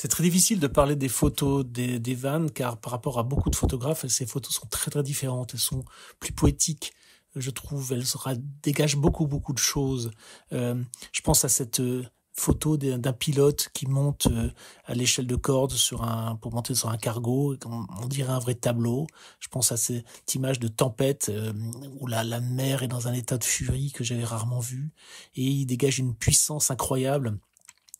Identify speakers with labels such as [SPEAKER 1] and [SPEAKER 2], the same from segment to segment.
[SPEAKER 1] C'est très difficile de parler des photos des, vannes, car par rapport à beaucoup de photographes, ces photos sont très très différentes. Elles sont plus poétiques, je trouve. Elles dégagent beaucoup beaucoup de choses. Euh, je pense à cette euh, photo d'un pilote qui monte euh, à l'échelle de corde pour monter sur un cargo, on, dirait un vrai tableau. Je pense à cette image de tempête où la, la mer est dans un état de furie que j'avais rarement vu et il dégage une puissance incroyable.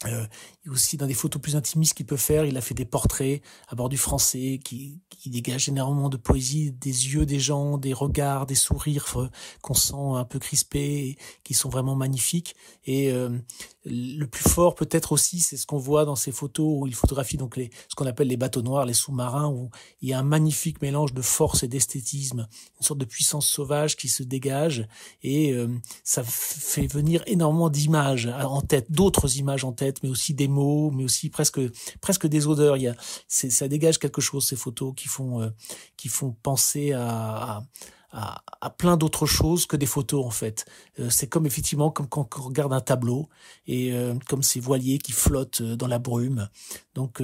[SPEAKER 1] Euh, aussi dans des photos plus intimistes qu'il peut faire, il a fait des portraits à bord du français qui, qui dégagent énormément de poésie, des yeux des gens, des regards, des sourires euh, qu'on sent un peu crispés, qui sont vraiment magnifiques. Et euh, le plus fort peut-être aussi, c'est ce qu'on voit dans ces photos où il photographie donc les, ce qu'on appelle les bateaux noirs, les sous-marins, où il y a un magnifique mélange de force et d'esthétisme, une sorte de puissance sauvage qui se dégage, et ça fait venir énormément d'images en tête, d'autres images en tête mais aussi des mots, mais aussi presque presque des odeurs. Il ça dégage quelque chose ces photos qui font euh, qui font penser à à, plein d'autres choses que des photos en fait. Euh, c'est comme effectivement comme quand on regarde un tableau et euh, comme ces voiliers qui flottent euh, dans la brume. Donc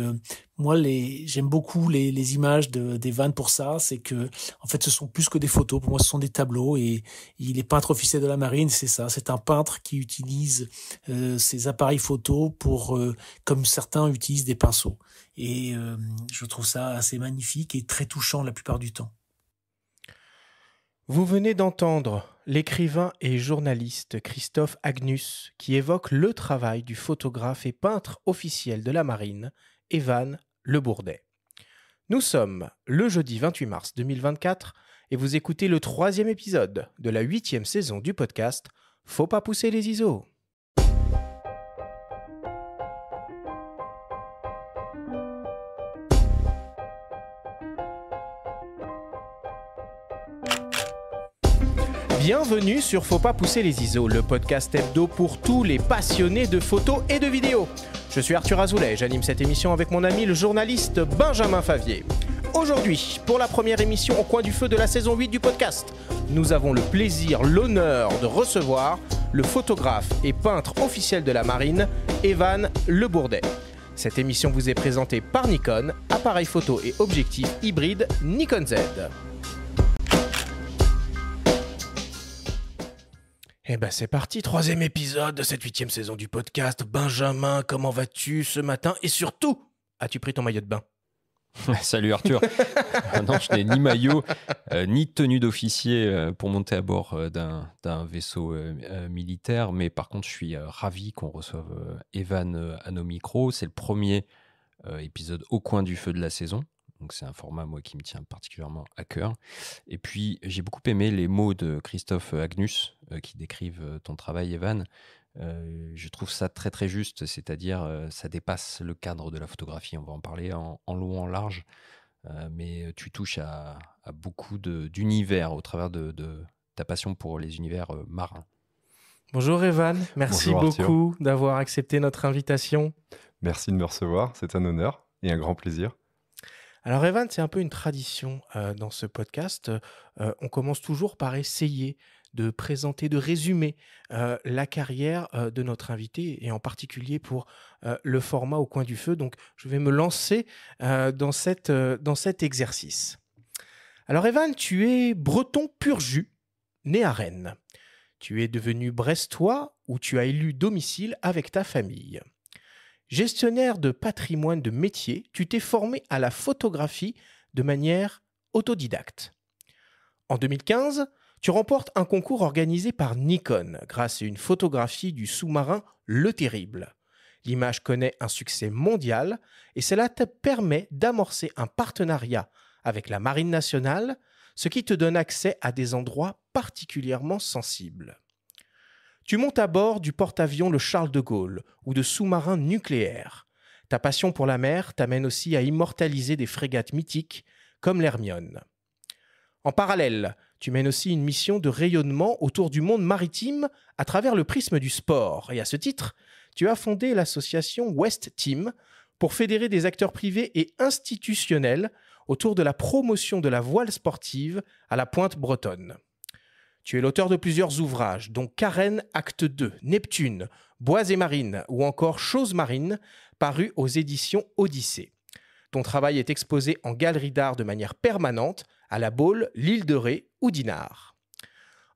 [SPEAKER 1] moi les j'aime beaucoup les, images de, des vannes pour ça, c'est que en fait ce sont plus que des photos, pour moi ce sont des tableaux et, il est peintre officiel de la marine, c'est ça, c'est un peintre qui utilise ses appareils photos pour comme certains utilisent des pinceaux et je trouve ça assez magnifique et très touchant la plupart du temps. Vous venez d'entendre l'écrivain et
[SPEAKER 2] journaliste Christophe Agnus qui évoque le travail du photographe et peintre officiel de la marine, Evan Le Bourdet. Nous sommes le jeudi 28 mars 2024 et vous écoutez le troisième épisode de la huitième saison du podcast Faut pas pousser les ISO. Bienvenue sur Faut pas pousser les ISO, le podcast hebdo pour tous les passionnés de photos et de vidéos. Je suis Arthur Azoulay, j'anime cette émission avec mon ami le journaliste Benjamin Favier. Aujourd'hui, pour la première émission au coin du feu de la saison 8 du podcast, nous avons le plaisir, l'honneur de recevoir le photographe et peintre officiel de la marine, Evan Lebourdet. Cette émission vous est présentée par Nikon, appareil photo et objectif hybride Nikon Z. Eh ben c'est parti, troisième épisode de cette huitième saison du podcast. Benjamin, comment vas-tu ce matin Et surtout, as-tu pris ton maillot de bain
[SPEAKER 3] Salut Arthur. non, je n'ai ni maillot euh, ni tenue d'officier euh, pour monter à bord euh, d'un vaisseau militaire, mais par contre, je suis ravi qu'on reçoive Evan à nos micros. C'est le premier épisode au coin du feu de la saison. Donc c'est un format, moi, qui me tient particulièrement à cœur. Et puis, j'ai beaucoup aimé les mots de Christophe Agnus euh, qui décrivent euh, ton travail, Evan. Euh, je trouve ça très très juste, c'est-à-dire ça dépasse le cadre de la photographie, on va en parler en, en long, en large, mais tu touches à, beaucoup d'univers au travers de, ta passion pour les univers marins.
[SPEAKER 2] Bonjour Evan, merci beaucoup d'avoir accepté notre invitation.
[SPEAKER 4] Merci de me recevoir, c'est un honneur et un grand plaisir.
[SPEAKER 2] Alors Evan, c'est un peu une tradition dans ce podcast, on commence toujours par essayer de présenter, de résumer euh, la carrière euh, de notre invité et en particulier pour euh, le format au coin du feu. Donc, je vais me lancer dans, dans cet exercice. Alors, Evan, tu es breton pur jus, né à Rennes. Tu es devenu brestois où tu as élu domicile avec ta famille. Gestionnaire de patrimoine de métier, tu t'es formé à la photographie de manière autodidacte. En 2015, tu remportes un concours organisé par Nikon grâce à une photographie du sous-marin Le Terrible. L'image connaît un succès mondial et cela te permet d'amorcer un partenariat avec la Marine nationale, ce qui te donne accès à des endroits particulièrement sensibles. Tu montes à bord du porte-avions le Charles de Gaulle ou de sous-marins nucléaires. Ta passion pour la mer t'amène aussi à immortaliser des frégates mythiques comme l'Hermione. En parallèle, tu mènes aussi une mission de rayonnement autour du monde maritime à travers le prisme du sport. Et à ce titre, tu as fondé l'association West Team pour fédérer des acteurs privés et institutionnels autour de la promotion de la voile sportive à la pointe bretonne. Tu es l'auteur de plusieurs ouvrages, dont Karen Acte 2, Neptune, Bois et Marine ou encore Choses Marines, parus aux éditions Odyssée. Ton travail est exposé en galerie d'art de manière permanente à La Baule, l'île de Ré ou Dinard.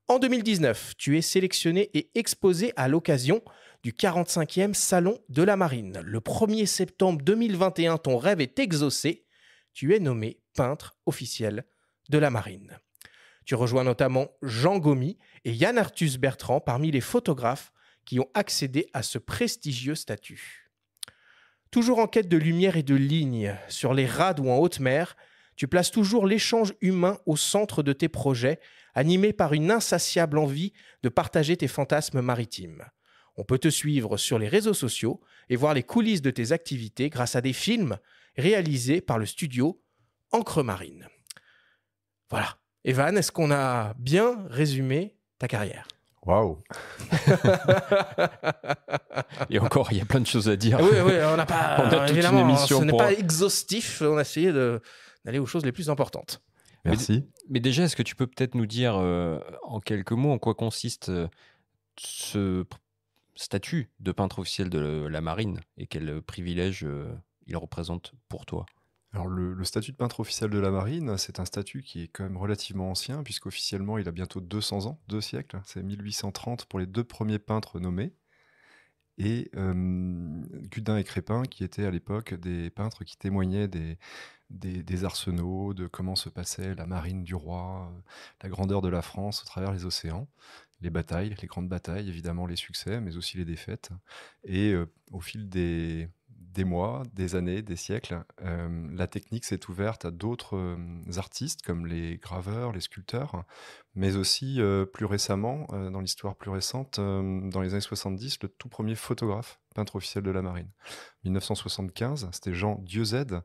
[SPEAKER 2] En 2019, tu es sélectionné et exposé à l'occasion du 45e Salon de la Marine. Le 1er septembre 2021, ton rêve est exaucé. Tu es nommé peintre officiel de la Marine. Tu rejoins notamment Jean Gomi et Yann Arthus Bertrand parmi les photographes qui ont accédé à ce prestigieux statut. Toujours en quête de lumière et de lignes, sur les rades ou en haute mer, tu places toujours l'échange humain au centre de tes projets, animé par une insatiable envie de partager tes fantasmes maritimes. On peut te suivre sur les réseaux sociaux et voir les coulisses de tes activités grâce à des films réalisés par le studio Encre Marine. Voilà. Evan, est-ce qu'on a bien résumé ta carrière
[SPEAKER 4] Waouh
[SPEAKER 3] Et encore, il y a plein de choses à dire. Oui, oui, on n'a pas. On évidemment, ce n'est pas
[SPEAKER 2] exhaustif. On a essayé de, aux choses les plus importantes.
[SPEAKER 3] Merci. Mais, déjà, est-ce que tu peux peut-être nous dire euh, en quelques mots en quoi consiste euh, ce statut de peintre officiel de la marine et quel euh, privilège
[SPEAKER 4] il représente pour toi alors le, statut de peintre officiel de la marine, c'est un statut qui est quand même relativement ancien, puisqu'officiellement il a bientôt 200 ans, deux siècles. C'est 1830 pour les deux premiers peintres nommés. Et Gudin et Crépin, qui étaient à l'époque des peintres qui témoignaient des, des, arsenaux, de comment se passait la marine du roi, euh, la grandeur de la France au travers les océans, les batailles, les grandes batailles, évidemment les succès, mais aussi les défaites. Et euh, au fil des, des mois, des années, des siècles, euh, la technique s'est ouverte à d'autres euh, artistes comme les graveurs, les sculpteurs, mais aussi euh, plus récemment, dans l'histoire plus récente, dans les années 70, le tout premier photographe, peintre officiel de la marine. 1975, c'était Jean Dieuzède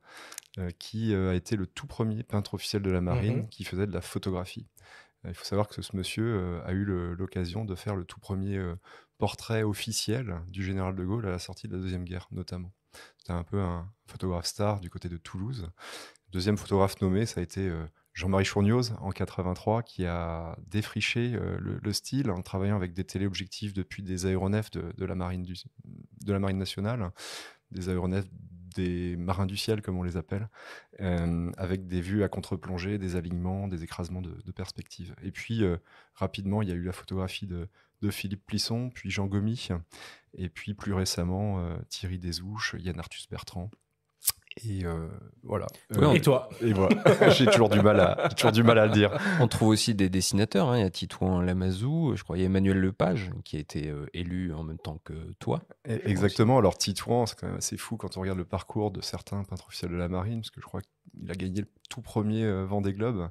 [SPEAKER 4] qui a été le tout premier peintre officiel de la mhm. marine qui faisait de la photographie. Il faut savoir que ce monsieur a eu l'occasion de faire le tout premier portrait officiel du général de Gaulle à la sortie de la Deuxième Guerre, notamment. C'était un peu un photographe star du côté de Toulouse. Deuxième photographe nommé, ça a été euh, Jean-Marie fournioz en 83 qui a défriché euh, le, style en travaillant avec des téléobjectifs depuis des aéronefs la, marine de la marine nationale, des aéronefs des marins du ciel, comme on les appelle, euh, avec des vues à contre-plongée, des alignements, des écrasements de, perspectives. Et puis, euh, rapidement, il y a eu la photographie de, Philippe Plisson, puis Jean Gomy, et puis plus récemment, euh, Thierry Desouches, Yann Arthus Bertrand. Euh, euh, et voilà. et toi Et moi. j'ai toujours du mal à toujours du mal à le dire. On
[SPEAKER 3] trouve aussi des dessinateurs. Hein. Il y a Titouan Lamazou. Je croyais il Emmanuel Lepage
[SPEAKER 4] qui a été euh, élu en même temps que toi. E, exactement. Alors Titouan, c'est quand même assez fou quand on regarde le parcours de certains peintres officiels de la marine, parce que je crois que il a gagné le tout premier euh, Vendée Globe.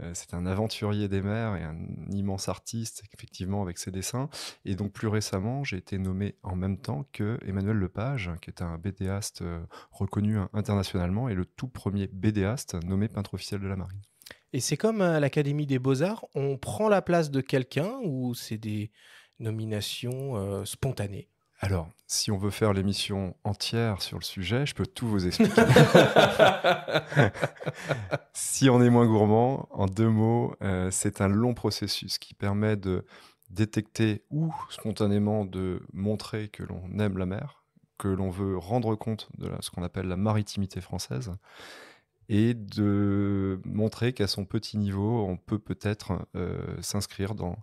[SPEAKER 4] Euh, c'est un aventurier des mers et un immense artiste, effectivement, avec ses dessins. Et donc, plus récemment, j'ai été nommé en même temps que Emmanuel Lepage, qui est un bédéaste euh, reconnu hein, internationalement et le tout premier bédéaste nommé peintre officiel de la marine.
[SPEAKER 2] Et c'est comme à l'Académie des Beaux-Arts, on prend la place de quelqu'un ou c'est des nominations spontanées
[SPEAKER 4] alors, si on veut faire l'émission entière sur le sujet, je peux tout vous expliquer. si on est moins gourmand, en deux mots, euh, c'est un long processus qui permet de détecter ou spontanément de montrer que l'on aime la mer, que l'on veut rendre compte de ce qu'on appelle la maritimité française, et de montrer qu'à son petit niveau, on peut peut-être euh, s'inscrire dans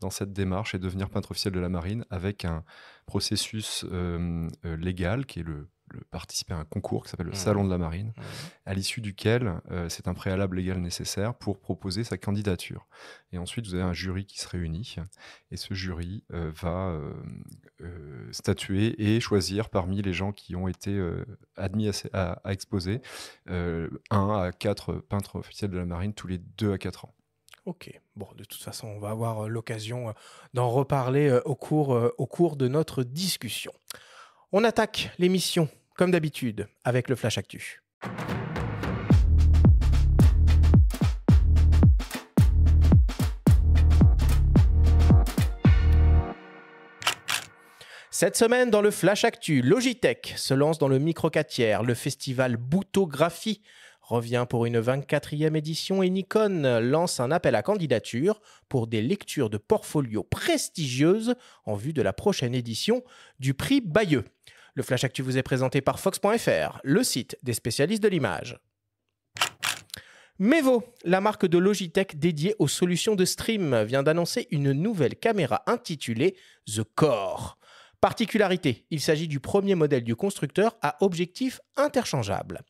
[SPEAKER 4] dans cette démarche et devenir peintre officiel de la marine avec un processus euh, euh, légal qui est le, participer à un concours qui s'appelle le mmh. Salon de la Marine, mmh. à l'issue duquel euh, c'est un préalable légal nécessaire pour proposer sa candidature. Et ensuite, vous avez un jury qui se réunit et ce jury va statuer et choisir parmi les gens qui ont été admis à exposer un à quatre peintres officiels de la marine tous les deux à quatre ans.
[SPEAKER 2] Ok, bon, de toute façon, on va avoir euh, l'occasion euh, d'en reparler euh, au cours, de notre discussion. On attaque l'émission, comme d'habitude, avec le Flash Actu. Cette semaine, dans le Flash Actu, Logitech se lance dans le micro micro-catière, le festival Boutographie revient pour une 24e édition et Nikon lance un appel à candidature pour des lectures de portfolio prestigieuses en vue de la prochaine édition du prix Bayeux. Le Flash Actu vous est présenté par Fox.fr, le site des spécialistes de l'image. Mevo, la marque de Logitech dédiée aux solutions de stream, vient d'annoncer une nouvelle caméra intitulée The Core. Particularité, il s'agit du premier modèle du constructeur à objectif interchangeable.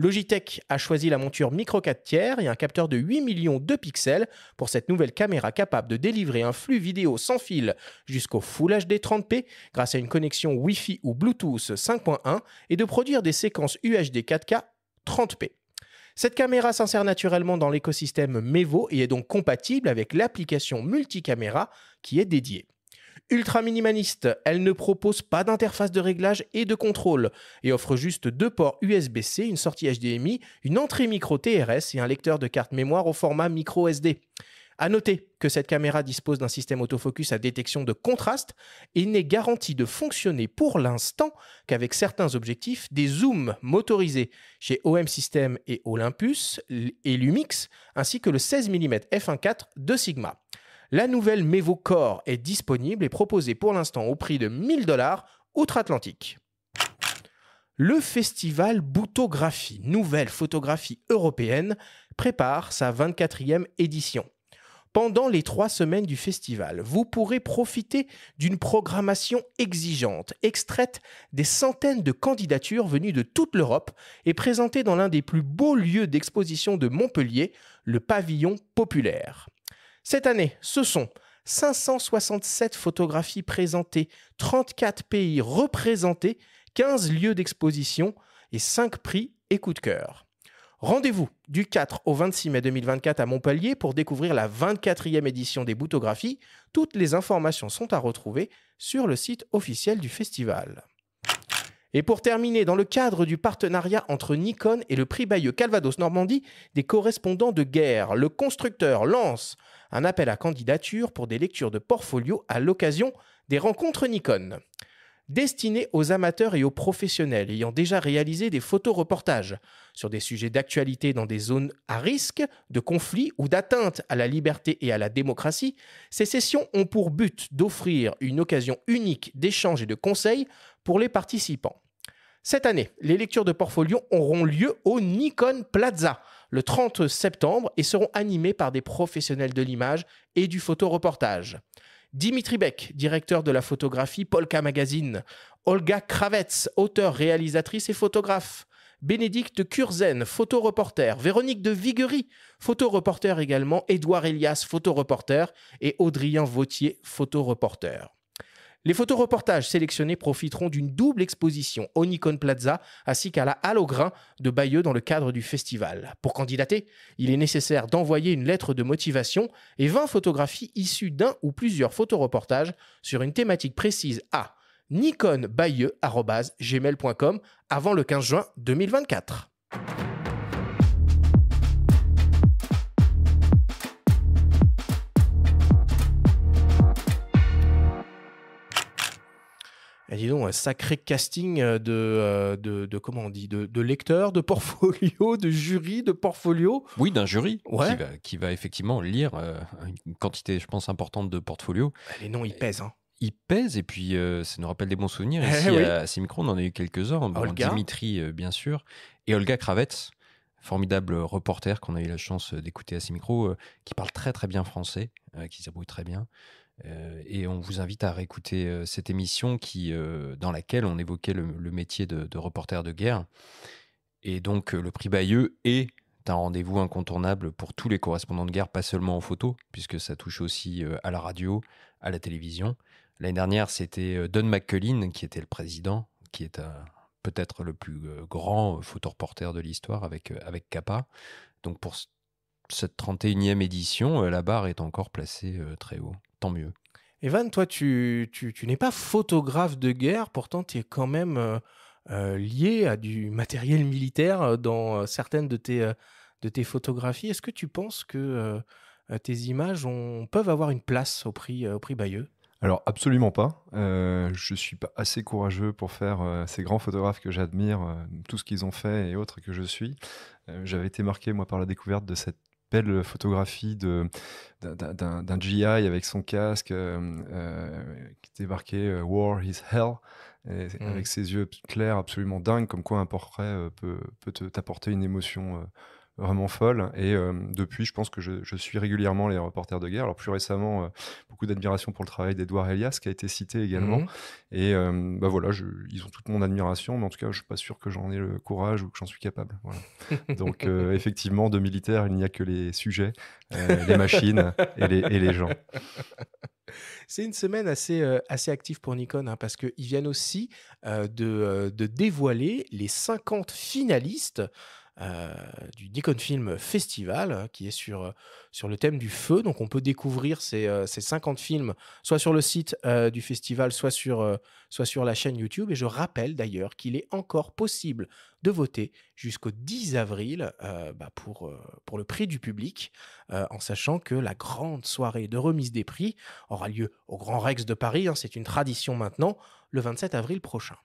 [SPEAKER 2] Logitech a choisi la monture micro 4 tiers et un capteur de 8 millions de pixels pour cette nouvelle caméra capable de délivrer un flux vidéo sans fil jusqu'au Full HD 30p grâce à une connexion Wi-Fi ou Bluetooth 5.1 et de produire des séquences UHD 4K 30p. Cette caméra s'insère naturellement dans l'écosystème Mevo et est donc compatible avec l'application multicaméra qui est dédiée. Ultra minimaliste, elle ne propose pas d'interface de réglage et de contrôle et offre juste deux ports USB-C, une sortie HDMI, une entrée micro TRS et un lecteur de carte mémoire au format micro SD. À noter que cette caméra dispose d'un système autofocus à détection de contraste et n'est garantie de fonctionner pour l'instant qu'avec certains objectifs des zooms motorisés chez OM System et Olympus et Lumix, ainsi que le 16 mm f1.4 de Sigma. La nouvelle Mevo Core est disponible et proposée pour l'instant au prix de 1000 dollars outre-Atlantique. Le festival Boutographie, nouvelle photographie européenne, prépare sa 24e édition. Pendant les trois semaines du festival, vous pourrez profiter d'une programmation exigeante, extraite des centaines de candidatures venues de toute l'Europe et présentée dans l'un des plus beaux lieux d'exposition de Montpellier, le pavillon populaire. Cette année, ce sont 567 photographies présentées, 34 pays représentés, 15 lieux d'exposition et 5 prix et coups de cœur. Rendez-vous du 4 au 26 mai 2024 à Montpellier pour découvrir la 24e édition des Boutographies. Toutes les informations sont à retrouver sur le site officiel du festival. Et pour terminer, dans le cadre du partenariat entre Nikon et le prix Bayeux Calvados Normandie des correspondants de guerre, le constructeur lance un appel à candidature pour des lectures de portfolio à l'occasion des rencontres Nikon. Destinées aux amateurs et aux professionnels ayant déjà réalisé des photoreportages sur des sujets d'actualité dans des zones à risque de conflit ou d'atteinte à la liberté et à la démocratie, ces sessions ont pour but d'offrir une occasion unique d'échange et de conseils pour les participants. Cette année, les lectures de portfolio auront lieu au Nikon Plaza le 30 septembre et seront animées par des professionnels de l'image et du photoreportage. Dimitri Beck, directeur de la photographie Polka Magazine, Olga Kravets, auteur, réalisatrice et photographe, Bénédicte Curzen, photoreporter, Véronique de Viguerie, photoreporter également, Édouard Elias, photoreporter, et Audrien Vautier, photoreporter. Les photoreportages sélectionnés profiteront d'une double exposition au Nikon Plaza ainsi qu'à la Halle au Grain de Bayeux dans le cadre du festival. Pour candidater, il est nécessaire d'envoyer une lettre de motivation et 20 photographies issues d'un ou plusieurs photoreportages sur une thématique précise à nikonbayeux.gmail.com avant le 15 juin 2024. Ah, Disons, un sacré casting euh, euh, de, de, comment
[SPEAKER 3] on dit, de, lecteurs, de portfolios, de jury, de portfolios. Oui, d'un jury qui, va, qui, va, effectivement lire euh, une quantité, je pense, importante de portfolios. Ah, les noms, ils pèsent. Hein. Ils pèsent et puis ça nous rappelle des bons souvenirs. Eh Ici, à, 6 Micro on en a eu quelques-uns. Dimitri, bien sûr, et Olga Kravets formidable reporter qu'on a eu la chance d'écouter à 6 micros, qui parle très très bien français, qui s'abrouille très bien. Euh, et on vous invite à réécouter euh, cette émission euh, dans laquelle on évoquait le, métier de, reporter de guerre. Et donc, le prix Bayeux est un rendez-vous incontournable pour tous les correspondants de guerre, pas seulement en photo, puisque ça touche aussi à la radio, à la télévision. L'année dernière, c'était Don McCullin qui était le président, qui est peut-être le plus grand photo-reporter de l'histoire avec, avec Kappa. Donc, pour cette 31e édition, la barre est encore placée très haut tant mieux.
[SPEAKER 2] Evan, toi, tu, tu, n'es pas photographe de guerre, pourtant tu es quand même euh, euh, lié à du matériel militaire euh, dans certaines de tes, de tes photographies. Est-ce que tu penses que tes images peuvent avoir une place au prix, au prix Bayeux
[SPEAKER 4] alors absolument pas. Euh, je suis pas assez courageux pour faire ces grands photographes que j'admire, tout ce qu'ils ont fait et autres que je suis. J'avais été marqué moi par la découverte de cette belle photographie de, d'un, d'un GI avec son casque euh, euh, qui débarquait euh, War is Hell, mmh. avec ses yeux clairs absolument dingues, comme quoi un portrait peut, peut t'apporter une émotion vraiment folle. Et euh, depuis, je pense que je, suis régulièrement les reporters de guerre. Alors plus récemment, euh, beaucoup d'admiration pour le travail d'Edouard Elias, qui a été cité également. Mhm. Et euh, bah voilà, ils ont toute mon admiration, mais en tout cas, je ne suis pas sûr que j'en ai le courage ou que j'en suis capable. Donc effectivement, de militaire, il n'y a que les sujets, les machines et les, gens.
[SPEAKER 2] C'est une semaine assez, assez active pour Nikon hein, parce qu'ils viennent aussi de, de, dévoiler les 50 finalistes euh, du Deacon Film Festival, hein, qui est sur, euh, sur le thème du feu. Donc on peut découvrir ces, euh, ces 50 films, soit sur le site du festival, soit sur, soit sur la chaîne YouTube. Et je rappelle d'ailleurs qu'il est encore possible de voter jusqu'au 10 avril bah, pour, pour le prix du public, en sachant que la grande soirée de remise des prix aura lieu au Grand Rex de Paris. Hein. C'est une tradition maintenant, le 27 avril prochain.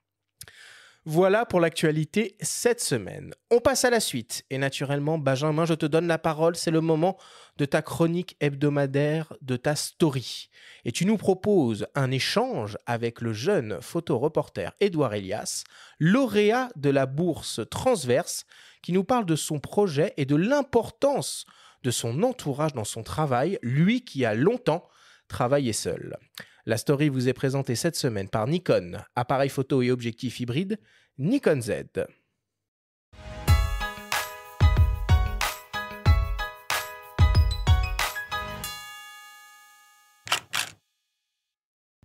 [SPEAKER 2] Voilà pour l'actualité cette semaine. On passe à la suite. Et naturellement, Benjamin, je te donne la parole. C'est le moment de ta chronique hebdomadaire, de ta story. Et tu nous proposes un échange avec le jeune photoreporter Édouard Elias, lauréat de la bourse transverse, qui nous parle de son projet et de l'importance de son entourage dans son travail, lui qui a longtemps travaillé seul. La story vous est présentée cette semaine par Nikon, appareil photo et objectif hybride, Nikon Z.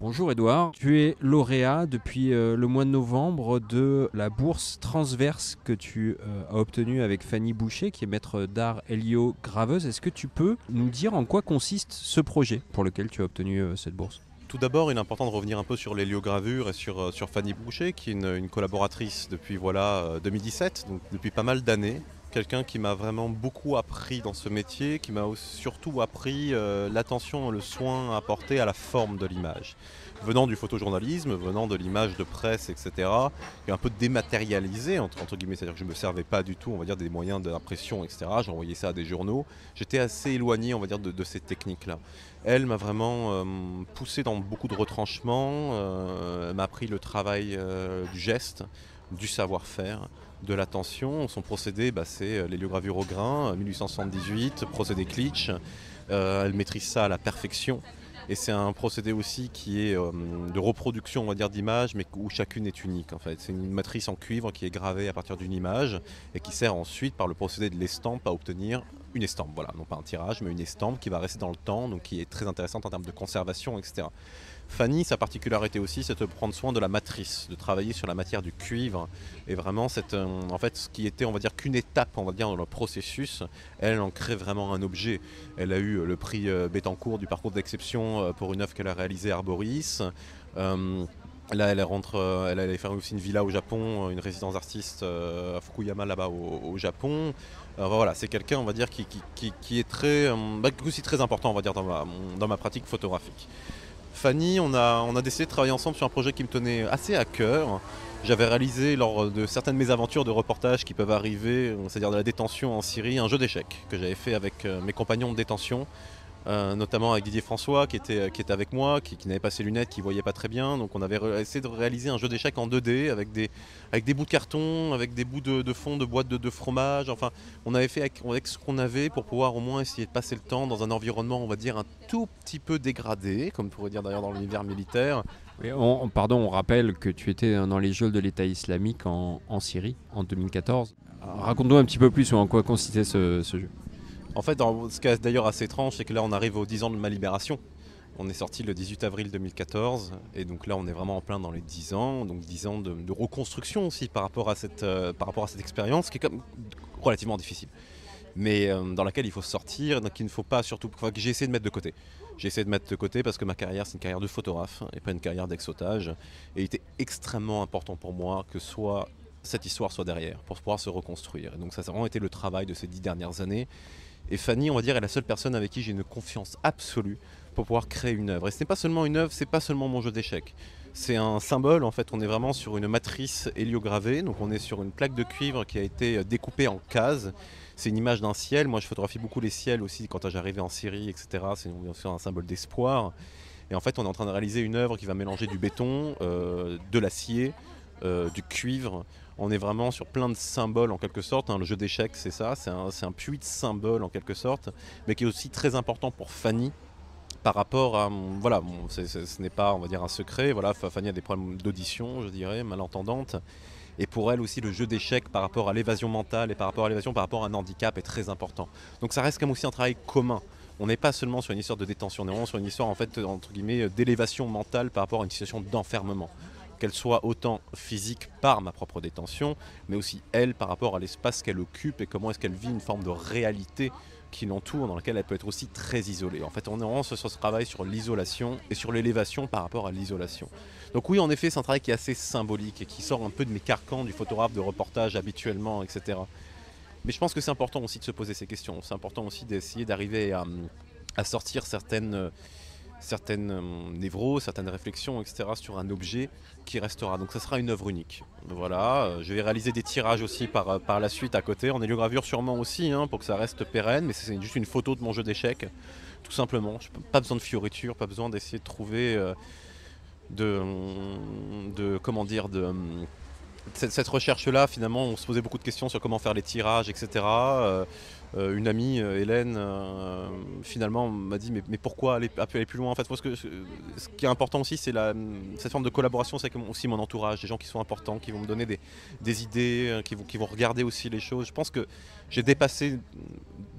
[SPEAKER 3] Bonjour Edouard, tu es lauréat depuis euh, le mois de novembre de la bourse transverse que tu euh, as obtenue avec Fanny Boucher, qui est maître d'art Helio Graveuse. Est-ce que tu peux nous dire en quoi consiste ce projet pour lequel tu as obtenu euh, cette bourse tout d'abord, il est important
[SPEAKER 5] de revenir un peu sur l'héliogravure et euh, sur, Fanny Boucher, qui est une, collaboratrice depuis voilà 2017, euh, donc depuis pas mal d'années. Quelqu'un qui m'a vraiment beaucoup appris dans ce métier, qui m'a surtout appris euh, l'attention et le soin apporté à la forme de l'image venant du photojournalisme, venant de l'image de presse, etc., est un peu dématérialisé, entre, guillemets, c'est-à-dire que je ne me servais pas du tout, on va dire, des moyens d'impression, etc., j'envoyais ça à des journaux, j'étais assez éloigné, on va dire, de, ces techniques-là. Elle m'a vraiment euh, poussé dans beaucoup de retranchements, Elle euh, m'a appris le travail euh, du geste, du savoir-faire, de l'attention. Son procédé, bah, c'est l'héliogravure au grain, 1878, procédé Klitsch. elle maîtrise ça à la perfection. Et c'est un procédé aussi qui est euh, de reproduction, on va dire, d'images, mais où chacune est unique en fait. C'est une matrice en cuivre qui est gravée à partir d'une image et qui sert ensuite, par le procédé de l'estampe, à obtenir une estampe. Voilà, non pas un tirage, mais une estampe qui va rester dans le temps, donc qui est très intéressante en termes de conservation, etc. Fanny, sa particularité aussi, c'est de prendre soin de la matrice, de travailler sur la matière du cuivre. Et vraiment, euh, en fait, ce qui était, on va dire, qu'une étape, on va dire, dans le processus, elle en crée vraiment un objet. Elle a eu euh, le prix euh, Bettencourt du parcours d'exception pour une œuvre qu'elle a réalisée à Arboris. Là, elle rentre, elle allait faire aussi une villa au Japon, une résidence d'artiste à Fukuyama là-bas au, Japon. voilà, c'est quelqu'un, on va dire, qui, qui, est très, bah, aussi très important, on va dire, dans dans ma pratique photographique. Fanny, on a, on a décidé de travailler ensemble sur un projet qui me tenait assez à cœur. J'avais réalisé lors de certaines de mes aventures de reportages qui peuvent arriver, c'est-à-dire de la détention en Syrie, un jeu d'échecs que j'avais fait avec euh, mes compagnons de détention euh, notamment avec Didier François qui était, euh, avec moi, qui, n'avait pas ses lunettes, qui voyait pas très bien. Donc on avait essayé de réaliser un jeu d'échecs en 2D avec des, avec des bouts de carton, avec des bouts de, fond, de boîte de, fromage. Enfin, on avait fait avec, ce qu'on avait pour pouvoir au moins essayer de passer le temps dans un environnement, on va dire, un tout petit peu dégradé, comme pourrait dire d'ailleurs dans l'univers militaire.
[SPEAKER 3] pardon, on rappelle que tu étais dans les geôles de l'État islamique en, Syrie en 2014. Raconte-nous un petit peu plus en quoi consistait ce jeu.
[SPEAKER 5] En fait, ce qui est d'ailleurs assez étrange, c'est que là, on arrive aux 10 ans de ma libération. On est sorti le 18 avril 2014, et donc là, on est vraiment en plein dans les 10 ans, donc 10 ans de, reconstruction aussi par rapport à cette, euh, par rapport à cette expérience qui est comme relativement difficile, mais euh, dans laquelle il faut sortir, donc il ne faut pas surtout. que j'ai essayé de mettre de côté. J'ai essayé de mettre de côté parce que ma carrière, c'est une carrière de photographe et pas une carrière d'exotage. Et il était extrêmement important pour moi que soit cette histoire soit derrière, pour pouvoir se reconstruire. donc ça, ça a vraiment été le travail de ces dix dernières années. Et Fanny, on va dire, est la seule personne avec qui j'ai une confiance absolue pour pouvoir créer une œuvre. Et ce n'est pas seulement une œuvre, c'est pas seulement mon jeu d'échecs. C'est un symbole, en fait, on est vraiment sur une matrice héliogravée, donc on est sur une plaque de cuivre qui a été découpée en cases. C'est une image d'un ciel, moi je photographie beaucoup les ciels aussi quand j'arrivais en Syrie, etc. C'est bien sûr un symbole d'espoir. Et en fait, on est en train de réaliser une œuvre qui va mélanger du béton, euh, de l'acier, euh, du cuivre, on est vraiment sur plein de symboles en quelque sorte. Hein. Le jeu d'échecs, c'est ça, c'est un, puits de symboles en quelque sorte, mais qui est aussi très important pour Fanny par rapport à voilà ce n'est pas on va dire un secret voilà Fanny a des problèmes d'audition je dirais malentendante et pour elle aussi le jeu d'échecs par rapport à l'évasion mentale et par rapport à l'évasion par rapport à un handicap est très important donc ça reste quand même aussi un travail commun on n'est pas seulement sur une histoire de détention, on est vraiment sur une histoire en fait entre guillemets d'élévation mentale par rapport à une situation d'enfermement qu'elle soit autant physique par ma propre détention, mais aussi elle par rapport à l'espace qu'elle occupe et comment est-ce qu'elle vit une forme de réalité qui l'entoure, dans laquelle elle peut être aussi très isolée. En fait, on est vraiment sur ce travail sur l'isolation et sur l'élévation par rapport à l'isolation. Donc oui, en effet, c'est un travail qui est assez symbolique et qui sort un peu de mes carcans du photographe de reportage habituellement, etc. Mais je pense que c'est important aussi de se poser ces questions. C'est important aussi d'essayer d'arriver à, à, sortir certaines euh, certaines hum, névroses, certaines réflexions, etc. sur un objet qui restera. Donc ça sera une œuvre unique. Voilà, euh, je vais réaliser des tirages aussi par, euh, par la suite à côté, en héliogravure sûrement aussi, hein, pour que ça reste pérenne, mais c'est juste une photo de mon jeu d'échecs, tout simplement. Pas besoin de fioritures, pas besoin d'essayer de trouver euh, hum, de, comment dire, de... Hum, cette, recherche-là, finalement, on se posait beaucoup de questions sur comment faire les tirages, etc. Euh, une amie, euh, Hélène, euh, finalement m'a dit mais, pourquoi aller, ah, aller, plus loin En fait, parce ce, que, ce, qui est important aussi, c'est cette forme de collaboration, c'est aussi mon entourage, des gens qui sont importants, qui vont me donner des, idées, qui vont, qui vont, regarder aussi les choses. Je pense que j'ai dépassé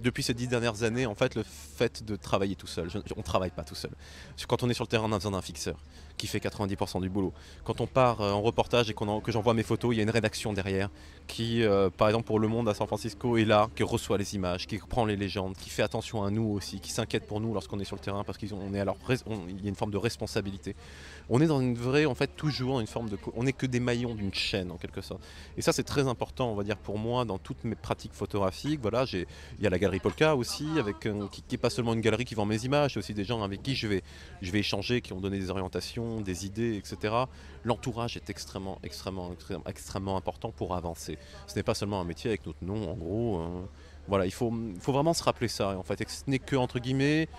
[SPEAKER 5] depuis ces dix dernières années, en fait, le fait de travailler tout seul. on ne travaille pas tout seul. Quand on est sur le terrain, on a besoin d'un fixeur qui fait 90% du boulot. Quand on part euh, en reportage et que j'envoie mes photos, il y a une rédaction derrière qui, euh, par exemple pour Le Monde à San Francisco, est là, qui reçoit les images, qui prend les légendes, qui fait attention à nous aussi, qui s'inquiète pour nous lorsqu'on est sur le terrain parce qu'il est alors il y a une forme de responsabilité on est dans une vraie, en fait, toujours une forme de. On n'est que des maillons d'une chaîne, en quelque sorte. Et ça, c'est très important, on va dire, pour moi, dans toutes mes pratiques photographiques. Voilà, il y a la galerie Polka aussi, avec, euh, qui n'est pas seulement une galerie qui vend mes images, c'est aussi des gens avec qui je vais, je vais échanger, qui ont donné des orientations, des idées, etc. L'entourage est extrêmement, extrêmement, extrêmement important pour avancer. Ce n'est pas seulement un métier avec notre nom, en gros. Hein. voilà, il faut, faut vraiment se rappeler ça, en fait. ce n'est que, entre guillemets,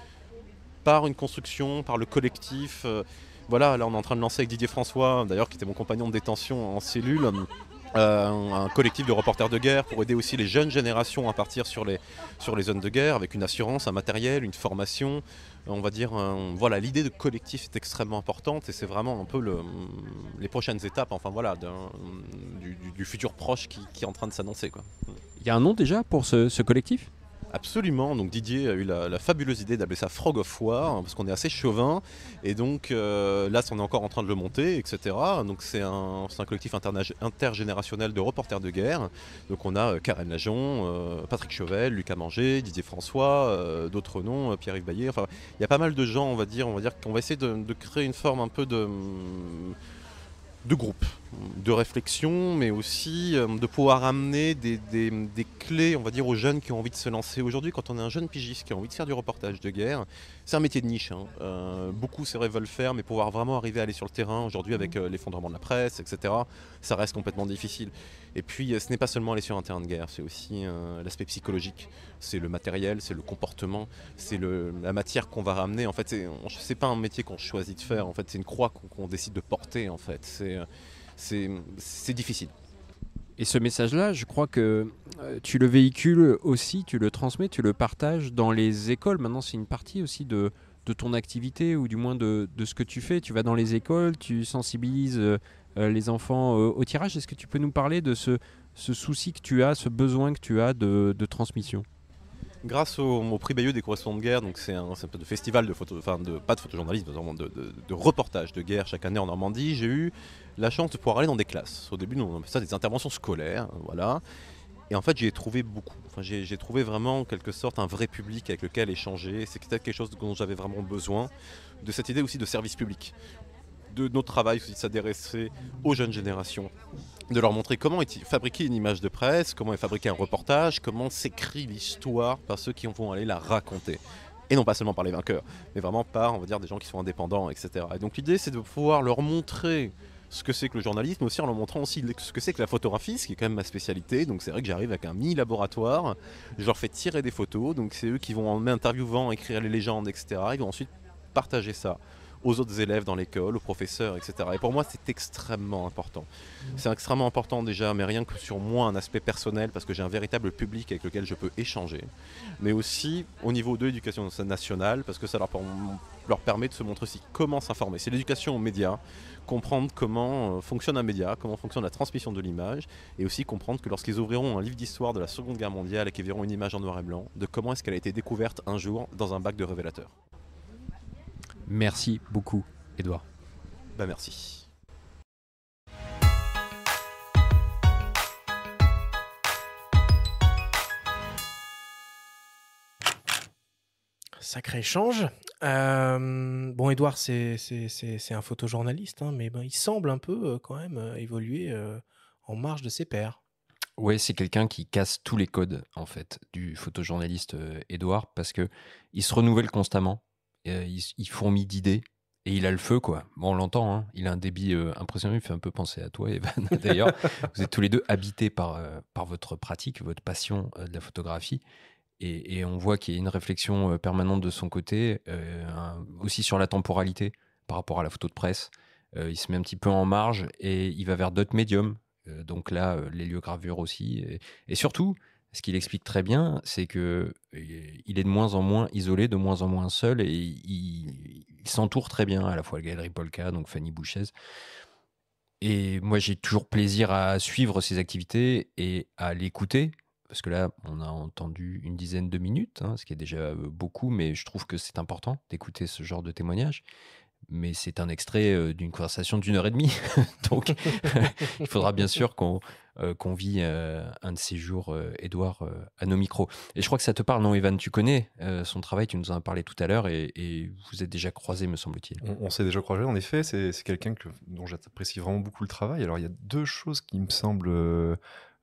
[SPEAKER 5] par une construction, par le collectif. Euh, voilà, là on est en train de lancer avec Didier François, d'ailleurs qui était mon compagnon de détention en cellule. Euh, un collectif de reporters de guerre pour aider aussi les jeunes générations à partir sur les, sur les zones de guerre avec une assurance, un matériel, une formation. Euh, on va dire, euh, voilà, l'idée de collectif est extrêmement importante et c'est vraiment un peu les prochaines étapes, enfin voilà, du, futur proche qui, est en train de s'annoncer. Il y a un nom déjà pour ce collectif Absolument, donc Didier a eu la, fabuleuse idée d'appeler ça Frog of War, hein, parce qu'on est assez chauvin, et donc euh, là on est encore en train de le monter, etc. Donc c'est un, collectif intergénérationnel de reporters de guerre, donc on a euh, Karen Lajon, euh, Patrick Chauvel, Lucas Manger, Didier François, d'autres noms, Pierre-Yves Baillet, enfin il y a pas mal de gens on va dire, on va dire qu'on va essayer de, créer une forme un peu de groupe de réflexion, mais aussi euh, de pouvoir amener des, clés, on va dire, aux jeunes qui ont envie de se lancer. Aujourd'hui, quand on est un jeune pigiste qui a envie de faire du reportage de guerre, c'est un métier de niche. Hein. Euh, beaucoup, c'est vrai, veulent faire, mais pouvoir vraiment arriver à aller sur le terrain, aujourd'hui, avec euh, l'effondrement de la presse, etc., ça reste complètement difficile. Et puis, ce n'est pas seulement aller sur un terrain de guerre, c'est aussi l'aspect psychologique, c'est le matériel, c'est le comportement, c'est la matière qu'on va ramener. En fait, c'est pas un métier qu'on choisit de faire, en fait, c'est une croix qu'on
[SPEAKER 3] décide de porter, en fait. C'est c'est difficile. Et ce message-là, je crois que euh, tu le véhicules aussi, tu le transmets, tu le partages dans les écoles. Maintenant, c'est une partie aussi de, ton activité ou du moins de, ce que tu fais. Tu vas dans les écoles, tu sensibilises euh, les enfants euh, au tirage. Est-ce que tu peux nous parler de ce, souci que tu as, ce besoin que tu as de, transmission
[SPEAKER 5] grâce au, prix Bayeux des correspondants de guerre, donc c'est un, de festival de photo, de, pas de photojournalisme, de, de, de, reportage de guerre chaque année en Normandie, j'ai eu la chance de pouvoir aller dans des classes. Au début, nous, on appelait ça des interventions scolaires, hein, voilà. Et en fait, j'y ai trouvé beaucoup. Enfin, j'ai trouvé vraiment, en quelque sorte, un vrai public avec lequel échanger. C'est peut-être quelque chose dont j'avais vraiment besoin, de cette idée aussi de service public. De notre travail aussi de s'adresser aux jeunes générations, de leur montrer comment est fabriquée une image de presse, comment est fabriqué un reportage, comment s'écrit l'histoire par ceux qui vont aller la raconter et non pas seulement par les vainqueurs, mais vraiment par, on va dire, des gens qui sont indépendants, etc. Et donc l'idée, c'est de pouvoir leur montrer ce que c'est que le journalisme aussi en leur montrant aussi ce que c'est que la photographie, ce qui est quand même ma spécialité. Donc c'est vrai que j'arrive avec un mini laboratoire, je leur fais tirer des photos, donc c'est eux qui vont en interviewant écrire les légendes, etc. Ils vont ensuite partager ça aux autres élèves dans l'école, aux professeurs, etc. Et pour moi, c'est extrêmement important. C'est extrêmement important déjà, mais rien que sur moi, un aspect personnel, parce que j'ai un véritable public avec lequel je peux échanger, mais aussi au niveau de l'éducation nationale, parce que ça leur, leur permet de se montrer aussi comment s'informer. C'est l'éducation aux médias, comprendre comment euh, fonctionne un média, comment fonctionne la transmission de l'image, et aussi comprendre que lorsqu'ils ouvriront un livre d'histoire de la Seconde Guerre mondiale et qu'ils verront une image en noir et blanc, de comment est-ce qu'elle a été découverte un jour dans un bac de révélateurs.
[SPEAKER 3] Merci beaucoup, Edouard. Bah,
[SPEAKER 6] merci.
[SPEAKER 2] Sacré échange. Euh, bon, Édouard, c'est un photojournaliste, hein, mais il semble un peu euh, quand même euh, évoluer en marge de ses pairs.
[SPEAKER 3] Oui, c'est quelqu'un qui casse tous les codes en fait du photojournaliste Edouard parce que il se renouvelle constamment, il, il, fourmille d'idées et il a le feu quoi. on l'entend, hein, il a un débit impressionnant, il fait un peu penser à toi Evan d'ailleurs. Vous êtes tous les deux habités par, par votre pratique, votre passion de la photographie. Et, on voit qu'il y a une réflexion euh, permanente de son côté, euh, aussi sur la temporalité par rapport à la photo de presse. Euh, il se met un petit peu en marge et il va vers d'autres médiums. donc là, les lieux gravures aussi. Et, surtout, ce qu'il explique très bien, c'est que il est de moins en moins isolé, de moins en moins seul, et il, s'entoure très bien, à la fois la Galerie Polka, donc Fanny Bouchez. Et moi, j'ai toujours plaisir à suivre ses activités et à l'écouter, parce que là, on a entendu une dizaine de minutes, hein, ce qui est déjà euh, beaucoup, mais je trouve que c'est important d'écouter ce genre de témoignage. Mais c'est un extrait euh, d'une conversation d'une heure et demie. Donc, il faudra bien sûr qu'on euh, vit un de ces jours, Edouard, à nos micros. Et je crois que ça te parle, non, Evan Tu connais son travail,
[SPEAKER 4] tu nous en as parlé tout à l'heure et, vous êtes déjà croisés, me semble-t-il. On, s'est déjà croisés, en effet. C'est quelqu'un dont j'apprécie vraiment beaucoup le travail. Alors, il y a deux choses qui me semblent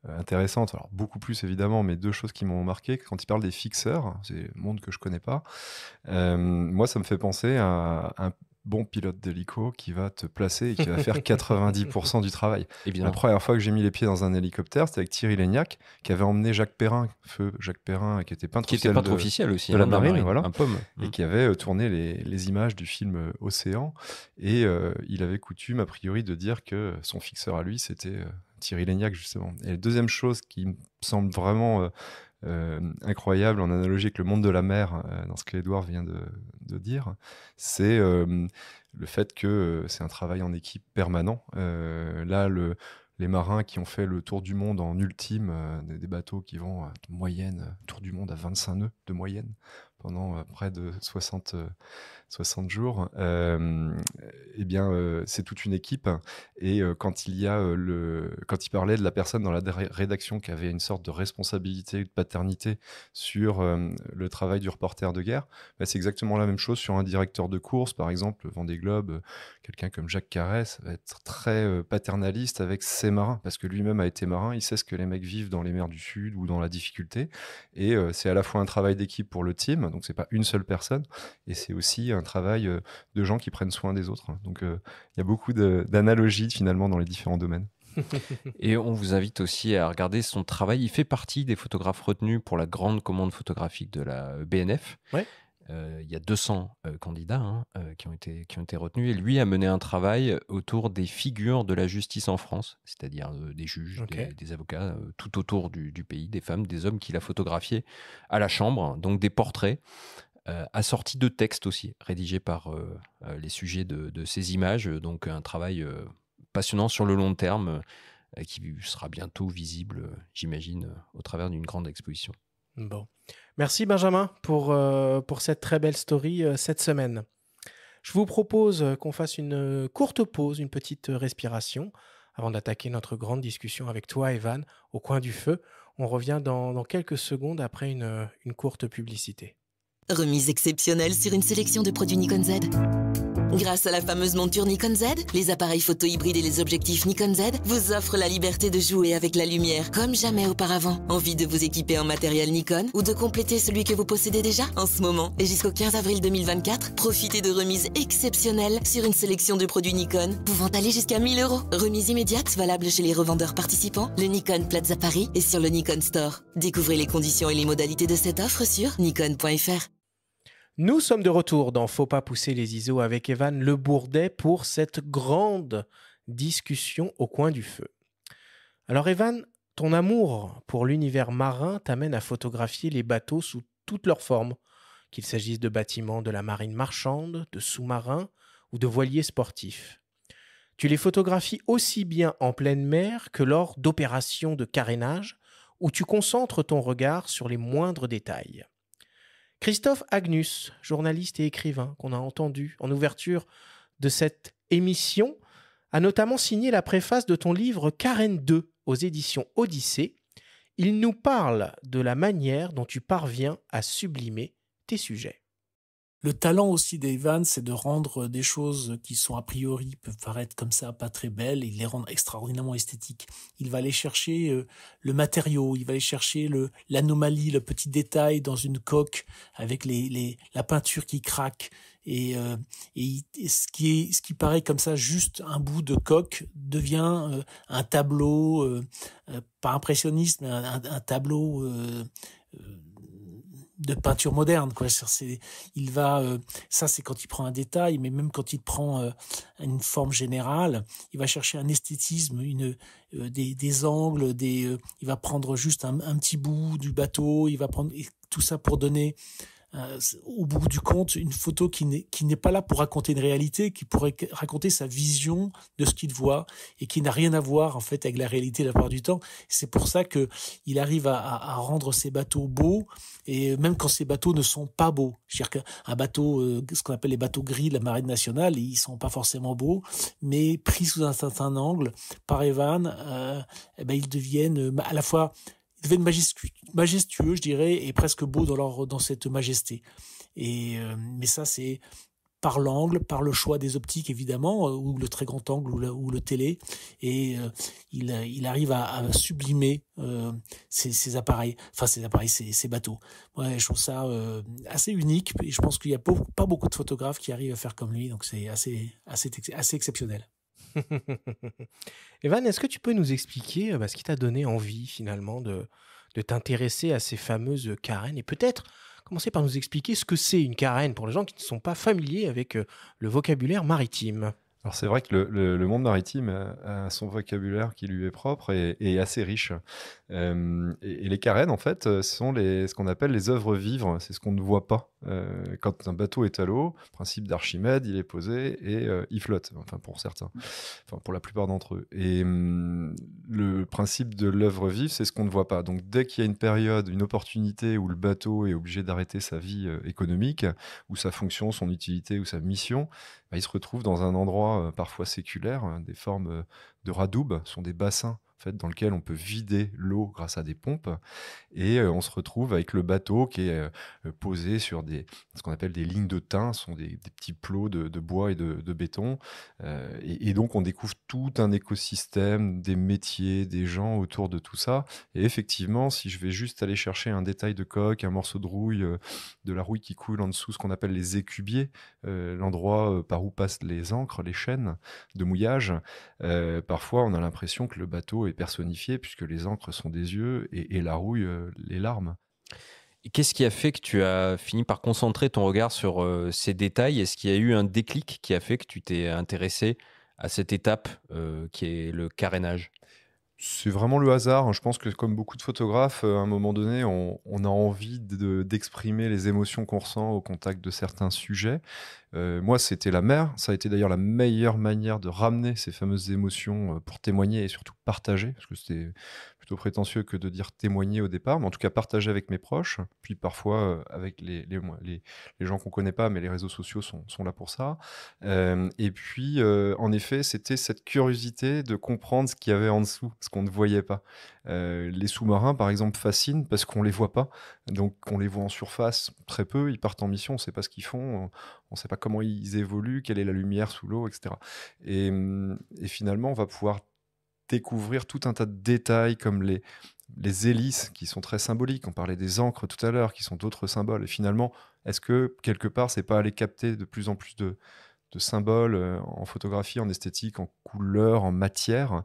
[SPEAKER 4] euh, intéressante, alors beaucoup plus évidemment, mais deux choses qui m'ont marqué, quand il parle des fixeurs, c'est un monde que je connais pas, euh, moi ça me fait penser à un bon pilote d'hélico qui va te placer et qui va faire 90% du travail. La première fois que j'ai mis les pieds dans un hélicoptère, c'était avec Thierry Léniac, qui avait emmené Jacques Perrin, feu Jacques Perrin, qui était peintre, qui officiel, était officiel aussi hein, la, voilà, un pomme, et mmh. qui avait euh, tourné les, images du film Océan. Et il avait coutume, a priori, de dire que son fixeur à lui, c'était Thierry Léniac, justement. Et la deuxième chose qui me semble vraiment euh, euh, incroyable en analogie avec le monde de la mer, euh, dans ce que Edouard vient de, dire, c'est le fait que c'est un travail en équipe permanent. là, les marins qui ont fait le tour du monde en ultime, des bateaux qui vont à moyenne, tour du monde à 25 nœuds de moyenne, pendant près de 60, 60 jours, euh, eh bien, euh, c'est toute une équipe. Et euh, quand il y a euh, le, quand il parlait de la personne dans la rédaction qui avait une sorte de responsabilité, de paternité sur le travail du reporter de guerre, bah, c'est exactement la même chose sur un directeur de course, par exemple, Vendée Globe, quelqu'un comme Jacques Carès va être très paternaliste avec ses marins, parce que lui-même a été marin, il sait ce que les mecs vivent dans les mers du Sud ou dans la difficulté. Et c'est à la fois un travail d'équipe pour le team, donc c'est pas une seule personne, et c'est aussi un travail euh, de gens qui prennent soin des autres. Hein. Donc euh, il y a beaucoup d'analogies finalement dans les différents domaines. Et on vous invite aussi à regarder son
[SPEAKER 3] travail. Il fait partie des photographes retenus pour la grande commande photographique de la euh, BNF. il y a 200 candidats hein, qui, ont été, qui ont été retenus. Et lui a mené un travail autour des figures de la justice en France, c'est-à-dire des juges, des, avocats, tout autour du, du, pays, des femmes, des hommes qu'il a photographiés à la chambre, hein. donc des portraits. Euh, assorti de textes aussi, rédigés par euh, euh, les sujets de, ces images. Donc un travail passionnant sur le long terme qui sera bientôt visible, j'imagine, au travers d'une grande exposition.
[SPEAKER 2] Bon. Merci Benjamin pour, pour cette très belle story cette semaine. Je vous propose qu'on fasse une courte pause, une petite respiration, avant d'attaquer notre grande discussion avec toi, Evan, au coin du feu. On revient dans, quelques secondes après une courte publicité.
[SPEAKER 7] Remise exceptionnelle sur une sélection de produits Nikon Z. Grâce à la fameuse monture Nikon Z, les appareils photo hybrides et les objectifs Nikon Z vous offrent la liberté de jouer avec la lumière comme jamais auparavant. Envie de vous équiper en matériel Nikon ou de compléter celui que vous possédez déjà En ce moment et jusqu'au 15 avril 2024, profitez de remises exceptionnelles sur une sélection de produits Nikon pouvant aller jusqu'à 1000 euros. Remise immédiate valable chez les revendeurs participants, le Nikon Plaza Paris et sur le Nikon Store. Découvrez les conditions et les modalités de cette offre sur nikon.fr.
[SPEAKER 2] Nous sommes de retour dans Faut pas pousser les ISO avec Evan Le Bourdet pour cette grande discussion au coin du feu. Alors Evan, ton amour pour l'univers marin t'amène à photographier les bateaux sous toutes leurs formes, qu'il s'agisse de bâtiments de la marine marchande, de sous-marins ou de voiliers sportifs. Tu les photographies aussi bien en pleine mer que lors d'opérations de carénage, où tu concentres ton regard sur les moindres détails. Christophe Agnus, journaliste et écrivain qu'on a entendu en ouverture de cette émission, a notamment signé la préface de ton livre Karen 2 aux éditions Odyssée. Il nous parle de la manière dont tu parviens à sublimer tes sujets.
[SPEAKER 1] Le talent aussi d'Evan, c'est de rendre euh, des choses qui sont a priori peuvent paraître comme ça pas très belles, et il les rend extraordinairement esthétiques. Il va aller chercher euh, le matériau, il va aller chercher l'anomalie, le petit détail dans une coque avec les, la peinture qui craque et, euh, ce qui ce qui paraît comme ça juste un bout de coque devient un tableau pas impressionniste mais un tableau de peinture moderne quoi c'est il va euh, ça c'est quand il prend un détail mais même quand il prend euh, une forme générale il va chercher un esthétisme une euh, des, angles des il va prendre juste un, petit bout du bateau il va prendre tout ça pour donner euh, au bout du compte, une photo qui n'est pas là pour raconter une réalité, qui pourrait raconter sa vision de ce qu'il voit et qui n'a rien à voir en fait avec la réalité la plupart du temps. C'est pour ça que il arrive à, rendre ses bateaux beaux et même quand ces bateaux ne sont pas beaux. C'est-à-dire qu'un bateau, euh, ce qu'on appelle les bateaux gris de la marine nationale, ils sont pas forcément beaux, mais pris sous un certain angle par Evan, euh, eh ben, ils deviennent à la fois il devait être majestueux, je dirais, et presque beau dans dans cette majesté. Et euh, mais ça, c'est par l'angle, par le choix des optiques évidemment, euh, ou le très grand angle ou, le télé, et euh, il, arrive à, sublimer ses ces, appareils, enfin ces appareils, ces, bateaux. Ouais, je trouve ça assez unique, et je pense qu'il n'y a pas, pas beaucoup de photographes qui arrivent à faire comme lui, donc c'est assez, assez, assez exceptionnel.
[SPEAKER 2] Evan, est-ce que tu peux nous expliquer euh, bah, ce qui t'a donné envie finalement de, de t'intéresser à ces fameuses carènes et peut-être commencer par nous expliquer ce que c'est une carène pour les gens qui ne sont pas familiers avec euh, le vocabulaire maritime
[SPEAKER 4] alors c'est vrai que le, monde maritime a, son vocabulaire qui lui est propre et, assez riche. Euh, et, les carènes, en fait, euh, sont ce qu'on appelle les œuvres vivres. C'est ce qu'on ne voit pas. Euh, quand un bateau est à l'eau, principe d'Archimède, il est posé et il flotte. Enfin, pour certains. pour la plupart d'entre eux. Et hum, le principe de l'œuvre vive, c'est ce qu'on ne voit pas. Donc dès qu'il y a une période, une opportunité où le bateau est obligé d'arrêter sa vie économique, ou sa fonction, son utilité ou sa mission, bah, il se retrouve dans un endroit euh, parfois séculaire, hein, des formes euh, de radoub, sont des bassins en fait, dans lequel on peut vider l'eau grâce à des pompes. Et euh, on se retrouve avec le bateau qui est euh, posé sur des, ce qu'on appelle des lignes de thym, ce sont des, petits plots de, bois et de, béton. Euh, et, donc on découvre tout un écosystème, des métiers, des gens autour de tout ça. Et effectivement, si je vais juste aller chercher un détail de coque, un morceau de rouille, de la rouille qui coule en dessous, ce qu'on appelle les écubiers, l'endroit par où passent les ancres, les chaînes de mouillage, parfois on a l'impression que le bateau est puisque les encres sont des yeux et, la rouille euh, les larmes. Qu'est-ce qui a fait que tu as fini par concentrer ton
[SPEAKER 3] regard sur euh, ces détails Est-ce qu'il y a eu un déclic qui a fait que tu t'es intéressé à cette
[SPEAKER 4] étape euh, qui est le carénage c'est vraiment le hasard. Hein. Je pense que comme beaucoup de photographes, euh, à un moment donné, on, a envie d'exprimer les émotions qu'on ressent au contact de certains sujets. Euh, moi, c'était la mer. Ça a été d'ailleurs la meilleure manière de ramener ces fameuses émotions euh, pour témoigner et surtout partager, parce que c'était prétentieux que de dire témoigner au départ, mais en tout cas partager avec mes proches, puis parfois euh, avec les, gens qu'on connaît pas, mais les réseaux sociaux sont, là pour ça. Euh, et puis, euh, en effet, c'était cette curiosité de comprendre ce qu'il y avait en dessous, ce qu'on ne voyait pas. les sous-marins, par exemple, fascinent parce qu'on les voit pas, donc on les voit en surface très peu, ils partent en mission, on sait pas ce qu'ils font, on ne sait pas comment ils évoluent, quelle est la lumière sous l'eau, etc. Et, hum, et finalement, on va pouvoir découvrir tout un tas de détails comme les, les hélices qui sont très symboliques. On parlait des encres tout à l'heure qui sont d'autres symboles. Et finalement, est-ce que quelque part, c'est pas aller capter de plus en plus de, symboles euh, en photographie, en esthétique, en couleur, en matière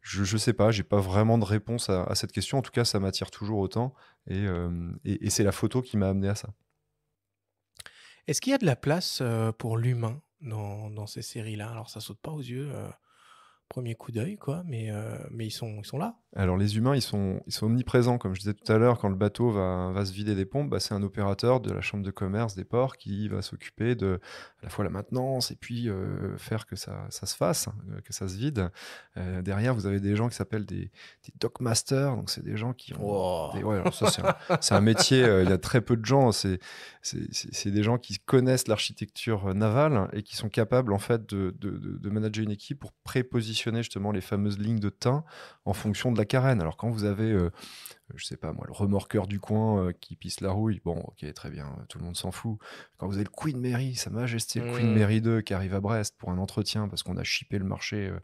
[SPEAKER 4] je, ne sais pas, j'ai pas vraiment de réponse à, cette question. En tout cas, ça m'attire toujours autant. Euh, et, c'est la photo qui m'a amené à ça.
[SPEAKER 2] Est-ce qu'il y a de la place euh, pour l'humain dans, ces séries-là Alors, ça saute pas aux yeux premier coup d'œil, quoi. Mais, euh, mais ils, sont, ils sont là.
[SPEAKER 4] Alors les humains, ils sont, ils sont omniprésents, comme je disais tout à l'heure, quand le bateau va, se vider des pompes, bah, c'est un opérateur de la chambre de commerce des ports qui va s'occuper de à la fois la maintenance et puis euh, faire que ça, se fasse, euh, que ça se vide. Euh, derrière, vous avez des gens qui s'appellent des, des dockmasters, donc c'est des gens qui ont... c'est un, métier, il y a très peu de gens, c'est des gens qui connaissent l'architecture navale et qui sont capables en fait de, de, de manager une équipe pour prépositionner justement les fameuses lignes de teint en fonction de la alors quand vous avez, je euh, je sais pas moi, le remorqueur du coin euh, qui pisse la rouille, bon, ok, très bien, tout le monde s'en fout. Quand vous avez le Queen Mary, Sa Majesté le Queen mm. Mary 2 qui arrive à Brest pour un entretien parce qu'on a chipé le marché euh,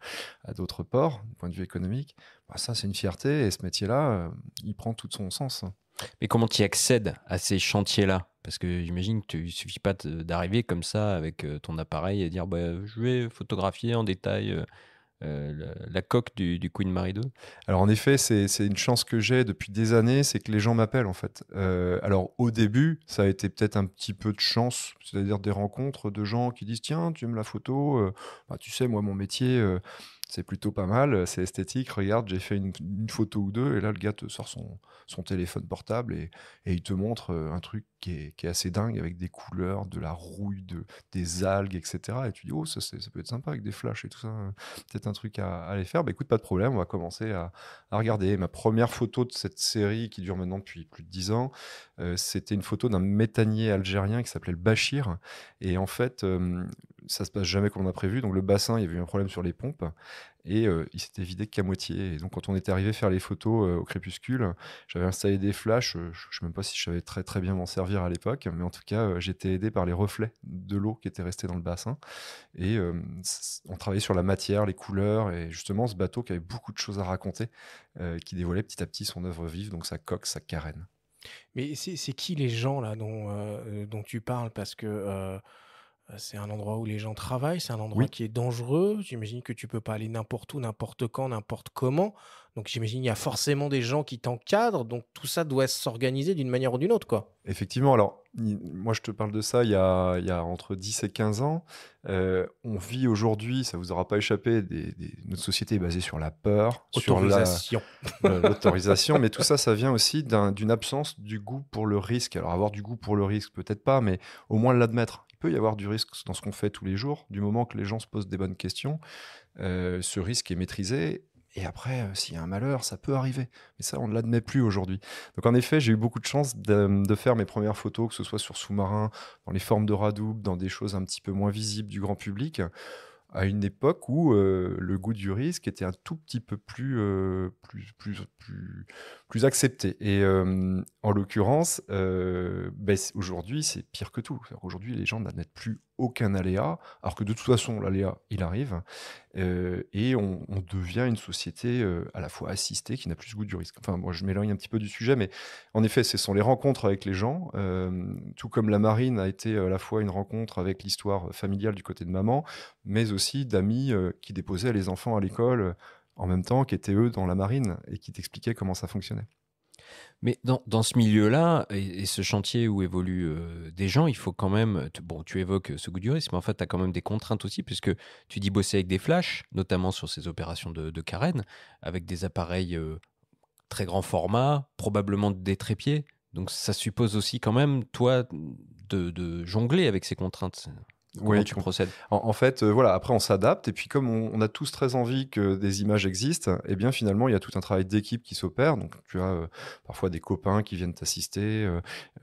[SPEAKER 4] à d'autres ports, du point de vue économique, bah, ça c'est une fierté et ce métier-là, il prend tout son sens. Mais comment tu
[SPEAKER 3] accèdes à ces chantiers-là
[SPEAKER 4] Parce que j'imagine qu'il ne suffit
[SPEAKER 3] pas d'arriver comme ça avec ton appareil et dire bah, je vais photographier en détail
[SPEAKER 4] euh, la, coque du, Queen Mary 2 Alors en effet, c'est une chance que j'ai depuis des années, c'est que les gens m'appellent en fait. Euh, alors au début, ça a été peut-être un petit peu de chance, c'est-à-dire des rencontres de gens qui disent tiens, tu aimes la photo, euh, bah, tu sais, moi mon métier, c'est plutôt pas mal, c'est esthétique, regarde, j'ai fait une, photo ou deux, et là le gars te sort son, son téléphone portable et, il te montre euh, un truc qui est, qui est, assez dingue avec des couleurs, de la rouille, de, des algues, etc. Et tu dis, oh, ça, peut être sympa avec des flashs et tout ça, hein. peut-être un truc à, aller faire. Bah écoute, pas de problème, on va commencer à, regarder. Ma première photo de cette série qui dure maintenant depuis plus de dix ans, euh, c'était une photo d'un métanier algérien qui s'appelait le Bachir. Et en fait, euh, ça se passe jamais comme on a prévu. Donc le bassin, il y avait eu un problème sur les pompes et euh, il s'était vidé qu'à moitié. Et donc quand on était arrivé faire les photos euh, au crépuscule, j'avais installé des flashs. Euh, je ne sais même pas si je savais très très bien m'en servir à l'époque, mais en tout cas j'étais aidé par les reflets de l'eau qui était restée dans le bassin. Et on travaillait sur la matière, les couleurs et justement ce bateau qui avait beaucoup de choses à raconter, qui dévoilait petit à petit son œuvre vive, donc sa coque, sa carène.
[SPEAKER 2] Mais c'est qui les gens là dont, dont tu parles Parce que euh, c'est un endroit où les gens travaillent, c'est un endroit qui est dangereux. J'imagine que tu peux pas aller n'importe où, n'importe quand, n'importe comment. Donc j'imagine il y a forcément des gens qui t'encadrent. Donc
[SPEAKER 4] tout ça doit s'organiser d'une manière ou d'une autre. quoi. Effectivement, alors moi je te parle de ça il y a, entre 10 et 15 ans. Euh, on vit aujourd'hui, ça vous aura pas échappé, notre société est basée sur la peur, sur euh, l'autorisation. mais tout ça, ça vient aussi d'une absence du goût pour le risque. Alors avoir du goût pour le risque, peut-être pas, mais au moins l'admettre peut y avoir du risque dans ce qu'on fait tous les jours, du moment que les gens se posent des bonnes questions. Euh, ce risque est maîtrisé et après, euh, s'il y a un malheur, ça peut arriver. Mais ça, on ne l'admet plus aujourd'hui. Donc en effet, j'ai eu beaucoup de chance de, faire mes premières photos, que ce soit sur sous-marin, dans les formes de radoub, dans des choses un petit peu moins visibles du grand public, à une époque où euh, le goût du risque était un tout petit peu plus, plus, plus, plus, plus accepté. Et euh, en l'occurrence, euh, ben, aujourd'hui, c'est pire que tout. Aujourd'hui, les gens n'admettent plus aucun aléa, alors que de toute façon, l'aléa, il arrive. Euh, et on, devient une société à la fois assistée qui n'a plus ce goût du risque. Enfin, moi, je m'éloigne un petit peu du sujet, mais en effet, ce sont les rencontres avec les gens, tout comme la marine a été à la fois une rencontre avec l'histoire familiale du côté de maman, mais aussi d'amis qui déposaient les enfants à l'école en même temps, qui étaient eux dans la marine et qui t'expliquaient comment ça fonctionnait.
[SPEAKER 3] Mais dans, ce milieu-là et, ce chantier où évoluent euh, des gens, il faut quand même. bon, tu évoques euh, ce goût du risque, mais en fait, tu as quand même des contraintes aussi, puisque tu dis bosser avec des flashs, notamment sur ces opérations de, carène, avec des appareils euh, très grand format, probablement des trépieds. Donc ça suppose aussi quand même, toi, de, de jongler
[SPEAKER 4] avec ces contraintes oui, tu procèdes en, fait, euh, voilà, après on s'adapte et puis comme on, a tous très envie que des images existent, eh bien finalement il y a tout un travail d'équipe qui s'opère. Donc tu as euh, parfois des copains qui viennent t'assister,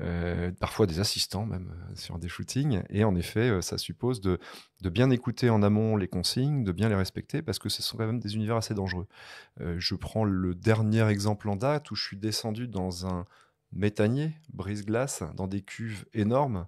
[SPEAKER 4] euh, parfois des assistants même sur des shootings. Et en effet, ça suppose de, de, bien écouter en amont les consignes, de bien les respecter parce que ce sont quand même des univers assez dangereux. je prends le dernier exemple en date où je suis descendu dans un méthanier brise-glace dans des cuves énormes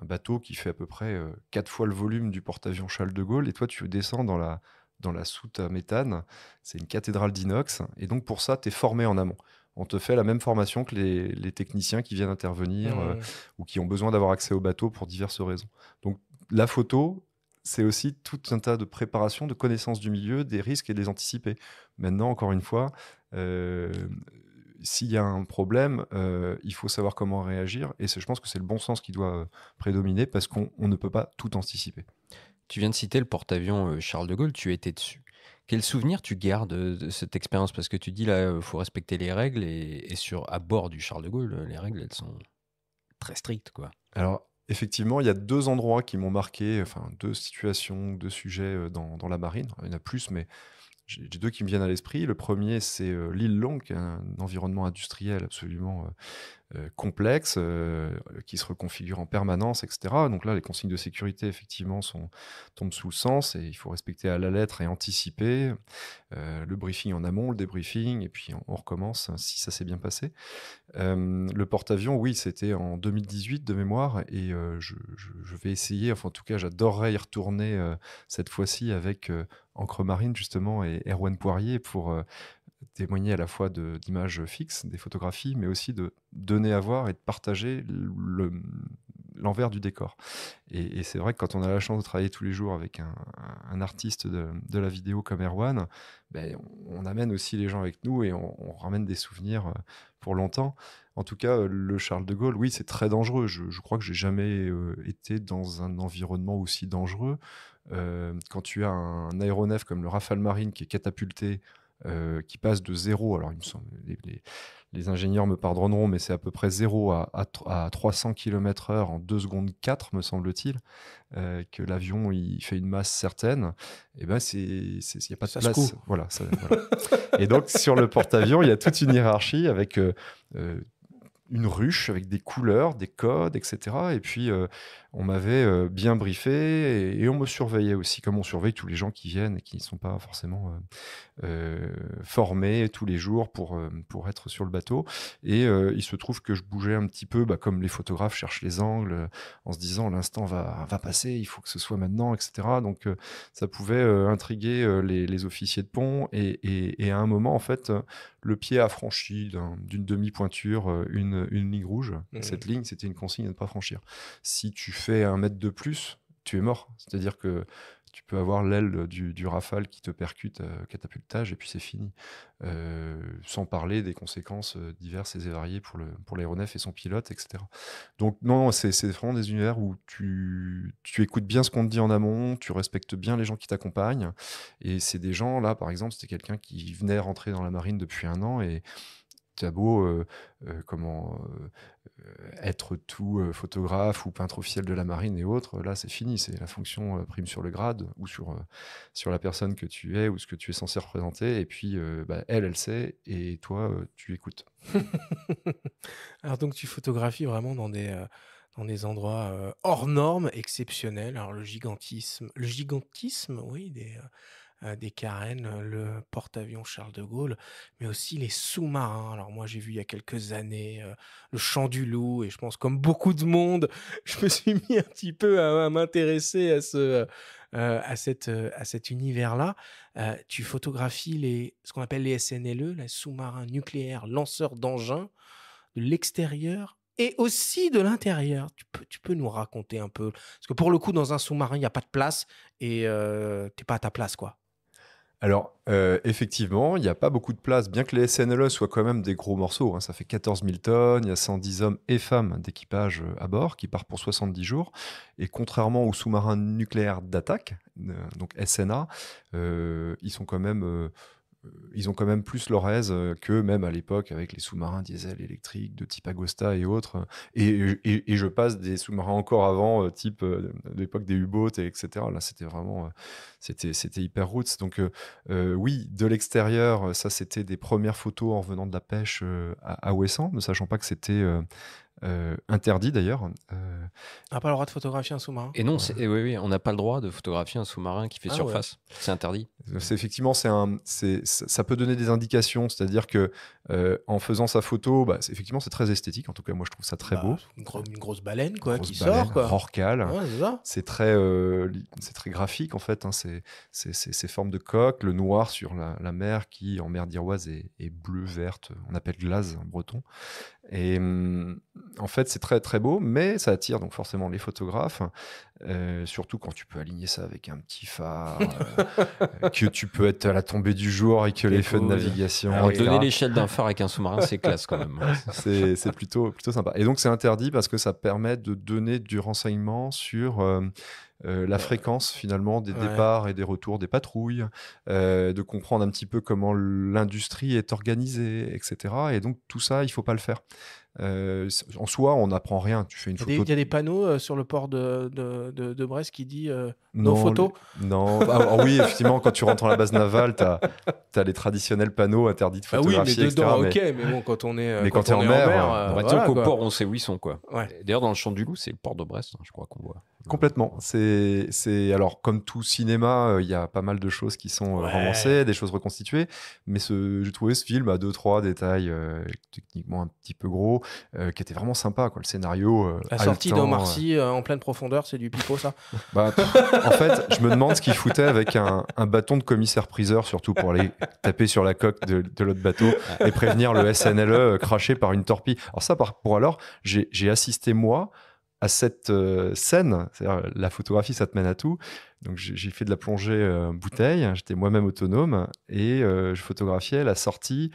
[SPEAKER 4] un bateau qui fait à peu près euh, quatre fois le volume du porte-avions Charles de Gaulle, et toi tu descends dans la, dans la soute à méthane, c'est une cathédrale d'inox, et donc pour ça tu es formé en amont. On te fait la même formation que les, techniciens qui viennent intervenir euh, mmh. ou qui ont besoin d'avoir accès au bateau pour diverses raisons. Donc la photo, c'est aussi tout un tas de préparation, de connaissance du milieu, des risques et des les anticiper. Maintenant, encore une fois, euh, s'il y a un problème, euh, il faut savoir comment réagir. Et je pense que c'est le bon sens qui doit euh, prédominer parce qu'on ne peut pas tout anticiper. Tu viens de citer le porte-avions euh, Charles de Gaulle, tu étais dessus.
[SPEAKER 3] Quel souvenir tu gardes de cette expérience Parce que tu dis là, il faut respecter les règles et,
[SPEAKER 4] sur à bord du Charles de Gaulle, les règles, elles sont
[SPEAKER 3] très strictes. quoi.
[SPEAKER 4] Alors, effectivement, il y a deux endroits qui m'ont marqué, enfin deux situations, deux sujets dans, dans la marine. Il y en a plus, mais j'ai deux qui me viennent à l'esprit. Le premier, c'est euh, l'île Long, un environnement industriel absolument euh, euh, complexes euh, qui se reconfigurent en permanence, etc. Donc là, les consignes de sécurité, effectivement, tombent sous le sens et il faut respecter à la lettre et anticiper euh, le briefing en amont, le débriefing, et puis on, recommence hein, si ça s'est bien passé. le porte-avions, oui, c'était en 2018 de mémoire et je, vais essayer, enfin en tout cas, j'adorerais y retourner cette fois-ci avec... Ancre Marine justement et Erwan Poirier pour témoigner à la fois d'images fixes, des photographies, mais aussi de donner à voir et de partager l'envers du décor. Et, c'est vrai que quand on a la chance de travailler tous les jours avec un, un artiste de, la vidéo comme Erwan, ben, on, amène aussi les gens avec nous et on, ramène des souvenirs euh, pour longtemps. En tout cas, le Charles de Gaulle, oui, c'est très dangereux. Je, je crois que j'ai jamais euh, été dans un environnement aussi dangereux. Euh, quand tu as un aéronef comme le Rafale Marine qui est catapulté euh, qui passe de 0, alors il me semble, les, ingénieurs me pardonneront, mais c'est à peu près 0 à, à, 300 km/h en 2 secondes 4, me semble-t-il, euh, que l'avion il fait une masse certaine, et eh ben c'est il n'y a pas de place. Voilà, et donc sur le porte-avions, il y a toute une hiérarchie avec euh, une ruche avec des couleurs, des codes, etc. Et puis, euh, on m'avait euh, bien briefé et, on me surveillait aussi, comme on surveille tous les gens qui viennent et qui ne sont pas forcément euh, formés tous les jours pour, pour être sur le bateau. Et il se trouve que je bougeais un petit peu, bah, comme les photographes cherchent les angles, en se disant l'instant va, va passer, il faut que ce soit maintenant, etc. Donc, ça pouvait intriguer les, officiers de pont. Et, à un moment, en fait, le pied a franchi d'une demi-pointure, une euh, une, ligne rouge. Mmh. Cette ligne, c'était une consigne à ne pas franchir. Si tu fais un mètre de plus, tu es mort. C'est-à-dire que tu peux avoir l'aile du, rafale qui te percute, euh, catapultage, et puis c'est fini. Euh, sans parler des conséquences diverses et variées pour, le, pour l'aéronef et son pilote, etc. Donc, non, c'est, c'est vraiment des univers où tu, tu écoutes bien ce qu'on te dit en amont, tu respectes bien les gens qui t'accompagnent. Et c'est des gens, là, par exemple, c'était quelqu'un qui venait rentrer dans la marine depuis un an et as beau euh, euh, comment euh, être tout photographe ou peintre officiel de la marine et autres, là c'est fini, c'est la fonction prime sur le grade ou sur sur la personne que tu es ou ce que tu es censé représenter. Et puis bah, elle, elle sait et toi tu écoutes.
[SPEAKER 2] Alors donc tu photographies vraiment dans des dans des endroits hors normes, exceptionnels. Alors le gigantisme, le gigantisme, oui, des euh, des carènes, euh, le porte-avions Charles de Gaulle, mais aussi les sous-marins. Alors moi j'ai vu il y a quelques années euh, le chant du loup et je pense comme beaucoup de monde, je me suis mis un petit peu à, m'intéresser à ce à cette à cet univers-là. tu photographies les ce qu'on appelle les SNLE, les sous-marins nucléaires lanceurs d'engins de l'extérieur et aussi de l'intérieur. Tu peux, tu peux nous raconter un peu. Parce que pour le coup, dans un sous-marin, il n'y a pas de place et tu n'es pas à ta place, quoi.
[SPEAKER 4] Alors, euh, effectivement, il n'y a pas beaucoup de place, bien que les SNLE soient quand même des gros morceaux. Hein. ça fait 14 000 tonnes, il y a 110 hommes et femmes d'équipage euh, à bord qui partent pour 70 jours. Et contrairement aux sous-marins nucléaires d'attaque, euh, donc SNA, ils sont quand même euh, ils ont quand même plus leur aise euh, que même à l'époque avec les sous-marins diesel électriques de type Agosta et autres. Et, et, je passe des sous-marins encore avant, euh, type l'époque des U-boats, etc. Là, c'était vraiment c'était, c'était hyper roots. Donc, oui, de l'extérieur, ça, c'était des premières photos en revenant de la pêche à, Ouessant, ne sachant pas que c'était. Euh, interdit d'ailleurs. Euh,
[SPEAKER 2] on n'a pas le droit de photographier un sous-marin.
[SPEAKER 3] Et non,
[SPEAKER 4] oui, on n'a pas le droit de photographier un sous-marin qui fait ah surface. C'est interdit. effectivement, c'est ça peut donner des indications, c'est-à-dire que euh, en faisant sa photo, bah, effectivement, c'est très esthétique. En tout cas, moi, je trouve ça très bah, beau.
[SPEAKER 2] Une, grosse baleine, quoi, qui sort, quoi.
[SPEAKER 4] c'est très, c'est très graphique en fait. Hein. c'est, ces formes de coque, le noir sur la, mer qui en mer d'Iroise est, est bleu verte. On appelle glace en breton. Et en fait, c'est très très beau, mais ça attire donc forcément les photographes, euh, surtout quand tu peux aligner ça avec un petit phare, euh, que tu peux être à la tombée du jour et que les feux de navigation. donner l'échelle d'un phare avec un sous-marin, c'est classe quand même. c'est plutôt, plutôt sympa. Et donc, c'est interdit parce que ça permet de donner du renseignement sur. Euh, euh, la fréquence finalement des départs et des retours des patrouilles, euh, de comprendre un petit peu comment l'industrie est organisée, etc. Et donc tout ça, il faut pas le faire. Euh, en soi, on n'apprend rien. Tu fais une photo. Il y
[SPEAKER 2] a des panneaux sur le port de, de, de, Brest qui dit nos photos. Non, ah, ah, oui, effectivement, quand tu rentres dans la base
[SPEAKER 4] navale, tu as, as, les traditionnels panneaux interdits de photographier. Ah oui, mais dedans, ok, mais bon, quand on est, quand, on en, mer, port, on sait où ils sont. quoi. D'ailleurs, dans le champ du loup, c'est le port de Brest, hein, je crois qu'on voit. Complètement. C'est, alors comme tout cinéma, euh, il y a pas mal de choses qui sont euh, des choses reconstituées. Mais ce, j'ai trouvé ce film à deux trois détails euh, techniquement un petit peu gros, euh, qui était vraiment sympa. Quoi. Le scénario. La sortie d'Omar
[SPEAKER 2] en pleine profondeur, c'est du pipeau ça.
[SPEAKER 4] Bah, en fait, je me demande ce qu'il foutait avec un, bâton de commissaire priseur, surtout pour aller taper sur la coque de, l'autre bateau et prévenir le SNLE craché par une torpille. Alors ça, pour alors, j'ai assisté moi à cette euh, scène. C'est-à-dire, la photographie, ça te mène à tout. Donc, j'ai fait de la plongée euh, bouteille. J'étais moi-même autonome et euh, je photographiais la sortie,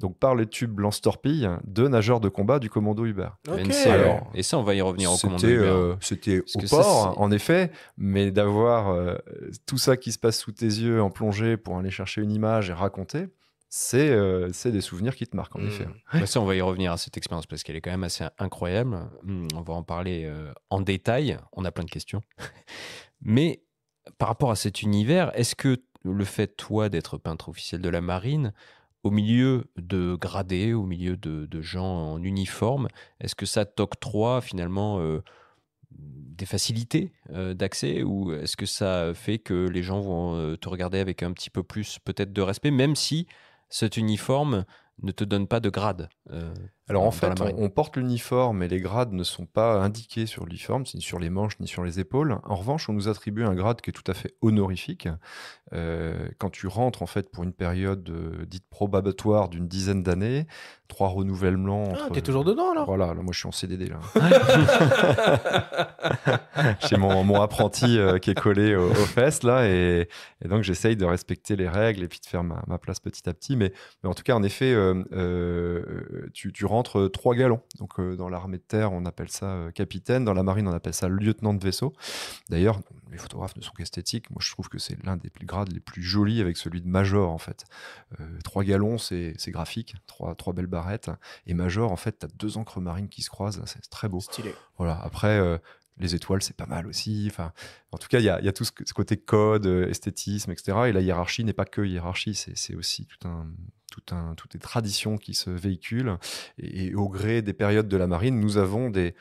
[SPEAKER 4] donc par les tubes lance-torpille, de nageurs de combat du commando Hubert.
[SPEAKER 3] et ça, on va y revenir au commando C'était au port,
[SPEAKER 4] en effet, mais d'avoir tout ça qui se passe sous tes yeux en plongée pour aller chercher une image et raconter. Euh, c'est des souvenirs qui te marquent en effet. Mmh.
[SPEAKER 3] Bah, ça, on va y revenir à cette expérience parce qu'elle est quand même assez incroyable. Mmh, on va en parler euh, en détail. On a plein de questions. Mais par rapport à cet univers, est-ce que le fait, toi, d'être peintre officiel de la marine, au milieu de gradés, au milieu de, gens en uniforme, est-ce que ça t'octroie finalement euh, des facilités d'accès ou est-ce que ça fait que les gens vont te regarder avec un petit peu plus peut-être de respect, même si cet uniforme ne te donne pas de grade. Euh, alors en fait,
[SPEAKER 4] on, porte l'uniforme et les grades ne sont pas indiqués sur l'uniforme, ni sur les manches, ni sur les épaules. En revanche, on nous attribue un grade qui est tout à fait honorifique. Euh, quand tu rentres en fait pour une période euh, dite probatoire d'une dizaine d'années, trois renouvellements. Ah, entre... Ah, t'es toujours dedans alors Voilà, moi je suis en CDD là. j'ai mon, apprenti euh, qui est collé aux, fesses là, et, donc j'essaye de respecter les règles et puis de faire ma, place petit à petit. Mais, en tout cas, en effet, tu, tu rentres entre euh, trois galons. Donc euh, dans l'armée de terre, on appelle ça euh, capitaine, dans la marine, on appelle ça lieutenant de vaisseau. D'ailleurs, les photographes ne sont qu'esthétiques. Moi, je trouve que c'est l'un des grades les plus jolis avec celui de major, en fait. trois galons, c'est graphique, trois, trois belles barrettes. Et major, en fait, tu as deux encres marines qui se croisent, c'est très beau. Stylé. Voilà, après les étoiles, c'est pas mal aussi. Enfin, en tout cas, il y, y a, tout ce, côté code, esthétisme, etc. Et la hiérarchie n'est pas que hiérarchie, c'est aussi tout un, toutes les traditions qui se véhiculent. Et, au gré des périodes de la marine, nous avons des,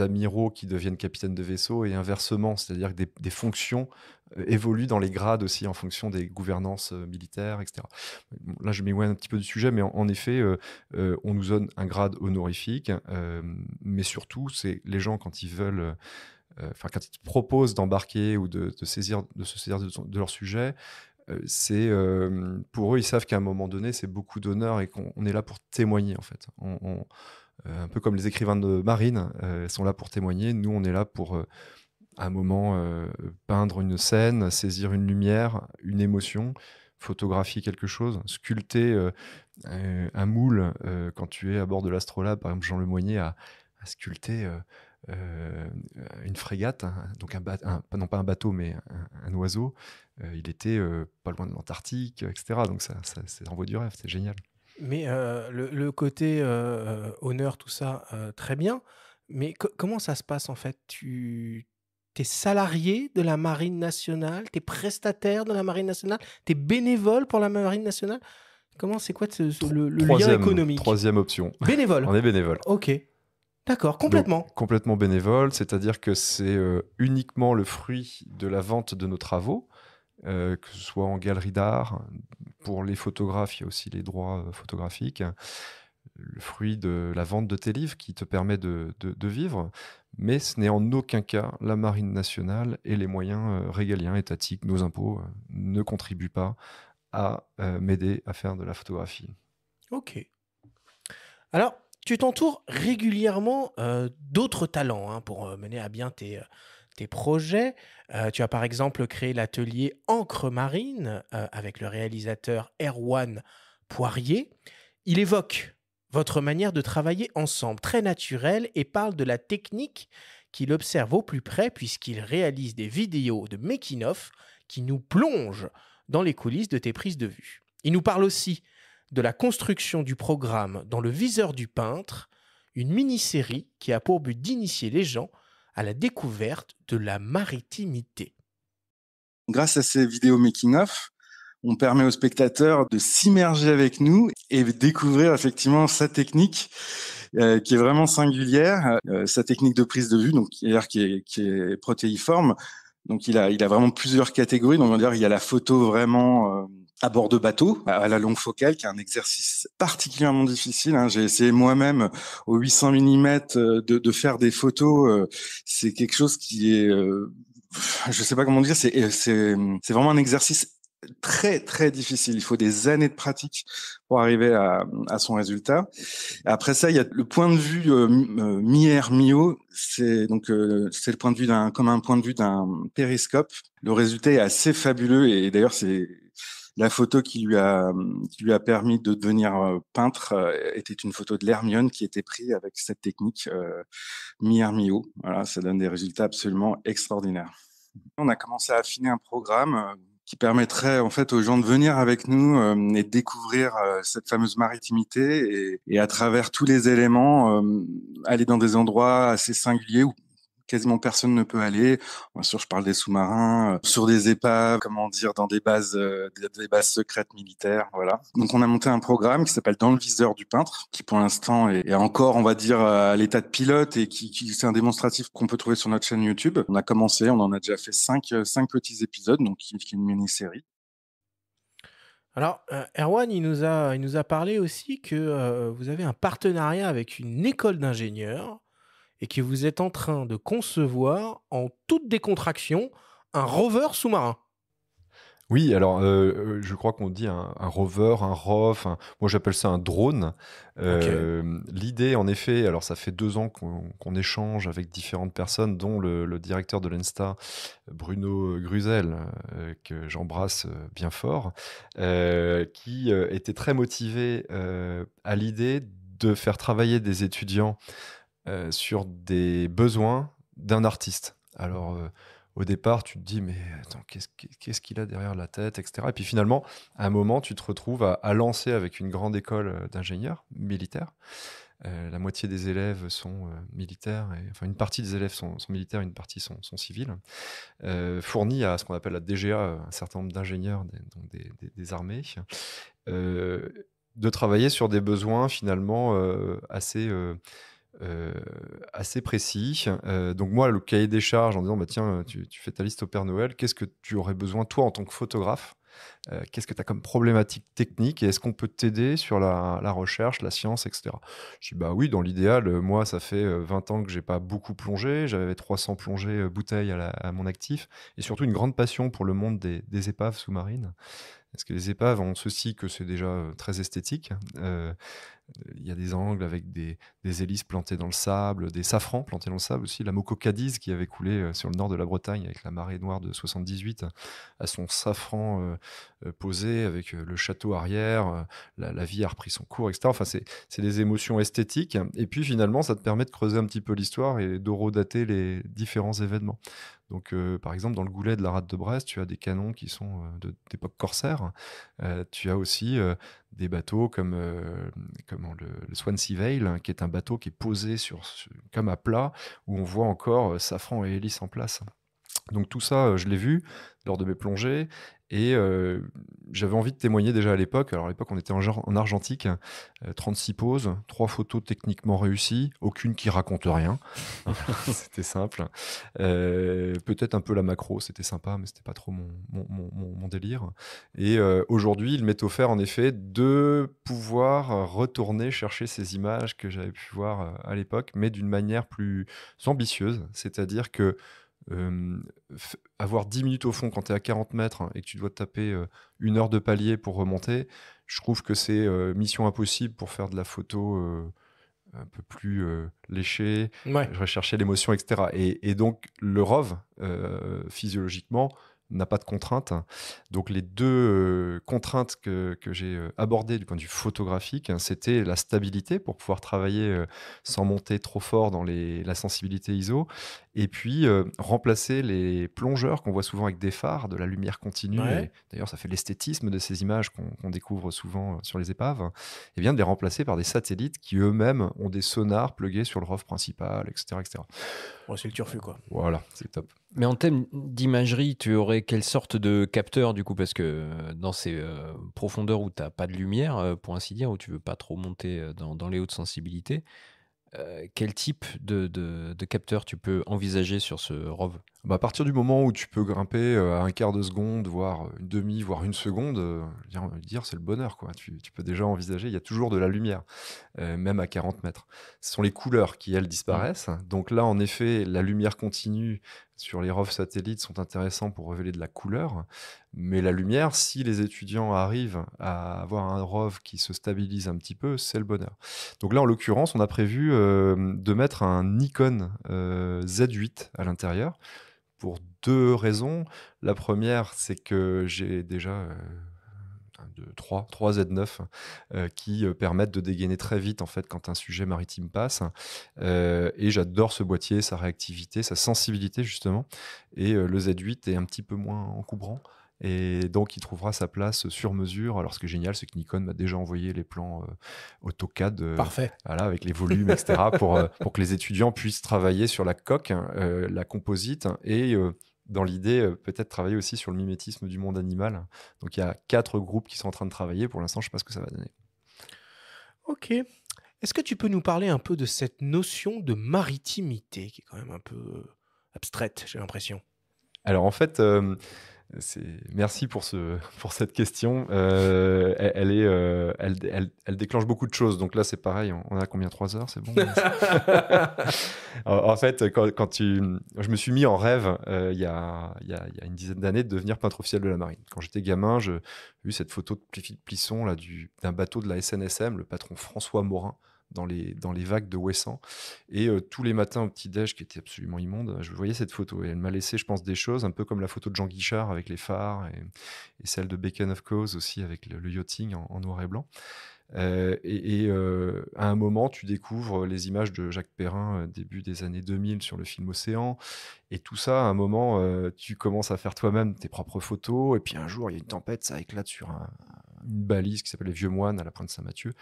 [SPEAKER 4] amiraux qui deviennent capitaines de vaisseau et inversement, c'est-à-dire que des, fonctions euh, évoluent dans les grades aussi en fonction des gouvernances euh, militaires, etc. Là, je m'éloigne un petit peu du sujet, mais en, effet, euh, on nous donne un grade honorifique, mais surtout, c'est les gens quand ils veulent enfin, quand ils proposent d'embarquer ou de, saisir, de se saisir de leur sujet, euh, c'est euh, pour eux, ils savent qu'à un moment donné, c'est beaucoup d'honneur et qu'on est là pour témoigner en fait. On, euh, un peu comme les écrivains de marine sont là pour témoigner. Nous, on est là pour à un moment peindre une scène, saisir une lumière, une émotion, photographier quelque chose, sculpter un moule. quand tu es à bord de l'astrolabe, par exemple, Jean Lemoynier a, a sculpté. une frégate, donc un, non pas un bateau, mais un oiseau, euh, il était euh, pas loin de l'Antarctique, euh, etc. Donc ça, c'est ça envoie du rêve, c'est génial.
[SPEAKER 2] Mais le, côté honneur, tout ça, très bien. Mais comment ça se passe en fait Tu es salarié de la Marine nationale, tu es prestataire de la Marine nationale, tu es bénévole pour la Marine nationale Comment c'est quoi le, lien économique
[SPEAKER 4] Troisième option. Bénévole. On est bénévole. Ok. D'accord, complètement. complètement bénévole, c'est-à-dire que c'est uniquement le fruit de la vente de nos travaux. Euh, que ce soit en galerie d'art. Pour les photographes, il y a aussi les droits euh, photographiques. Le fruit de la vente de tes livres qui te permet de, vivre. Mais ce n'est en aucun cas la marine nationale et les moyens euh, régaliens, étatiques, nos impôts ne contribuent pas à m'aider à faire de la photographie.
[SPEAKER 2] Ok. Alors, tu t'entoures régulièrement d'autres talents hein, pour mener à bien tes, tes projets. Euh, tu as par exemple créé l'atelier Ancre Marine euh, avec le réalisateur Erwan Poirier. Il évoque votre manière de travailler ensemble, très naturelle, et parle de la technique qu'il observe au plus près puisqu'il réalise des vidéos de making qui nous plongent dans les coulisses de tes prises de vue. Il nous parle aussi de la construction du programme dans le viseur du peintre, une mini-série qui a pour but d'initier les gens à la découverte de la maritimité.
[SPEAKER 8] Grâce à ces vidéos making-of, on permet aux spectateurs de s'immerger avec nous et découvrir effectivement sa technique euh, qui est vraiment singulière, euh, sa technique de prise de vue, donc qui est, qui est protéiforme. Donc il a, il a vraiment plusieurs catégories. Donc on il y a la photo vraiment euh, à bord de bateau, à la longue focale, qui est un exercice particulièrement difficile. Hein. J'ai essayé moi-même au 800 mm de, de faire des photos. Euh, c'est quelque chose qui est, je euh, je sais pas comment dire, c'est, euh, c'est, c'est vraiment un exercice très très difficile. Il faut des années de pratique pour arriver à, à son résultat. Après ça, il y a le point de vue euh, mi-air mi C'est donc c'est le point de vue d'un comme un point de vue d'un périscope. Le résultat est assez fabuleux et d'ailleurs c'est la photo qui lui a, qui lui a permis de devenir euh, peintre euh, était une photo de l'Hermione qui était prise avec cette technique euh, mi-hermio. Voilà, ça donne des résultats absolument extraordinaires. On a commencé à affiner un programme euh, qui permettrait en fait aux gens de venir avec nous et de découvrir cette fameuse maritimité et, et, à travers tous les éléments aller dans des endroits assez singuliers quasiment personne ne peut aller. Bien sûr, je parle des sous-marins, euh, sur des épaves, comment dire, dans des bases, euh, des bases secrètes militaires, voilà. Donc, on a monté un programme qui s'appelle Dans le viseur du peintre, qui pour l'instant est, encore, on va dire, euh, à l'état de pilote et qui, c'est un démonstratif qu'on peut trouver sur notre chaîne YouTube. On a commencé, on en a déjà fait cinq, cinq petits épisodes, donc qui, est une mini-série.
[SPEAKER 2] Alors, Erwan, il nous, a, il nous a parlé aussi que vous avez un partenariat avec une école d'ingénieurs et que vous êtes en train de concevoir en toute décontraction un rover sous-marin.
[SPEAKER 4] Oui, alors euh, euh, je crois qu'on dit un, rover, un rof. moi j'appelle ça un drone. Euh, l'idée, en effet, alors ça fait deux ans qu'on échange avec différentes personnes, dont le, directeur de l'ENSTA, Bruno Grusel que j'embrasse bien fort, qui était très motivé à l'idée de faire travailler des étudiants euh, sur des besoins d'un artiste. Alors, euh, au départ, tu te dis, mais attends, qu'est-ce qu'il a derrière la tête, etc. Et puis finalement, à un moment, tu te retrouves à, lancer avec une grande école euh, d'ingénieurs militaires. la moitié des élèves sont militaires, enfin une partie des élèves sont, militaires, une partie sont, civils, euh, fournis à ce qu'on appelle la DGA, un certain nombre d'ingénieurs des armées, de travailler sur des besoins finalement assez euh, assez précis. Euh, donc moi, le cahier des charges en disant, bah, tiens, tu, fais ta liste au Père Noël, qu'est-ce que tu aurais besoin, toi, en tant que photographe euh, Qu'est-ce que tu as comme problématique technique et est-ce qu'on peut t'aider sur la, recherche, la science, etc. Je dis, bah oui, dans l'idéal, moi, ça fait 20 ans que j'ai pas beaucoup plongé, j'avais 300 plongées bouteilles à, mon actif et surtout une grande passion pour le monde des, des épaves sous-marines. Parce que les épaves ont ceci que c'est déjà très esthétique. Il y a des angles avec des, hélices plantées dans le sable, des safrans plantés dans le sable aussi. La Mococadise qui avait coulé sur le nord de la Bretagne avec la marée noire de 78 à son safran posé avec le château arrière. La, vie a repris son cours, etc. Enfin, c'est des émotions esthétiques. Et puis finalement, ça te permet de creuser un petit peu l'histoire et d'horodater les différents événements. Donc, euh, par exemple, dans le goulet de la rade de Brest, tu as des canons qui sont euh, d'époque corsaire. Euh, tu as aussi des bateaux comme, le, Swansea Vale, qui est un bateau qui est posé comme à plat, où on voit encore Safran et Hélice en place. Donc tout ça, euh, je l'ai vu lors de mes plongées et euh, j'avais envie de témoigner déjà à l'époque. Alors à l'époque, on était en, en argentique, 36 euh, poses, trois photos techniquement réussies, aucune qui raconte rien. c'était simple. Peut-être un peu la macro, c'était sympa, mais c'était pas trop mon, mon délire. Et aujourd'hui, il m'est offert en effet de pouvoir retourner chercher ces images que j'avais pu voir à l'époque, mais d'une manière plus ambitieuse. C'est-à-dire que avoir 10 minutes au fond quand tu es à 40 mètres et que tu dois te taper une heure de palier pour remonter, je trouve que c'est mission impossible pour faire de la photo un peu plus léchée, ouais. rechercher l'émotion, etc. Et, donc le ROV, physiologiquement, n'a pas de contraintes. Donc les deux contraintes que, que j'ai abordées du point de vue photographique, hein, c'était la stabilité pour pouvoir travailler sans monter trop fort dans la sensibilité ISO et puis euh, remplacer les plongeurs qu'on voit souvent avec des phares, de la lumière continue. D'ailleurs, ça fait l'esthétisme de ces images qu'on découvre souvent euh, sur les épaves. Et hein. eh bien de les remplacer par des satellites qui eux-mêmes ont des sonars plugués sur le ROV principal, etc. etc. c'est le turfu, quoi. Voilà, c'est top. Mais
[SPEAKER 3] en thème d'imagerie, tu aurais quelle sorte de capteur, du coup Parce que euh, dans ces profondeurs où tu n'as pas de lumière, pour ainsi dire, où tu veux pas trop monter dans les hautes sensibilités,
[SPEAKER 4] euh, quel type de, capteur tu peux envisager sur ce ROV bah, à partir du moment où tu peux grimper à euh, un quart de seconde, voire euh, une demi, voire une seconde, euh, dire c'est le bonheur. Quoi. Tu, peux déjà envisager, il y a toujours de la lumière, même à 40 mètres. Ce sont les couleurs qui, elles, disparaissent. Mmh. Donc là, en effet, la lumière continue sur les ROV satellites sont intéressants pour révéler de la couleur. Mais la lumière, si les étudiants arrivent à avoir un ROV qui se stabilise un petit peu, c'est le bonheur. Donc là, en l'occurrence, on a prévu de mettre un Nikon Z8 à l'intérieur pour deux raisons. La première, c'est que j'ai déjà euh, trois 3, Z9 euh, qui euh, permettent de dégainer très vite en fait quand un sujet maritime passe. et j'adore ce boîtier, sa réactivité, sa sensibilité justement. Et le Z8 est un petit peu moins encoubrant. Et donc, il trouvera sa place sur mesure. Alors, ce qui est génial, c'est que Nikon m'a déjà envoyé les plans euh, AutoCAD. Euh, Parfait. Voilà, avec les volumes, etc., pour, euh, pour que les étudiants puissent travailler sur la coque, hein, la composite hein, et dans l'idée, peut-être travailler aussi sur le mimétisme du monde animal. Donc, il y a quatre groupes qui sont en train de travailler. Pour l'instant, je ne sais pas ce que ça va donner.
[SPEAKER 2] Ok. Est-ce que tu peux nous parler un peu de cette notion de maritimité qui est quand même un peu abstraite, j'ai l'impression
[SPEAKER 4] Alors, en fait. Merci pour, cette question. Euh, euh, elle, déclenche beaucoup de choses. Donc là, c'est pareil. On, a combien Trois heures C'est bon en, fait, quand, je me suis mis en rêve euh, il, y a, une dizaine d'années de devenir peintre officiel de la marine. Quand j'étais gamin, j'ai vu cette photo de Plisson d'un bateau de la SNSM, le patron François Morin, dans les, dans les vagues de Ouessant Et euh, tous les matins au petit-déj, qui était absolument immonde, je voyais cette photo. Et elle m'a laissé, je pense, des choses, un peu comme la photo de Jean Guichard avec les phares et, celle de Bacon of Cause aussi avec le, yachting en, noir et blanc. Euh, et, euh, à un moment, tu découvres les images de Jacques Perrin début des années 2000 sur le film Océan. Et tout ça, à un moment, tu commences à faire toi-même tes propres photos. Et puis un jour, il y a une tempête, ça éclate sur une balise qui s'appelle les Vieux Moines à la Pointe Saint-Mathieu.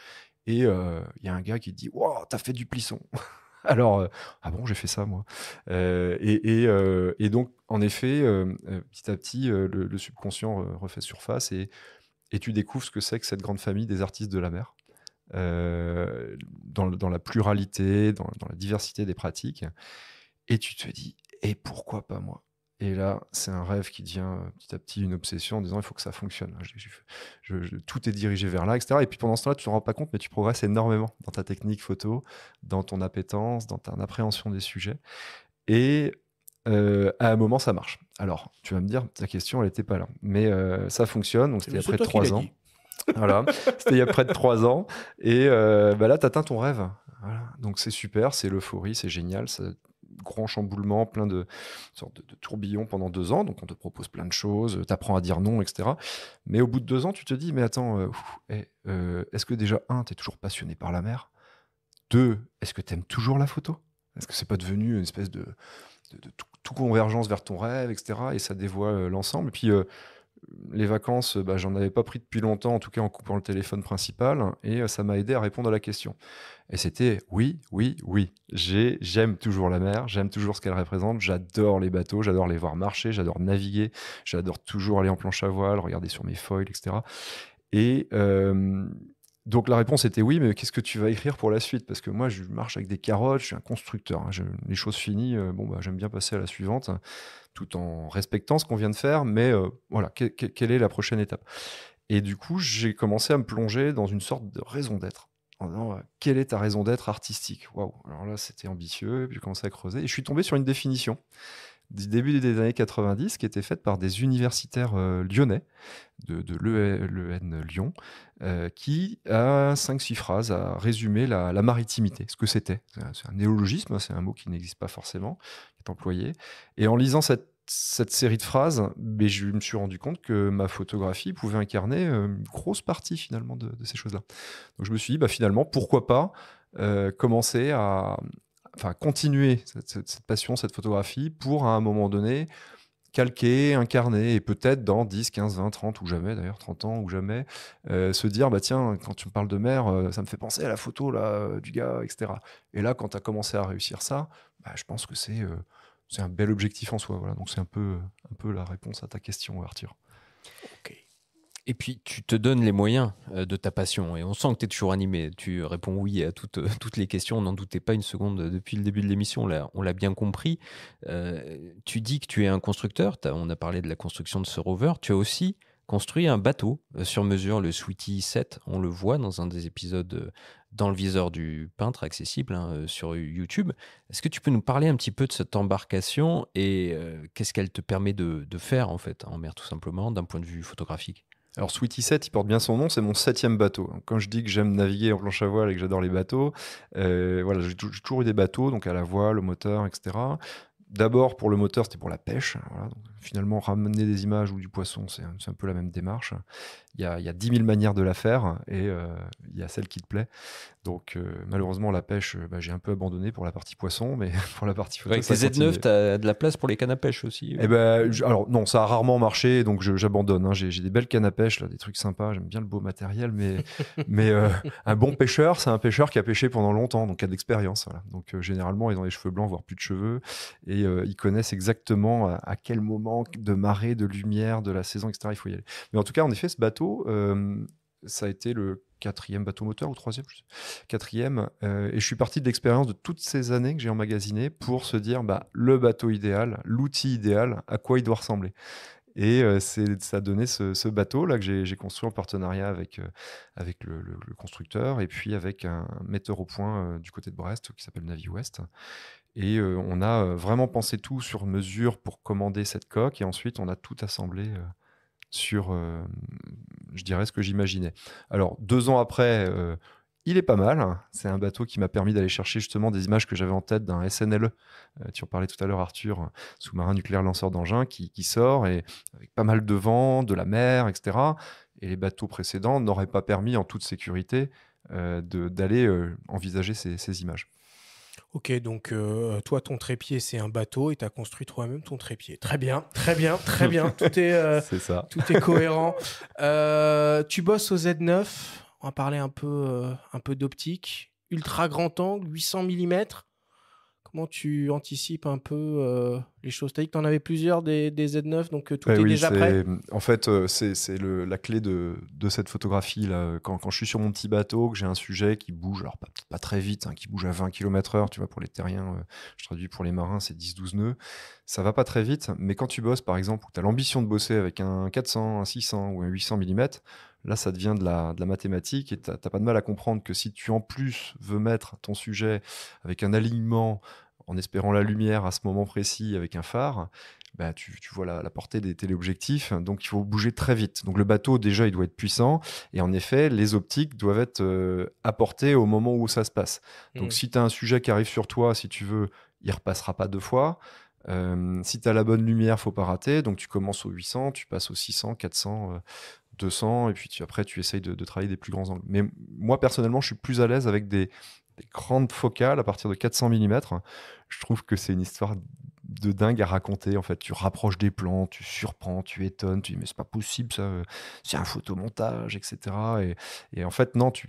[SPEAKER 4] Et euh, il y a un gars qui dit Wow, t'as fait du plisson Alors, euh, ah bon, j'ai fait ça, moi. Euh, et, donc, en effet, petit à petit, le, subconscient refait surface et, et, tu découvres ce que c'est que cette grande famille des artistes de la mer. Dans, la pluralité, dans, la diversité des pratiques. Et tu te dis, et pourquoi pas moi et là, c'est un rêve qui devient euh, petit à petit une obsession en disant il faut que ça fonctionne. Hein, tout est dirigé vers là, etc. Et puis pendant ce temps-là, tu ne te rends pas compte, mais tu progresses énormément dans ta technique photo, dans ton appétence, dans ta appréhension des sujets. Et euh, à un moment, ça marche. Alors, tu vas me dire, ta question, elle n'était pas là. Mais euh, ça fonctionne, donc eh c'était il y a près de trois ans. voilà, c'était il y a près de trois ans. Et bah là, tu atteins ton rêve. Donc c'est super, c'est l'euphorie, c'est génial, ça grand chamboulement, plein de sortes de, tourbillons pendant deux ans. Donc, on te propose plein de choses, euh, t'apprends à dire non, etc. Mais au bout de deux ans, tu te dis, mais attends, euh, eh, euh, est-ce que déjà, un, t'es toujours passionné par la mer Deux, est-ce que t'aimes toujours la photo Est-ce que c'est pas devenu une espèce de, de, tout, convergence vers ton rêve, etc. Et ça dévoile l'ensemble. Et puis, les vacances, euh, bah, j'en avais pas pris depuis longtemps, en tout cas en coupant le téléphone principal, et euh, ça m'a aidé à répondre à la question. Et c'était oui, oui, oui. J'aime toujours la mer, j'aime toujours ce qu'elle représente, j'adore les bateaux, j'adore les voir marcher, j'adore naviguer, j'adore toujours aller en planche à voile, regarder sur mes foils, etc. Et donc la réponse était oui, mais qu'est-ce que tu vas écrire pour la suite Parce que moi, je marche avec des carottes, je suis un constructeur. Hein. les choses finies, euh, bon, bah, j'aime bien passer à la suivante, hein, tout en respectant ce qu'on vient de faire, mais euh, voilà, quelle est la prochaine étape Et du coup, j'ai commencé à me plonger dans une sorte de raison d'être. En euh, quelle est ta raison d'être artistique Waouh Alors là, c'était ambitieux, puis j'ai commencé à creuser, et je suis tombé sur une définition du début des années 90 qui était faite par des universitaires euh, lyonnais de, de l'EN Lyon euh, qui a cinq, six phrases à résumer la, maritimité, ce que c'était. C'est un néologisme, c'est un mot qui n'existe pas forcément, qui est employé. Et en lisant cette série de phrases, ben, je me suis rendu compte que ma photographie pouvait incarner euh, une grosse partie finalement de, ces choses-là. Donc je me suis dit, bah, finalement, pourquoi pas commencer à, enfin, continuer cette, passion, cette photographie, pour à un moment donné calquer, incarner, et peut-être dans 10, 15, 20, 30 ou jamais, d'ailleurs 30 ans ou jamais, euh, se dire, bah tiens, quand tu me parles de mer, euh, ça me fait penser à la photo là, euh, du gars, etc. Et là, quand tu as commencé à réussir ça, bah, je pense que c'est c'est un bel objectif en soi. Voilà. Donc c'est un peu, un peu la réponse à ta question, Arthur. Et puis, tu te donnes
[SPEAKER 3] les moyens euh, de ta passion. Et on sent que tu es toujours animé. Tu réponds oui à toutes, euh, toutes les questions. On n'en doutait pas une seconde euh, depuis le début de l'émission. On l'a bien compris. tu dis que tu es un constructeur. On a parlé de la construction de ce rover. Tu as aussi construit un bateau sur mesure, le Sweetie 7. On le voit dans un des épisodes dans le viseur du peintre accessible hein, sur YouTube. Est-ce que tu peux nous parler un petit peu de cette embarcation et qu'est-ce qu'elle te
[SPEAKER 4] permet de, de, faire en fait en mer tout simplement d'un point de vue photographique alors Sweetie 7, il porte bien son nom, c'est mon septième bateau. Quand je dis que j'aime naviguer en planche à voile et que j'adore les bateaux, euh, voilà, j'ai toujours eu des bateaux, donc à la voile, au moteur, etc. D'abord, pour le moteur, c'était pour la pêche. Hein, finalement, ramener des images ou du poisson, c'est un peu la même démarche il y a, y a 10 000 manières de la faire et euh, il y a celle qui te plaît. Donc euh, malheureusement, la pêche, euh, bah, j'ai un peu abandonné pour la partie poisson, mais pour la partie photo. Avec tes Z9, tu as de la place pour les cannes à pêche aussi. Eh ben, alors non, ça a rarement marché, donc j'abandonne. Hein. J'ai des belles cannes à pêche, des trucs sympas, j'aime bien le beau matériel, mais, mais un bon pêcheur, c'est un pêcheur qui a pêché pendant longtemps, donc qui a de l'expérience. Donc généralement, ils ont les cheveux blancs, voire plus de cheveux, et ils connaissent exactement à, à quel moment de marée, de lumière, de la saison, etc. Il faut y aller. Mais en tout cas, en effet, ce bateau, euh, ça a été le quatrième bateau moteur ou troisième, je sais. quatrième. Euh, et je suis parti de l'expérience de toutes ces années que j'ai emmagasinées pour se dire bah, le bateau idéal, l'outil idéal, à quoi il doit ressembler. Et euh, ça a donné ce, bateau-là que j'ai construit en partenariat avec, avec le, constructeur et puis avec un metteur au point du côté de Brest qui s'appelle Navy West. Et on a vraiment pensé tout sur mesure pour commander cette coque et ensuite on a tout assemblé sur, euh, je dirais, ce que j'imaginais. Alors, deux ans après, euh, il est pas mal. C'est un bateau qui m'a permis d'aller chercher justement des images que j'avais en tête d'un SNLE. Euh, tu en parlais tout à l'heure, Arthur, sous-marin nucléaire lanceur d'engins, qui, sort et avec pas mal de vent, de la mer, etc. Et les bateaux précédents n'auraient pas permis en toute sécurité d'aller envisager ces images.
[SPEAKER 2] Ok, donc euh, toi, ton trépied, c'est un bateau et tu as construit toi-même ton trépied. Très bien, très bien, très bien. Tout est, euh, Tout est cohérent. Euh, tu bosses au Z9. On va parler un peu, un peu d'optique. Ultra grand angle, 800 mm tu anticipes un peu euh, les choses Tu as dit que en avais plusieurs des, des Z9, donc euh, tout est déjà prêt
[SPEAKER 4] En fait, euh, c'est la clé de, de cette photographie. Là. Quand, quand, je suis sur mon petit bateau, que j'ai un sujet qui bouge, alors pas, pas très vite, hein, qui bouge à 20 km/h, tu vois, pour les terriens, je traduis pour les marins, c'est 10-12 nœuds, ça va pas très vite, mais quand tu bosses, par exemple, ou tu as l'ambition de bosser avec un 400, un 600 ou un 800 mm, là, ça devient de la, de la mathématique et tu n'as pas de mal à comprendre que si tu en plus veux mettre ton sujet avec un alignement, en espérant la lumière à ce moment précis avec un phare, bah, tu, vois la, portée des téléobjectifs, donc il faut bouger très vite. Donc le bateau, déjà, il doit être puissant, et en effet, les optiques doivent être euh, apportées au moment où ça se passe. Mmh. Donc si tu as un sujet qui arrive sur toi, si tu veux, il repassera pas deux fois. Euh, si tu as la bonne lumière, faut pas rater, donc tu commences au 800, tu passes au 600, 400, 200, et puis après, tu essayes de, travailler des plus grands angles. Mais moi, personnellement, je suis plus à l'aise avec des, des grandes focales à partir de 400 mm. Je trouve que c'est une histoire de dingue à raconter. En fait, tu rapproches des plans, tu surprends, tu étonnes, tu dis mais c'est pas possible, ça, c'est un photomontage, etc. Et, en fait, non, tu,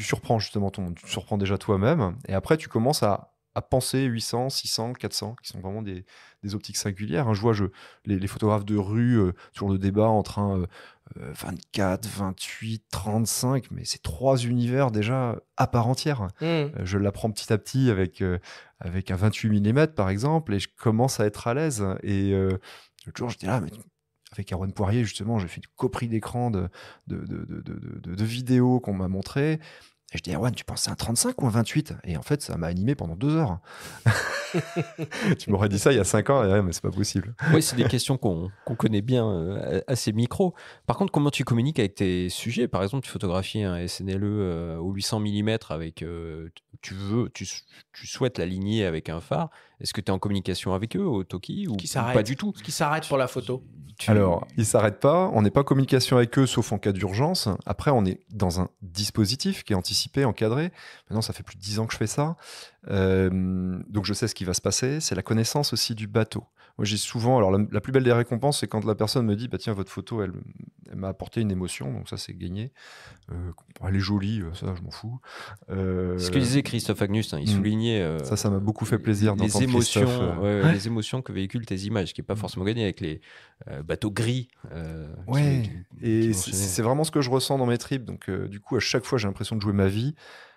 [SPEAKER 4] surprends justement ton tu surprends déjà toi-même. Et après, tu commences à, penser 800, 600, 400, qui sont vraiment des, optiques singulières. Hein. Je vois je, les, photographes de rue euh, sur le débat en train euh, 24, 28, 35, mais c'est trois univers déjà à part entière. Hmm. Euh, je l'apprends petit à petit avec, euh, avec un 28 mm par exemple, et je commence à être à l'aise. Et euh, le jour, j'étais là, avec Aaron Poirier, justement, j'ai fait une copie d'écran de, de, de vidéos qu'on m'a montrées. Et je dis, Erwan, tu penses à un 35 ou un 28 Et en fait, ça m'a animé pendant deux heures. tu m'aurais dit ça il y a cinq ans, mais c'est pas possible. oui, c'est des
[SPEAKER 3] questions qu'on connaît bien assez euh, à ces micros. Par contre, comment tu communiques avec tes sujets Par exemple, tu photographies un SNLE euh, au 800 mm avec. Euh, tu veux, tu, tu souhaites l'aligner avec un phare. Est-ce que tu es en communication avec eux au Toki ou, pas du tout Qui s'arrête pour la photo
[SPEAKER 4] Alors, ils s'arrêtent pas. On n'est pas en communication avec eux sauf en cas d'urgence. Après, on est dans un dispositif qui est anticipé, encadré. Maintenant, ça fait plus de 10 ans que je fais ça. Euh, donc je sais ce qui va se passer. C'est la connaissance aussi du bateau. Moi, j'ai souvent. Alors, la, plus belle des récompenses, c'est quand la personne me dit bah, Tiens, votre photo, elle, m'a apporté une émotion, donc ça, c'est gagné. Euh, elle est jolie, euh, ça, je m'en fous. ce que disait Christophe Agnus, hein. il hmm. soulignait. ça, ça m'a beaucoup fait plaisir les émotions, les
[SPEAKER 3] émotions que véhiculent tes images, qui n'est pas hmm. forcément gagné
[SPEAKER 4] avec les bateaux gris. ouais, et c'est vraiment ce que je ressens dans mes tripes. Donc, du coup, à chaque fois, j'ai l'impression de jouer ma vie.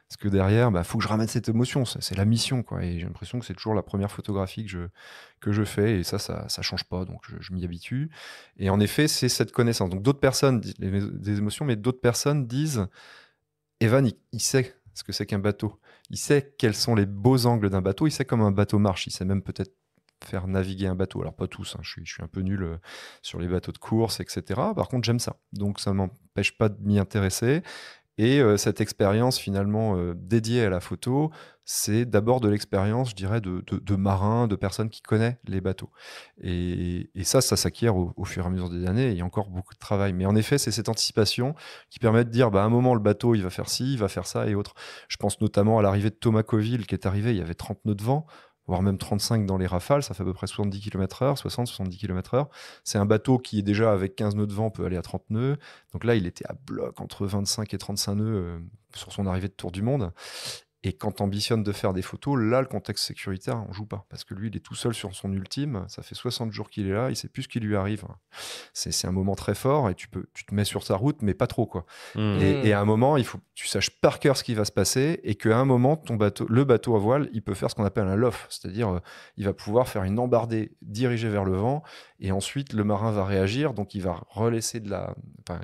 [SPEAKER 4] Parce que derrière, il bah, faut que je ramène cette émotion. C'est la mission. Quoi. Et j'ai l'impression que c'est toujours la première photographie que je, que je fais. Et ça, ça ne change pas. Donc, je, m'y habitue. Et en effet, c'est cette connaissance. Donc, d'autres personnes, des émotions, mais d'autres personnes disent Evan, il, sait ce que c'est qu'un bateau. Il sait quels sont les beaux angles d'un bateau. Il sait comment un bateau marche. Il sait même peut-être faire naviguer un bateau. Alors pas tous, hein, je, suis, je, suis, un peu nul euh, sur les bateaux de course, etc. Par contre, j'aime ça. Donc ça ne m'empêche pas de m'y intéresser. Et euh, cette expérience finalement euh, dédiée à la photo, c'est d'abord de l'expérience, je dirais, de, marins, de, personnes qui connaissent les bateaux. Et, ça, ça s'acquiert au, fur et à mesure des années. Et il y a encore beaucoup de travail. Mais en effet, c'est cette anticipation qui permet de dire, bah, à un moment, le bateau, il va faire ci, il va faire ça et autres. Je pense notamment à l'arrivée de Thomas Coville qui est arrivé, il y avait 30 nœuds de vent voire même 35 dans les rafales, ça fait à peu près 70 km/h, 60-70 km/h. C'est un bateau qui est déjà avec 15 nœuds de vent peut aller à 30 nœuds. Donc là, il était à bloc entre 25 et 35 nœuds euh, sur son arrivée de Tour du Monde. Et quand ambitionne de faire des photos, là, le contexte sécuritaire, on joue pas. Parce que lui, il est tout seul sur son ultime. Ça fait 60 jours qu'il est là. Il sait plus ce qui lui arrive. C'est un moment très fort et tu, peux, tu te mets sur sa route, mais pas trop, quoi. Mmh. Et, à un moment, il faut que tu saches par cœur ce qui va se passer et qu'à un moment, ton bateau, le bateau à voile, il peut faire ce qu'on appelle un lof. C'est-à-dire, euh, il va pouvoir faire une embardée dirigée vers le vent et ensuite, le marin va réagir, donc il va de la,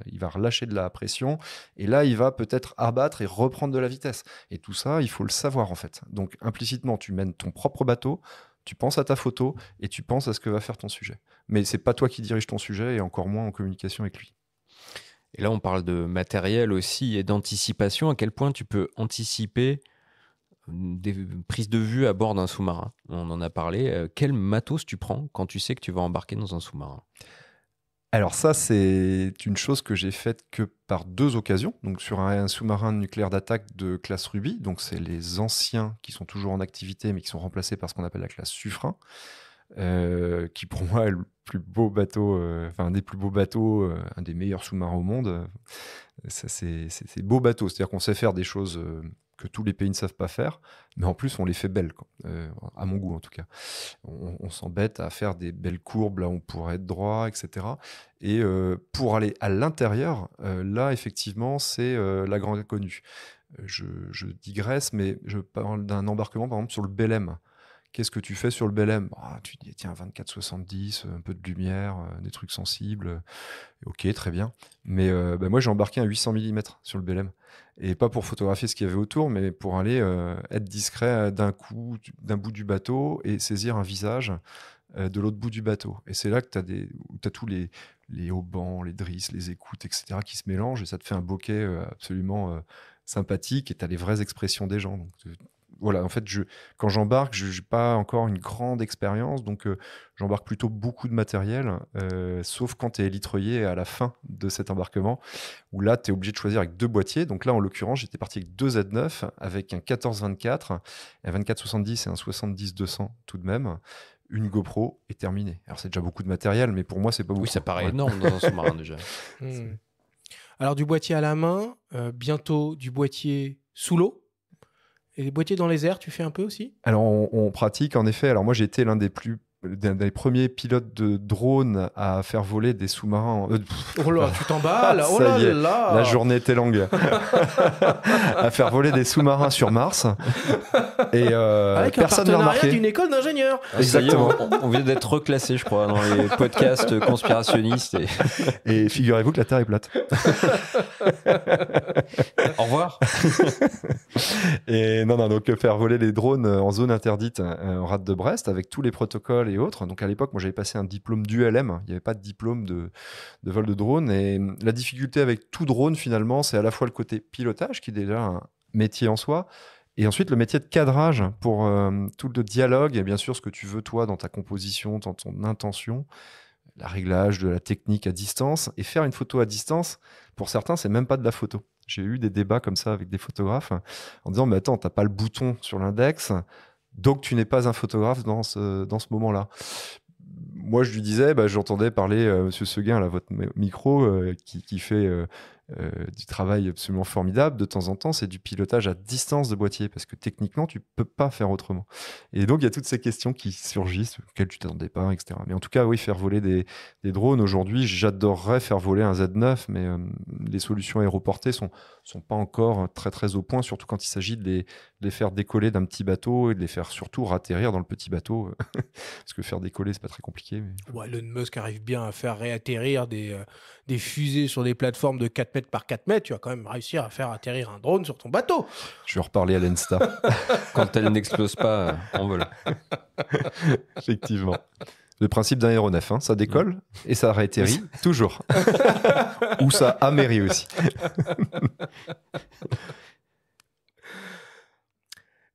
[SPEAKER 4] il va relâcher de la pression. Et là, il va peut-être abattre et reprendre de la vitesse. Et tout ça, il faut le savoir en fait. Donc implicitement, tu mènes ton propre bateau. Tu penses à ta photo et tu penses à ce que va faire ton sujet. Mais c'est pas toi qui dirige ton sujet et encore moins en communication avec lui.
[SPEAKER 3] Et là, on parle de
[SPEAKER 4] matériel
[SPEAKER 3] aussi et d'anticipation. À quel point tu peux anticiper des prises de vue à bord d'un sous-marin. On en a parlé. Euh, quel matos tu prends quand tu sais que tu vas embarquer dans un sous-marin
[SPEAKER 4] alors ça, c'est une chose que j'ai faite que par deux occasions. Donc sur un sous-marin nucléaire d'attaque de classe Ruby, donc c'est les anciens qui sont toujours en activité mais qui sont remplacés par ce qu'on appelle la classe Suffren, euh, qui pour moi est le plus beau bateau, euh, enfin un des plus beaux bateaux, un des meilleurs sous-marins au monde. c'est beau bateau, c'est-à-dire qu'on sait faire des choses tous les pays ne savent pas faire, mais en plus on les fait belles, euh, à mon goût en tout cas. On, s'embête à faire des belles courbes, là on pourrait être droit, etc. Et euh, pour aller à l'intérieur, euh, là effectivement c'est la grande inconnue. Je, digresse, mais je parle d'un embarquement par exemple sur le Belém. Qu'est-ce que tu fais sur le BLM bah, Tu dis, tiens, 24-70, euh, un peu de lumière, euh, des trucs sensibles. Euh, ok, très bien. Mais bah, moi, j'ai embarqué un 800 mm sur le BLM. Et pas pour photographier ce qu'il y avait autour, mais pour aller être discret d'un coup, d'un bout du bateau et saisir un visage de l'autre bout du bateau. Et c'est là que tu as, tous les, les haubans, les drisses, les écoutes, etc., qui se mélangent et ça te fait un bokeh absolument sympathique et tu as les vraies expressions des gens. Donc, voilà, en fait, quand j'embarque, je n'ai pas encore une grande expérience, donc euh, j'embarque plutôt beaucoup de matériel, euh, sauf quand tu es litreuillé à la fin de cet embarquement, où là, tu es obligé de choisir avec deux boîtiers. Donc là, en l'occurrence, j'étais parti avec deux Z9, avec un 14-24, un 24-70 et un 70-200 tout de même, une GoPro est terminée. Alors c'est déjà beaucoup de matériel, mais pour moi c'est pas beaucoup. Oui, ça paraît énorme dans un sous-marin déjà.
[SPEAKER 2] Hmm. Alors du boîtier à la main, euh, bientôt du boîtier sous l'eau les boîtiers dans les airs, tu fais un peu aussi
[SPEAKER 4] Alors, on, pratique en effet. Alors, moi, j'étais l'un des plus d'un des premiers pilotes de drones à faire voler des sous-marins. Euh, oh là, tu t'emballes oh là, Oh là La journée était longue. à faire voler des sous-marins sur Mars. Et euh, personne n'a remarqué. d'une
[SPEAKER 2] école d'ingénieurs. Ah, Exactement.
[SPEAKER 4] on, vient d'être reclassé, je crois, dans les podcasts conspirationnistes. Et, et figurez-vous que la Terre est plate. Au revoir. et non, non, donc faire voler les drones en zone interdite en euh, rade de Brest avec tous les protocoles et autres. Donc à l'époque, moi j'avais passé un diplôme d'ULM, il n'y avait pas de diplôme de, vol de drone. Et mm, la difficulté avec tout drone finalement, c'est à la fois le côté pilotage, qui est déjà un métier en soi, et ensuite le métier de cadrage pour euh, tout le dialogue et bien sûr ce que tu veux toi dans ta composition, dans ton intention la réglage de la technique à distance et faire une photo à distance, pour certains, c'est même pas de la photo. J'ai eu des débats comme ça avec des photographes en disant Mais attends, t'as pas le bouton sur l'index, donc tu n'es pas un photographe dans ce, dans ce moment-là. Moi, je lui disais, bah, j'entendais parler euh, Monsieur Seguin, là, votre micro, euh, qui, fait euh, euh, du travail absolument formidable. De temps en temps, c'est du pilotage à distance de boîtier parce que techniquement, tu peux pas faire autrement. Et donc, il y a toutes ces questions qui surgissent, auxquelles tu t'attendais pas, etc. Mais en tout cas, oui, faire voler des, drones. Aujourd'hui, j'adorerais faire voler un Z9, mais euh, les solutions aéroportées sont, sont pas encore très, très au point, surtout quand il s'agit de les, faire décoller d'un petit bateau et de les faire surtout atterrir dans le petit bateau. parce que faire décoller, c'est pas très compliqué. Mais...
[SPEAKER 2] Elon Musk arrive bien à faire réatterrir des, euh, des fusées sur des plateformes de 4 mètres par 4 mètres, tu vas quand même réussir à faire atterrir un drone sur ton bateau.
[SPEAKER 4] Je vais reparler à l'Insta. quand elle n'explose pas euh, en vol. Effectivement. Le principe d'un aéronef, hein, ça décolle et ça réatterrit toujours. Ou ça amérit aussi.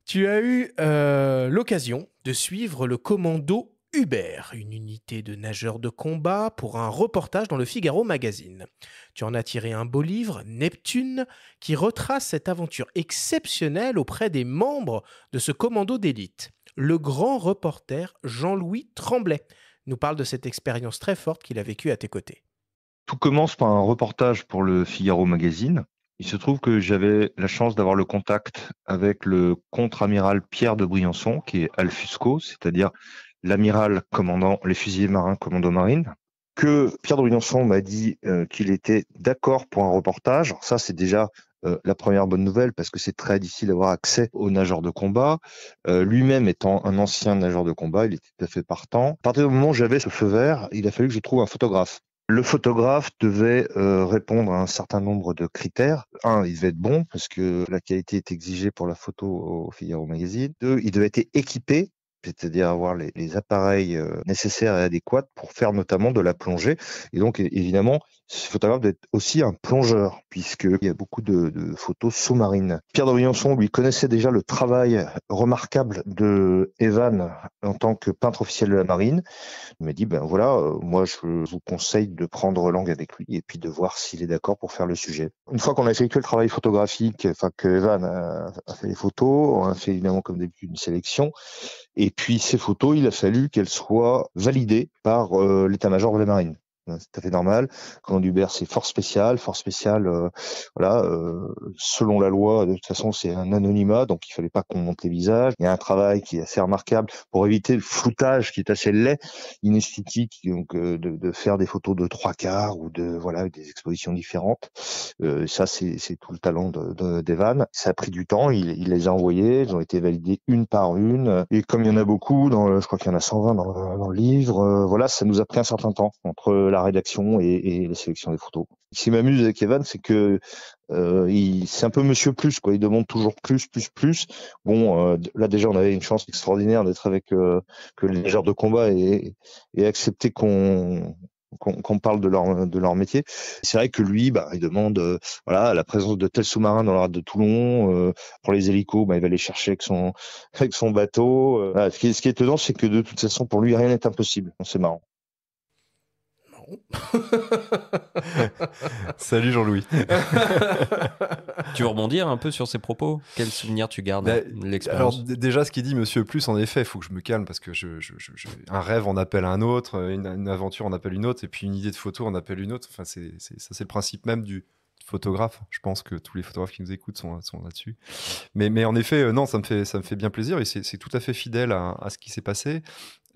[SPEAKER 4] tu as eu
[SPEAKER 2] euh, l'occasion de suivre le commando Hubert, une unité de nageurs de combat, pour un reportage dans le Figaro Magazine. Tu en as tiré un beau livre, Neptune, qui retrace cette aventure exceptionnelle auprès des membres de ce commando d'élite. Le grand reporter Jean-Louis Tremblay nous parle de cette expérience très forte qu'il a vécue à tes côtés.
[SPEAKER 9] Tout commence par un reportage pour le Figaro Magazine. Il se trouve que j'avais la chance d'avoir le contact avec le contre-amiral Pierre de Briançon, qui est Alfusco, c'est-à-dire l'amiral commandant les fusiliers marins commando marine, que Pierre Briançon m'a dit euh, qu'il était d'accord pour un reportage. ça, c'est déjà euh, la première bonne nouvelle parce que c'est très difficile d'avoir accès aux nageurs de combat. Euh, lui-même étant un ancien nageur de combat, il était tout à fait partant. À partir du moment où j'avais ce feu vert, il a fallu que je trouve un photographe. Le photographe devait répondre à un certain nombre de critères. Un, il devait être bon parce que la qualité est exigée pour la photo au Figaro Magazine. Deux, il devait être équipé c'est-à-dire avoir les, appareils euh, nécessaires et adéquats pour faire notamment de la plongée. Et donc, évidemment, il faut avoir d'être aussi un plongeur, puisqu'il y a beaucoup de, photos sous-marines. Pierre de Briançon, lui, connaissait déjà le travail remarquable de Evan en tant que peintre officiel de la marine. Il m'a dit, ben voilà, euh, moi, je vous conseille de prendre langue avec lui et puis de voir s'il est d'accord pour faire le sujet. Une fois qu'on a effectué le travail photographique, enfin, que Evan a, fait les photos, on a fait évidemment, comme début une sélection. Et et puis ces photos, il a fallu qu'elles soient validées par euh, l'état-major de la marine. Hein, c'est tout à fait normal. quand dubert c'est fort spécial. Fort spécial, euh, voilà, euh, selon la loi, de toute façon, c'est un anonymat, donc il fallait pas qu'on monte les visages. Il y a un travail qui est assez remarquable pour éviter le floutage qui est assez laid, inesthétique, donc euh, de, de, faire des photos de trois quarts ou de voilà des expositions différentes. Euh, ça, c'est tout le talent de, d'Evan. Ça a pris du temps. Il, les a envoyés. Ils ont été validés une par une. Et comme il y en a beaucoup, dans je crois qu'il y en a 120 dans, dans le livre, voilà, ça nous a pris un certain temps entre la rédaction et, la sélection des photos. Ce qui m'amuse avec Evan, c'est que euh, c'est un peu Monsieur Plus, quoi. Il demande toujours plus, plus, plus. Bon, euh, là déjà, on avait une chance extraordinaire d'être avec euh, que les légères de combat et, accepter qu'on qu'on, parle de leur de leur métier. C'est vrai que lui, bah, il demande voilà la présence de tel sous-marin dans le rade de Toulon pour les hélicos. Bah, il va les chercher avec son avec son bateau. ce, ce qui est étonnant, c'est que de toute façon, pour lui, rien n'est impossible. C'est marrant. Salut Jean-Louis.
[SPEAKER 3] tu veux rebondir un peu sur ses propos Quel souvenir tu gardes bah, l'expérience
[SPEAKER 4] déjà ce qu'il dit Monsieur Plus, en effet, il faut que je me calme parce que je, un rêve en appelle un autre, une, aventure en appelle une autre, et puis une idée de photo en appelle une autre. Enfin, c'est, ça c'est le principe même du photographe. Je pense que tous les photographes qui nous écoutent sont, là-dessus. Mais, mais en effet, euh, non, ça me fait, bien plaisir et c'est tout à fait fidèle à ce qui s'est passé.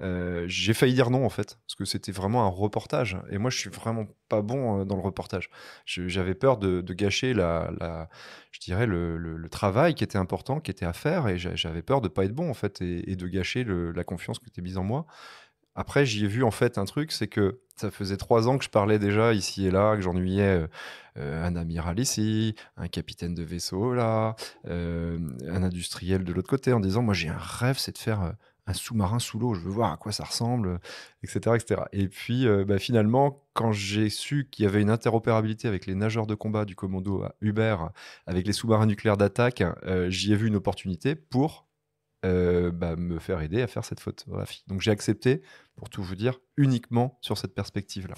[SPEAKER 4] Euh, j'ai failli dire non en fait, parce que c'était vraiment un reportage. Et moi, je suis vraiment pas bon euh, dans le reportage. J'avais peur de, gâcher la, je dirais le, travail qui était important, qui était à faire, et j'avais peur de pas être bon en fait et, de gâcher la confiance qui était mise en moi. Après, j'y ai vu en fait un truc, c'est que ça faisait trois ans que je parlais déjà ici et là, que j'ennuyais euh, un amiral ici, un capitaine de vaisseau là, un industriel de l'autre côté, en disant moi j'ai un rêve, c'est de faire un sous-marin sous l'eau, je veux voir à quoi ça ressemble, etc. etc. Et puis euh, bah, finalement, quand j'ai su qu'il y avait une interopérabilité avec les nageurs de combat du commando à Hubert, avec les sous-marins nucléaires d'attaque, euh, j'y ai vu une opportunité pour euh, bah, me faire aider à faire cette photographie. Donc j'ai accepté, pour tout vous dire, uniquement sur cette perspective-là.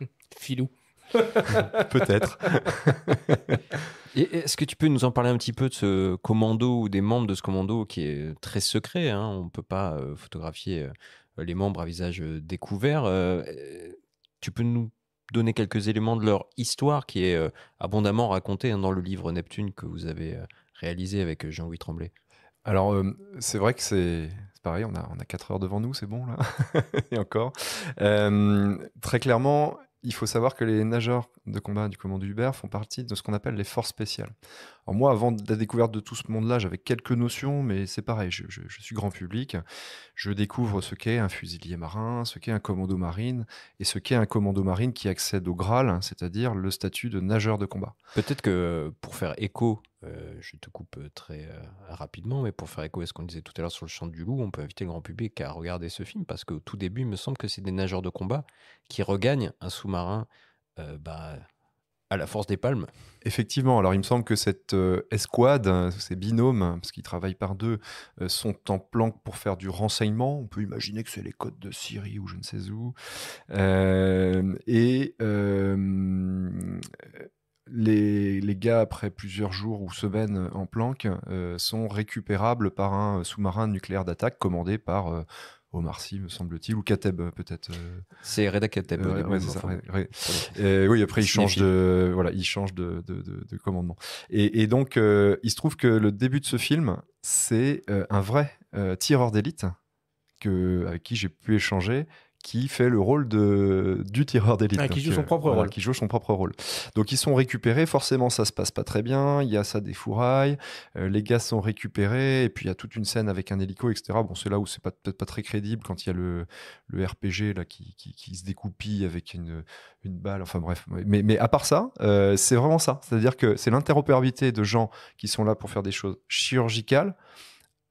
[SPEAKER 4] Filou. Peut-être.
[SPEAKER 3] Est-ce que tu peux nous en parler un petit peu de ce commando ou des membres de ce commando qui est très secret hein? On ne peut pas euh, photographier euh, les membres à visage euh, découvert. tu peux nous donner quelques éléments de leur histoire qui est abondamment racontée
[SPEAKER 4] hein, dans le livre Neptune que vous avez réalisé avec Jean-Louis Tremblay alors, c'est vrai que c'est pareil, on a, on a 4 heures devant nous, c'est bon là, et encore. très clairement, il faut savoir que les nageurs de combat du commando Hubert font partie de ce qu'on appelle les forces spéciales moi, avant la découverte de tout ce monde-là, j'avais quelques notions, mais c'est pareil, je, suis grand public. Je découvre ce qu'est un fusilier marin, ce qu'est un commando marine, et ce qu'est un commando marine qui accède au Graal, hein, c'est-à-dire le statut de nageur de combat. Peut-être que
[SPEAKER 3] euh, pour faire écho, euh, je te coupe euh, très rapidement, mais pour faire écho à ce qu'on disait tout à l'heure sur le champ du loup, on peut inviter le grand public à regarder ce film, parce qu'au tout début, il me semble que c'est des nageurs de combat
[SPEAKER 4] qui regagnent un sous-marin. Bah, à la force des palmes. Effectivement, alors il me semble que cette euh, escouade, ces binômes, hein, parce qu'ils travaillent par deux, euh, sont en planque pour faire du renseignement. On peut imaginer que c'est les côtes de Syrie ou je ne sais où. Euh, et les, les, gars, après plusieurs jours ou semaines en planque, sont récupérables par un sous-marin nucléaire d'attaque commandé par marcy me semble-t-il, ou Kateb peut-être. Euh. C'est Reda Kateb. Euh, euh, oui, après il change de, voilà, il change de, de, commandement. Et, donc, il se trouve que le début de ce film, c'est un vrai tireur d'élite avec qui j'ai pu échanger qui fait le rôle de, du tireur d'élite. Ah, qui joue son euh, propre rôle. Qui joue son propre rôle. Donc ils sont récupérés, forcément ça se passe pas très bien, il y a ça des fourrailles, euh, les gars sont récupérés, et puis il y a toute une scène avec un hélico, etc. Bon, c'est là où c'est peut-être pas, très crédible quand il y a le, le RPG là, qui, qui, se découpille avec une, une balle, enfin bref. Mais, mais à part ça, euh, c'est vraiment ça. C'est-à-dire que c'est l'interopérabilité de gens qui sont là pour faire des choses chirurgicales,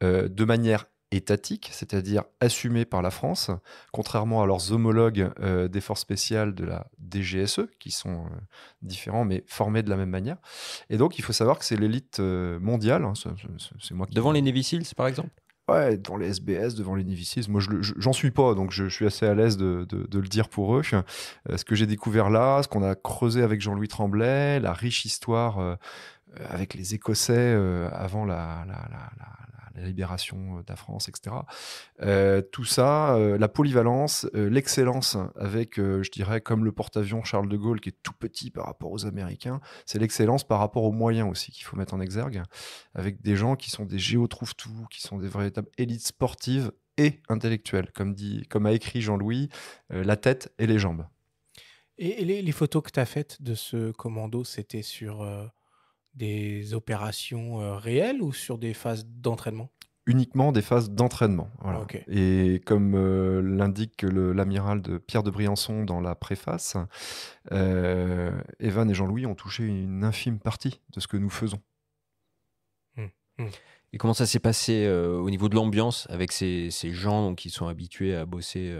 [SPEAKER 4] de manière étatique, c'est-à-dire assumé par la France, contrairement à leurs homologues euh, des forces spéciales de la DGSE, qui sont euh, différents mais formés de la même manière. Et donc, il faut savoir que c'est l'élite euh, mondiale. Hein, c'est moi Devant les Navy par exemple Ouais, devant les SBS, devant les Navy Moi, j'en je, suis pas, donc je, suis assez à l'aise de, le dire pour eux. ce que j'ai découvert là, ce qu'on a creusé avec Jean-Louis Tremblay, la riche histoire avec les Écossais avant la, la, la la libération euh, de la France, etc. Euh, tout ça, euh, la polyvalence, l'excellence avec, je dirais, comme le porte-avions Charles de Gaulle qui est tout petit par rapport aux Américains, c'est l'excellence par rapport aux moyens aussi qu'il faut mettre en exergue, avec des gens qui sont des géotrouve-tout, qui sont des véritables élites sportives et intellectuelles, comme, dit, comme a écrit Jean-Louis, la tête et les jambes.
[SPEAKER 2] Et les, les photos que tu as faites de ce commando, c'était sur des opérations euh, réelles ou sur des phases d'entraînement
[SPEAKER 4] uniquement des phases d'entraînement. Et comme euh, l'indique l'amiral de Pierre de Briançon dans la préface, euh, Evan et Jean-Louis ont touché une infime partie de ce que nous faisons. Mmh, mmh. Et comment ça s'est passé au niveau de
[SPEAKER 3] l'ambiance avec ces, gens qui sont habitués à bosser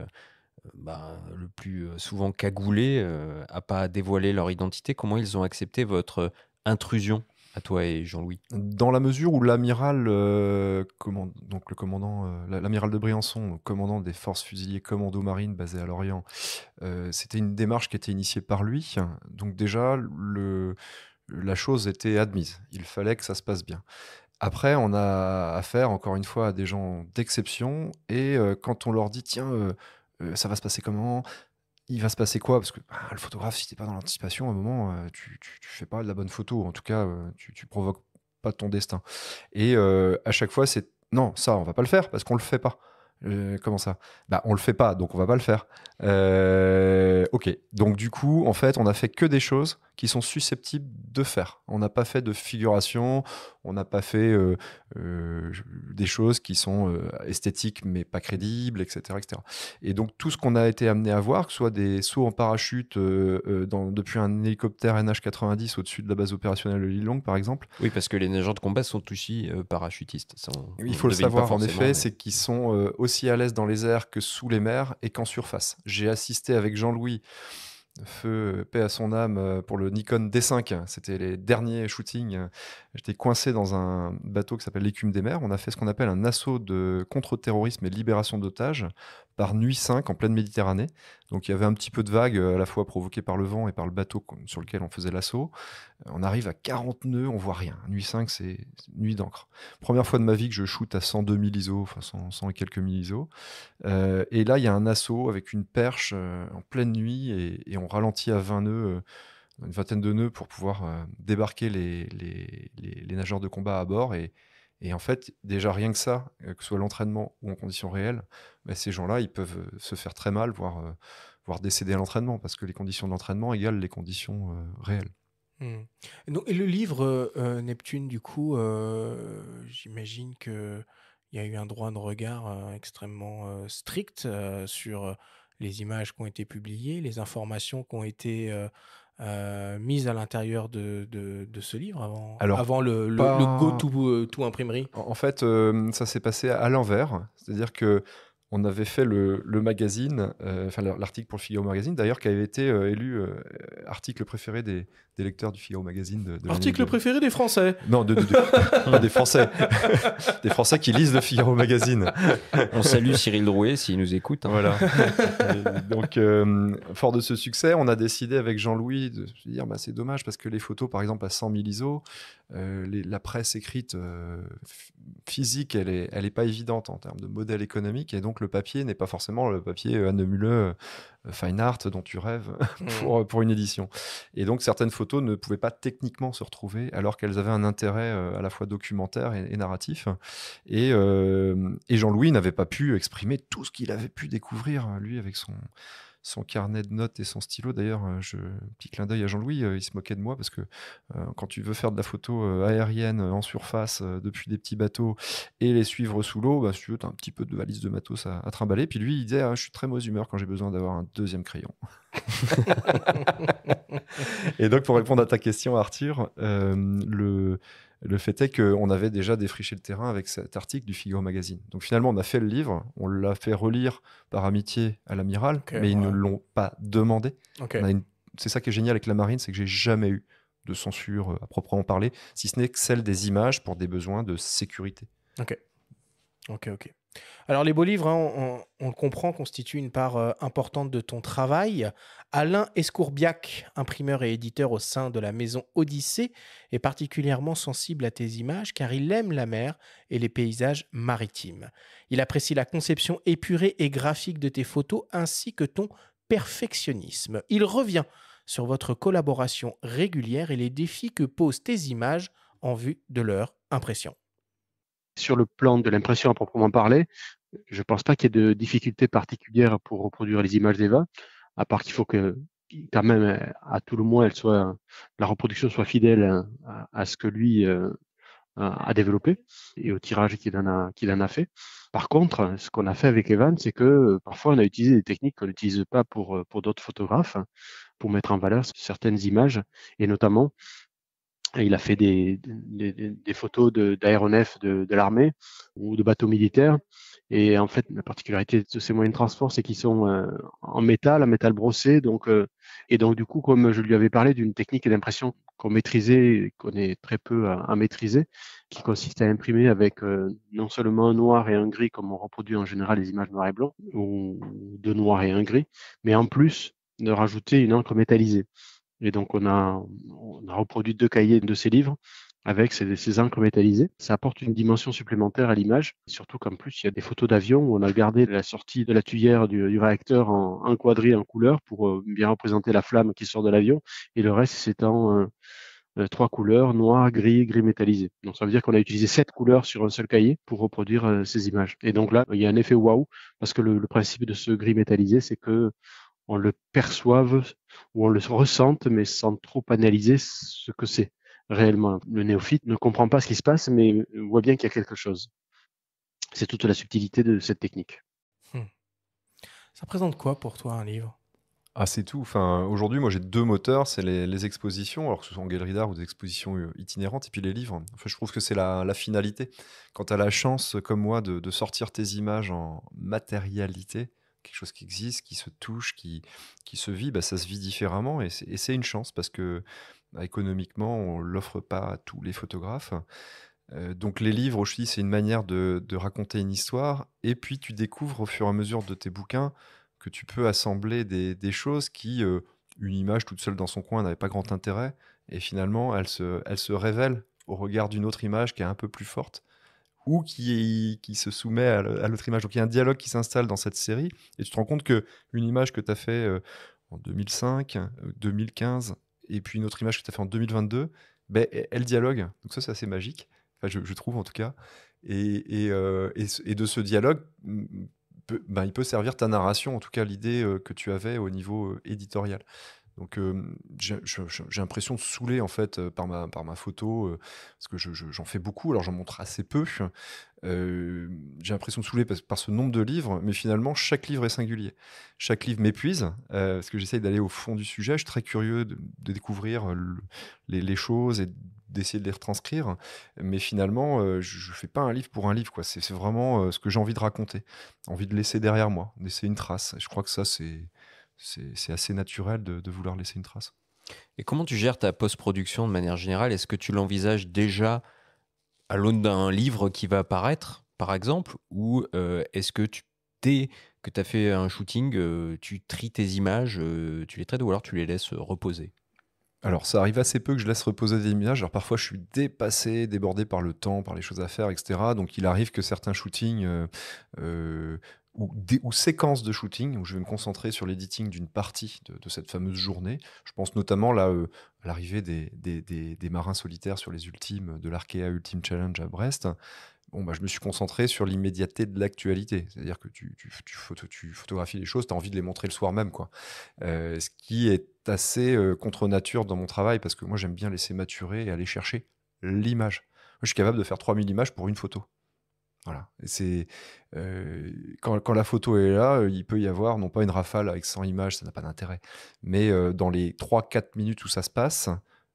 [SPEAKER 3] bah, le plus souvent cagoulés, à pas dévoiler leur identité Comment ils ont accepté votre intrusion
[SPEAKER 4] à toi et Jean-Louis Dans la mesure où l'amiral, euh, donc le commandant, euh, l'amiral de Briançon, commandant des forces fusiliers commando marine basées à Lorient, euh, c'était une démarche qui était initiée par lui. Donc déjà, le... la chose était admise. Il fallait que ça se passe bien. Après, on a affaire, encore une fois, à des gens d'exception. Et quand on leur dit, tiens, ça va se passer comment il va se passer quoi Parce que bah, le photographe, si t'es pas dans l'anticipation, à un moment, euh, tu, tu, fais pas de la bonne photo. En tout cas, euh, tu, tu, provoques pas ton destin. Et euh, à chaque fois, c'est non, ça, on va pas le faire parce qu'on le fait pas. comment ça Bah, on le fait pas, donc on va pas le faire. ok. Donc du coup, en fait, on a fait que des choses qui sont susceptibles de faire. On n'a pas fait de figuration, on n'a pas fait euh, euh, des choses qui sont euh, esthétiques mais pas crédibles, etc., Et donc tout ce qu'on a été amené à voir, que ce soit des sauts en parachute dans, depuis un hélicoptère NH90 au-dessus de la base opérationnelle de lille Longue, par exemple. Oui, parce que les nageurs de combat sont aussi parachutistes. Il faut le savoir, en effet, c'est qu'ils sont aussi à l'aise dans les airs que sous les mers et qu'en surface. J'ai assisté avec Jean-Louis Feu, euh, paix à son âme, euh, pour le Nikon D5. C'était les derniers shootings. J'étais coincé dans un bateau qui s'appelle l'écume des mers. On a fait ce qu'on appelle un assaut de contre-terrorisme et libération d'otages par nuit 5 en pleine Méditerranée. Donc il y avait un petit peu de vagues, euh, à la fois provoquées par le vent et par le bateau sur lequel on faisait l'assaut. Euh, on arrive à 40 nœuds, on voit rien. Nuit 5, c'est nuit d'encre. Première fois de ma vie que je shoot à 102 000 ISO, enfin 100, et quelques 1000 ISO. Euh, et là, il y a un assaut avec une perche en pleine nuit et, on ralentit à 20 nœuds. une vingtaine de nœuds pour pouvoir débarquer les, les, nageurs de combat à bord et, et en fait, déjà rien que ça, que ce soit l'entraînement ou en conditions réelles, bah, ces gens-là, ils peuvent euh, se faire très mal, euh, voire, décéder à l'entraînement, parce que les conditions d'entraînement l'entraînement égalent les conditions euh, réelles.
[SPEAKER 2] Hmm. Donc, et le livre Neptune, du coup, j'imagine qu'il y a eu un droit de regard extrêmement strict sur les images qui ont été publiées, les informations qui ont été... mises à l'intérieur de, de, ce livre avant, Alors, avant le, go
[SPEAKER 4] tout, imprimerie En fait, ça s'est passé à l'envers. C'est-à-dire que on avait fait le, magazine, euh, l'article pour le Figaro Magazine, d'ailleurs, qui avait été euh, élu euh, article préféré des, lecteurs du Figaro Magazine. De, article préféré des Français Non, des Français. des Français qui lisent le Figaro Magazine. on salue Cyril Drouet s'il nous écoute. Hein. Voilà. donc, fort de ce succès, on a décidé avec Jean-Louis de se dire bah, c'est dommage parce que les photos, par exemple, à 100 000 ISO, la presse écrite physique, elle n'est elle est pas évidente en termes de modèle économique. Et donc, le papier n'est pas forcément le papier euh, Anne euh, fine art dont tu rêves mm. euh, pour, une édition. Et donc certaines photos ne pouvaient pas techniquement se retrouver alors qu'elles avaient un intérêt à la fois documentaire et, narratif. Et, et Jean-Louis n'avait pas pu exprimer tout ce qu'il avait pu découvrir, lui, avec son, son carnet de notes et son stylo. D'ailleurs, euh, je petit clin d'œil à Jean-Louis, euh, il se moquait de moi parce que euh, quand tu veux faire de la photo aérienne en surface depuis des petits bateaux et les suivre sous l'eau, bah, tu as un petit peu de valise de matos à, trimballer. Puis lui, il disait ah, Je suis très mauvaise humeur quand j'ai besoin d'avoir un deuxième crayon. et donc, pour répondre à ta question, Arthur, le le fait est qu'on avait déjà défriché le terrain avec cet article du Figaro Magazine. Donc finalement, on a fait le livre, on l'a fait relire par amitié à l'amiral, mais ils ne l'ont pas demandé. C'est ça qui est génial avec la marine, c'est que j'ai jamais eu de censure euh, à proprement parler, si ce n'est que celle des images pour des besoins de sécurité.
[SPEAKER 2] Ok. Ok, ok. Alors les beaux livres, hein, on, le comprend, constituent une part euh, importante de ton travail. Alain Escourbiac, imprimeur et éditeur au sein de la maison Odyssée, est particulièrement sensible à tes images car il aime la mer et les paysages maritimes. Il apprécie la conception épurée et graphique de tes photos ainsi que ton perfectionnisme. Il revient sur votre collaboration régulière et les défis que posent tes images en vue de leur impression.
[SPEAKER 10] Sur le plan de l'impression à proprement parler, je ne pense pas qu'il y ait de difficultés particulières pour reproduire les images d'Eva, à part qu'il faut que quand même, à tout le moins, elle soit, la reproduction soit fidèle à, ce que lui euh, a développé et au tirage qu'il en a, en a fait. Par contre, ce qu'on a fait avec Evan, c'est que parfois on a utilisé des techniques qu'on n'utilise pas pour, pour d'autres photographes, pour mettre en valeur certaines images et notamment il a fait des, photos d'aéronefs de, l'armée ou de bateaux militaires. Et en fait, la particularité de ces moyens de transport, c'est qu'ils sont euh, en métal, en métal brossé. Donc, euh, et donc, du coup, comme je lui avais parlé d'une technique d'impression qu'on maîtrisait, qu'on est très peu à, maîtriser, qui consiste à imprimer avec euh, non seulement un noir et un gris, comme on reproduit en général les images noires et blanc, ou de noir et un gris, mais en plus de rajouter une encre métallisée. Et donc, on a, reproduit deux cahiers de ces livres avec ces, ces encres métallisées. Ça apporte une dimension supplémentaire à l'image, surtout qu'en plus, il y a des photos d'avion où on a gardé la sortie de la tuyère du, réacteur en, en en couleur, pour euh, bien représenter la flamme qui sort de l'avion, et le reste, c'est en euh, euh, trois couleurs, noir, gris, gris métallisé. Donc ça veut dire qu'on a utilisé sept couleurs sur un seul cahier pour reproduire ces images. Et donc là, il y a un effet waouh, parce que le principe de ce gris métallisé, c'est que on le perçoive ou on le ressent, mais sans trop analyser ce que c'est réellement. Le néophyte ne comprend pas ce qui se passe, mais voit bien qu'il y a quelque chose. C'est toute la
[SPEAKER 4] subtilité de cette technique.
[SPEAKER 2] Hmm. Ça présente quoi pour toi un livre
[SPEAKER 4] ah, c'est tout. Enfin, aujourd'hui, moi, j'ai deux moteurs. C'est les, expositions, alors que ce soit en galerie d'art ou des expositions euh, itinérantes, et puis les livres. Enfin, je trouve que c'est la, finalité. Quand tu as la chance, comme moi, de sortir tes images en matérialité, quelque chose qui existe, qui se touche, qui, se vit, bah, ça se vit différemment et c'est une chance parce que bah, économiquement, on l'offre pas à tous les photographes. Euh, donc les livres, aussi, c'est une manière de, raconter une histoire. Et puis tu découvres au fur et à mesure de tes bouquins que tu peux assembler des, choses qui, euh, une image toute seule dans son coin, n'avait pas grand intérêt. Et finalement, elle se révèle au regard d'une autre image qui est un peu plus forte ou qui, qui se soumet à l'autre image. Donc il y a un dialogue qui s'installe dans cette série, et tu te rends compte que une image que tu as fait euh, en 2005, 2015, euh, et puis une autre image que tu as fait en 2022, ben, e, elle dialogue. Donc ça, c'est assez magique, je, trouve en tout cas. Et, et, euh, et de ce dialogue, ben, il peut servir ta narration, en tout cas l'idée que tu avais au niveau éditorial. Donc euh, j'ai l'impression de saouler en fait euh, par ma, par ma photo, euh, parce que j'en fais beaucoup, alors j'en montre assez peu. j'ai l'impression de saouler par, ce nombre de livres, mais finalement chaque livre est singulier. Chaque livre m'épuise, parce que j'essaye d'aller au fond du sujet, je suis très curieux de, découvrir les, les choses et d'essayer de les retranscrire. Mais finalement, je ne fais pas un livre pour un livre. quoi. C'est vraiment ce que j'ai envie de raconter, envie de laisser derrière moi, laisser une trace. je crois que ça, c'est c'est assez naturel de, vouloir laisser une trace.
[SPEAKER 3] Et comment tu gères ta post-production de manière générale Est-ce que tu l'envisages déjà à l'aune d'un livre qui va apparaître, par exemple, ou euh, est-ce que tu, dès que tu as fait un shooting, euh, tu tries tes images, euh,
[SPEAKER 4] tu les traites ou alors tu les laisses reposer alors, ça arrive assez peu que je laisse reposer des images. Alors, parfois, je suis dépassé, débordé par le temps, par les choses à faire, etc. Donc, il arrive que certains shootings, ou, des, ou, séquences de shooting où je vais me concentrer sur l'editing d'une partie de, cette fameuse journée. Je pense notamment là, euh, à l'arrivée des, marins solitaires sur les ultimes de l'Arkea Ultimate Challenge à Brest. Bon, bah, je me suis concentré sur l'immédiateté de l'actualité. C'est-à-dire que tu, tu, photographies les choses, tu as envie de les montrer le soir même. Quoi. Euh, ce qui est assez euh, contre nature dans mon travail parce que moi j'aime bien laisser maturer et aller chercher l'image. Je suis capable de faire 3000 images pour une photo. Voilà. C'est euh, quand, la photo est là, euh, il peut y avoir non pas une rafale avec 100 images, ça n'a pas d'intérêt, mais euh, dans les 3-4 minutes où ça se passe,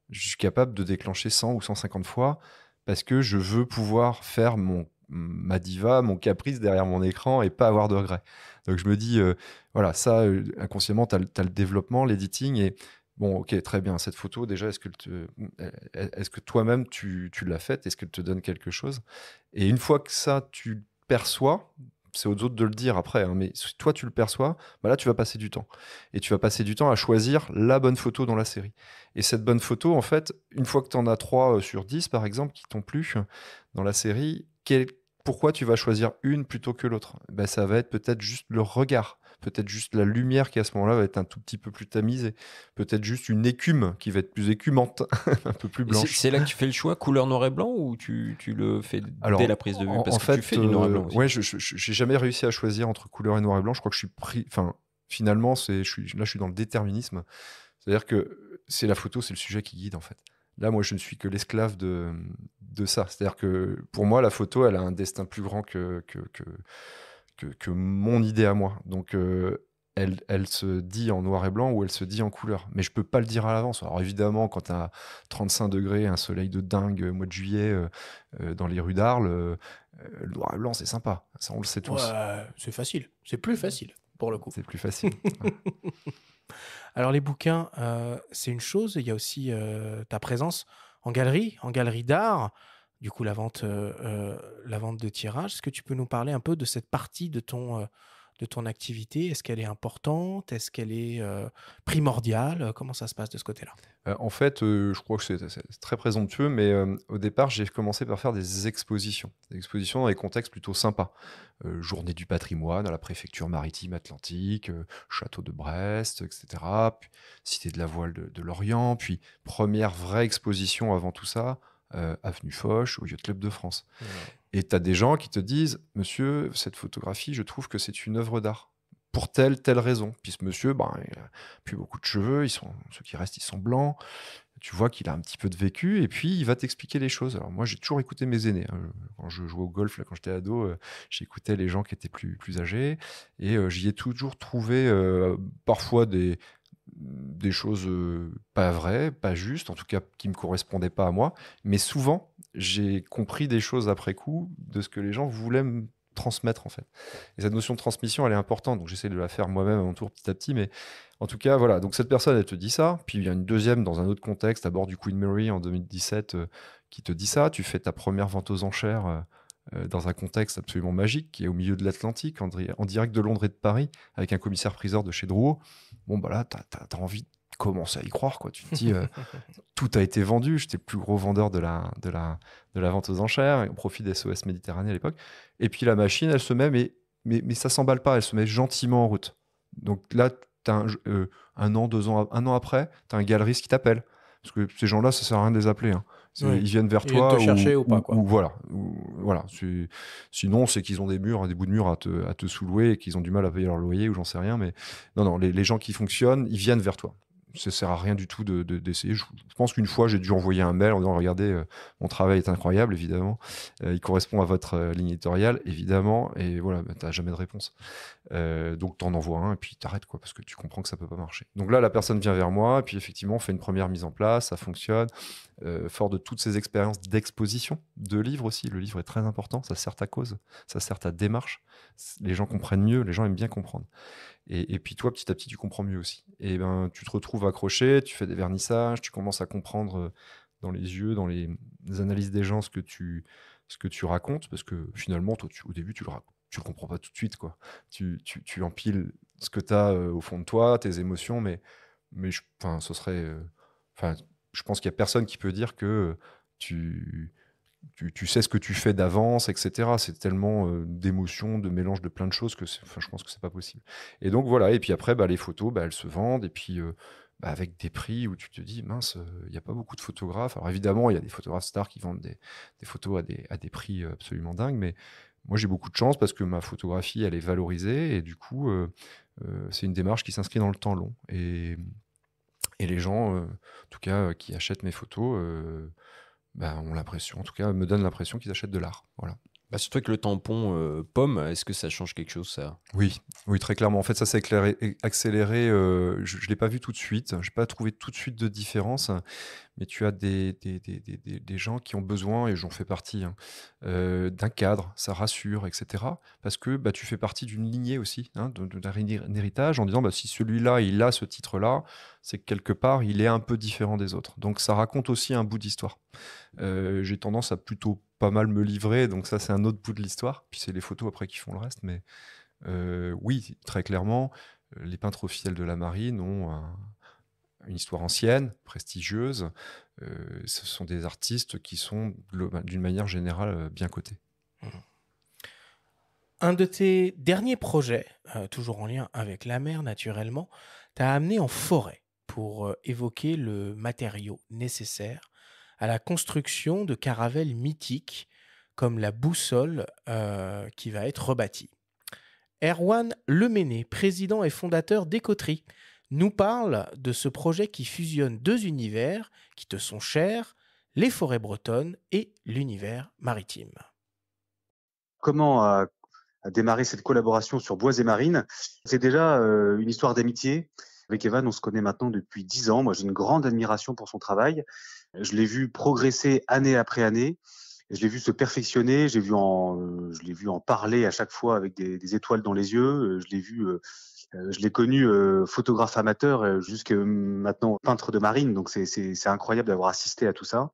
[SPEAKER 4] je suis capable de déclencher 100 ou 150 fois parce que je veux pouvoir faire mon ma diva, mon caprice derrière mon écran et pas avoir de regrets. Donc je me dis, voilà, ça, inconsciemment, tu as, le développement, l'editing, et bon, ok, très bien, cette photo, déjà, est-ce que, mmh, e, e, est que toi-même, tu, l'as faite Est-ce qu'elle te donne quelque chose Et une fois que ça, tu perçois, c'est aux autres de le dire après, hein, mais si toi tu le perçois, bah là tu vas passer du temps. Et tu vas passer du temps à choisir la bonne photo dans la série. Et cette bonne photo, en fait, une fois que tu en as trois euh, sur 10, par exemple, qui t'ont plu hein, dans la série, pourquoi tu vas choisir une plutôt que l'autre Ben, Ça va être peut-être juste le regard Peut-être juste la lumière qui à ce moment-là va être un tout petit peu plus tamisée. Peut-être juste une écume qui va être plus écumante, un peu plus blanche. C'est
[SPEAKER 3] là que tu fais le choix, couleur noir et blanc, ou tu, tu le fais dès la prise de vue Parce en que fait, tu fais du euh,
[SPEAKER 4] Ouais, je n'ai jamais réussi à choisir entre couleur et noir et blanc. Je crois que je suis pris. Enfin, finalement, je suis, là, je suis dans le déterminisme. C'est-à-dire que c'est la photo, c'est le sujet qui guide en fait. Là, moi, je ne suis que l'esclave de, de ça. C'est-à-dire que pour moi, la photo, elle a un destin plus grand que, que, que, que, mon idée à moi. Donc, euh, elle, se dit en noir et blanc ou elle se dit en couleur. Mais je peux pas le dire à l'avance. Alors, évidemment, quand tu as 35 degrés, un soleil de dingue au mois de juillet euh, euh, dans les rues d'Arles, le noir et blanc, c'est sympa. Ça, on le sait tous. c'est facile. C'est plus facile, pour le coup. C'est plus facile.
[SPEAKER 2] Alors, les bouquins, c'est une chose. Il y a aussi ta présence en galerie, en galerie d'art du coup la vente, euh, euh, la vente de tirage. Est-ce que tu peux nous parler un peu de cette partie de ton, euh, de ton activité Est-ce qu'elle est importante Est-ce qu'elle est, primordiale Comment ça se passe de ce côté-là
[SPEAKER 4] En fait, je crois que c'est très présomptueux, mais au départ, j'ai commencé par faire des expositions. Des expositions dans des contextes plutôt sympas. journée du patrimoine à la préfecture maritime atlantique, château de Brest, etc. Puis, cité de la voile de, de Lorient, puis première vraie exposition avant tout ça euh, Avenue Foch, au Yacht Club de France. Et tu as des gens qui te disent Monsieur, cette photographie, je trouve que c'est une œuvre d'art. Pour telle, telle raison. Puis ce monsieur, ben, il n'a plus beaucoup de cheveux, ils sont, ceux qui restent, ils sont blancs. Tu vois qu'il a un petit peu de vécu et puis il va t'expliquer les choses. Alors moi, j'ai toujours écouté mes aînés. Hein. Quand je jouais au golf, là, quand j'étais ado, euh, j'écoutais les gens qui étaient plus, plus âgés et euh, j'y ai toujours trouvé parfois des, des choses euh, pas vraies, pas justes, en tout cas qui ne me correspondaient pas à moi. Mais souvent, j'ai compris des choses après coup de ce que les gens voulaient me transmettre en fait. Et cette notion de transmission, elle est importante. Donc j'essaie de la faire moi-même à mon tour petit à petit. Mais en tout cas, voilà. Donc cette personne, elle te dit ça. Puis il y a une deuxième dans un autre contexte, à bord du Queen Mary en 2017, euh, qui te dit ça. Tu fais ta première vente aux enchères euh, dans un contexte absolument magique, qui est au milieu de l'Atlantique, en, direct de Londres et de Paris, avec un commissaire-priseur de chez Drouot bon, bah là, tu as, envie de commencer à y croire. Quoi. Tu te dis, euh, tout a été vendu, j'étais le plus gros vendeur de la, de la, de la vente aux enchères, au profit des SOS Méditerranée à l'époque. Et puis la machine, elle se met, mais, mais, ça s'emballe pas, elle se met gentiment en route. Donc là, as euh, un, an, deux ans, un an après, t'as un galeriste qui t'appelle. Parce que ces gens-là, ça sert à rien de les appeler. Hein. Ils viennent vers toi. chercher ou, pas. voilà. voilà. Sinon, c'est qu'ils ont des murs, des bouts de murs à te, à soulouer et qu'ils ont du mal à payer leur loyer ou j'en sais rien. Mais non, non, les gens qui fonctionnent, ils viennent vers toi ça sert à rien du tout d'essayer. De, je, pense qu'une fois, j'ai dû envoyer un mail en disant Regardez, euh, mon travail est incroyable, évidemment. Euh, il correspond à votre euh, ligne éditoriale, évidemment. Et voilà, bah, tu n'as jamais de réponse. donc, tu en envoies un et puis t'arrêtes, quoi, parce que tu comprends que ça ne peut pas marcher. Donc là, la personne vient vers moi, et puis effectivement, on fait une première mise en place, ça fonctionne. fort de toutes ces expériences d'exposition, de livres aussi. Le livre est très important, ça sert à cause, ça sert à démarche. Les gens comprennent mieux, les gens aiment bien comprendre. Et, puis toi, petit à petit, tu comprends mieux aussi. Et ben, tu te retrouves accroché, tu fais des vernissages, tu commences à comprendre euh, dans les yeux, dans les, analyses des gens ce que tu, ce que tu racontes, parce que finalement, au début, tu le tu le comprends pas tout de suite, quoi. Tu, tu, tu empiles ce que tu as euh, au fond de toi, tes émotions, mais, mais je, ce serait, euh, enfin, je pense qu'il y a personne qui peut dire que tu tu, sais ce que tu fais d'avance, etc. C'est tellement euh, d'émotions, de mélange de plein de choses que je pense que c'est pas possible. Et donc voilà, et puis après, bah, les photos, bah, elles se vendent, et puis euh, bah, avec des prix où tu te dis, mince, euh, il n'y a pas beaucoup de photographes. Alors évidemment, il y a des photographes stars qui vendent des, photos à des, à des, prix absolument dingues, mais moi j'ai beaucoup de chance parce que ma photographie, elle est valorisée, et du coup, c'est une démarche qui s'inscrit dans le temps long. Et, et les gens, en tout cas, qui achètent mes photos, ben, ont l'impression, en tout cas, me donne l'impression qu'ils achètent de l'art. Voilà. Bah, surtout avec le tampon euh, pomme, est-ce que ça change quelque chose ça Oui, oui, très clairement. En fait, ça s'est accéléré. Euh, je ne l'ai pas vu tout de suite. Je n'ai pas trouvé tout de suite de différence. Mais tu as des, des, gens qui ont besoin, et j'en fais partie, hein, euh, d'un cadre, ça rassure, etc. Parce que bah, tu fais partie d'une lignée aussi, hein, d'un héritage, en disant bah, si celui-là, il a ce titre-là, c'est que quelque part, il est un peu différent des autres. Donc ça raconte aussi un bout d'histoire. J'ai tendance à plutôt pas mal me livrer. Donc ça, c'est un autre bout de l'histoire. Puis c'est les photos après qui font le reste. Mais euh, oui, très clairement, euh, les peintres officiels de la marine ont une histoire ancienne, prestigieuse. Euh, ce sont des artistes qui sont, bah, d'une manière générale, bien cotés. Mmh.
[SPEAKER 2] Un de tes derniers projets, toujours en lien avec la mer naturellement, t'a amené en forêt pour évoquer le matériau nécessaire à la construction de caravelles mythiques comme la boussole euh, qui va être rebâtie. Erwan Leméné, président et fondateur d'Écoterie, nous parle de ce projet qui fusionne deux univers qui te sont chers, les forêts bretonnes et l'univers maritime.
[SPEAKER 6] Comment a démarré cette collaboration sur Bois et Marine C'est déjà euh, une histoire d'amitié. Avec Evan, on se connaît maintenant depuis dix ans. Moi, j'ai une grande admiration pour son travail. Je l'ai vu progresser année après année. je l'ai vu se perfectionner, j'ai vu en, euh, je l'ai vu en parler à chaque fois avec des, étoiles dans les yeux. Euh, je l'ai vu, euh, je l'ai connu photographe amateur jusqu'à maintenant peintre de marine. Donc c'est incroyable d'avoir assisté à tout ça.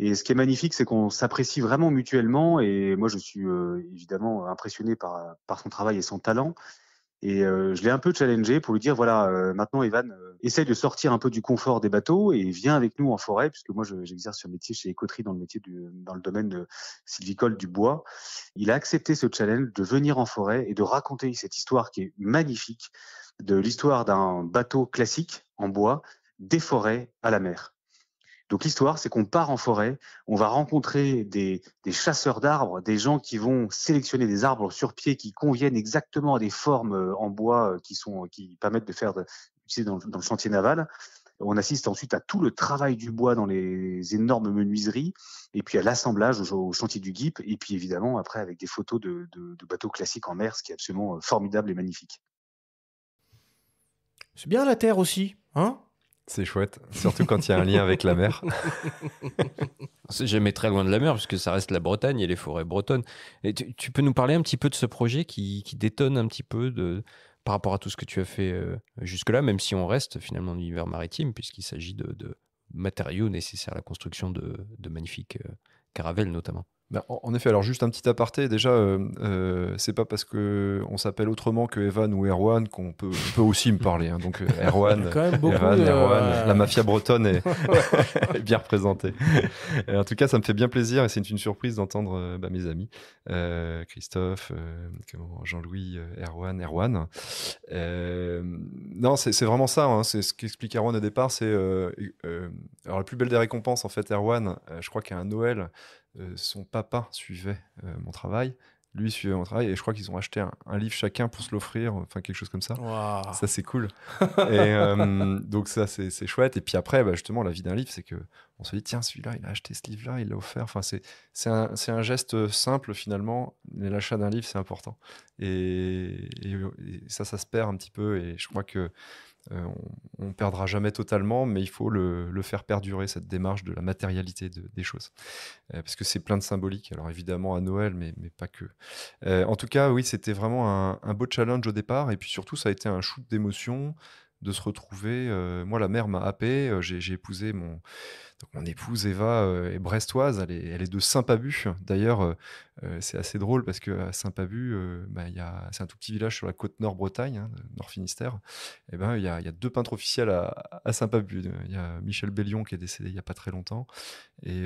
[SPEAKER 6] Et ce qui est magnifique, c'est qu'on s'apprécie vraiment mutuellement. Et moi, je suis évidemment impressionné par, par son travail et son talent. Et euh, je l'ai un peu challengé pour lui dire voilà, euh, maintenant Evan, euh, essaye de sortir un peu du confort des bateaux et viens avec nous en forêt, puisque moi j'exerce ce métier chez Écoterie dans le métier du, dans le domaine de sylvicole du bois. Il a accepté ce challenge de venir en forêt et de raconter cette histoire qui est magnifique de l'histoire d'un bateau classique en bois des forêts à la mer. Donc l'histoire, c'est qu'on part en forêt, on va rencontrer des, chasseurs d'arbres, des gens qui vont sélectionner des arbres sur pied qui conviennent exactement à des formes euh, en bois euh, qui sont euh, qui permettent de faire dans, dans le chantier naval. On assiste ensuite à tout le travail du bois dans les énormes menuiseries, et puis à l'assemblage au, chantier du GIP, et puis évidemment après avec des photos de, de bateaux classiques en mer, ce qui est absolument formidable et magnifique. C'est bien la terre aussi, hein
[SPEAKER 4] c'est chouette, surtout quand il y a un lien avec la mer. C'est
[SPEAKER 3] jamais très loin de la mer, puisque ça reste la Bretagne et les forêts bretonnes. Et tu, peux nous parler un petit peu de ce projet qui, détonne un petit peu par rapport à tout ce que tu as fait euh, jusque-là, même si on reste finalement dans l'univers maritime, puisqu'il s'agit de, matériaux nécessaires à la construction de, magnifiques euh, caravelles notamment.
[SPEAKER 4] Bah, en effet, alors juste un petit aparté, déjà, euh, euh, c'est pas parce que on s'appelle autrement que Evan ou Erwan qu'on peut, aussi me parler. Hein. Donc euh, Erwan, la mafia bretonne est, bien représentée. en tout cas, ça me fait bien plaisir et c'est une surprise d'entendre bah, mes amis, Christophe, Jean-Louis, Erwan, Erwan. non, c'est vraiment ça, hein. c'est ce qu'explique Erwan au départ, c'est alors la plus belle des récompenses en fait, Erwan, je crois a un Noël, euh, son papa suivait euh, mon travail lui suivait mon travail et je crois qu'ils ont acheté un, livre chacun pour se l'offrir, enfin quelque chose comme ça. Ça c'est cool. et euh, donc ça c'est chouette. Et puis après, bah, justement, la vie d'un livre, c'est que on se dit tiens celui-là, il a acheté ce livre-là, il l'a offert. Enfin c'est un, geste simple finalement, mais l'achat d'un livre c'est important. et, ça ça se perd un petit peu et je crois que euh, on ne perdra jamais totalement, mais il faut le, faire perdurer, cette démarche de la matérialité des choses. Euh, parce que c'est plein de symboliques, alors évidemment à Noël, mais, pas que. Euh, en tout cas, oui, c'était vraiment un, un, beau challenge au départ, et puis surtout, ça a été un shoot d'émotion de se retrouver. Euh, moi, la mère m'a happé. Euh, j'ai épousé mon, mon épouse Eva euh, est brestoise. Elle est, de Saint-Pabu. D'ailleurs, c'est assez drôle parce que à Saint-Pabu, bah, c'est un tout petit village sur la côte Nord-Bretagne, hein, Nord Finistère. Et eh ben, il y a, deux peintres officiels à, Saint-Pabu. Il y a Michel Bellion qui est décédé il y a pas très longtemps, et,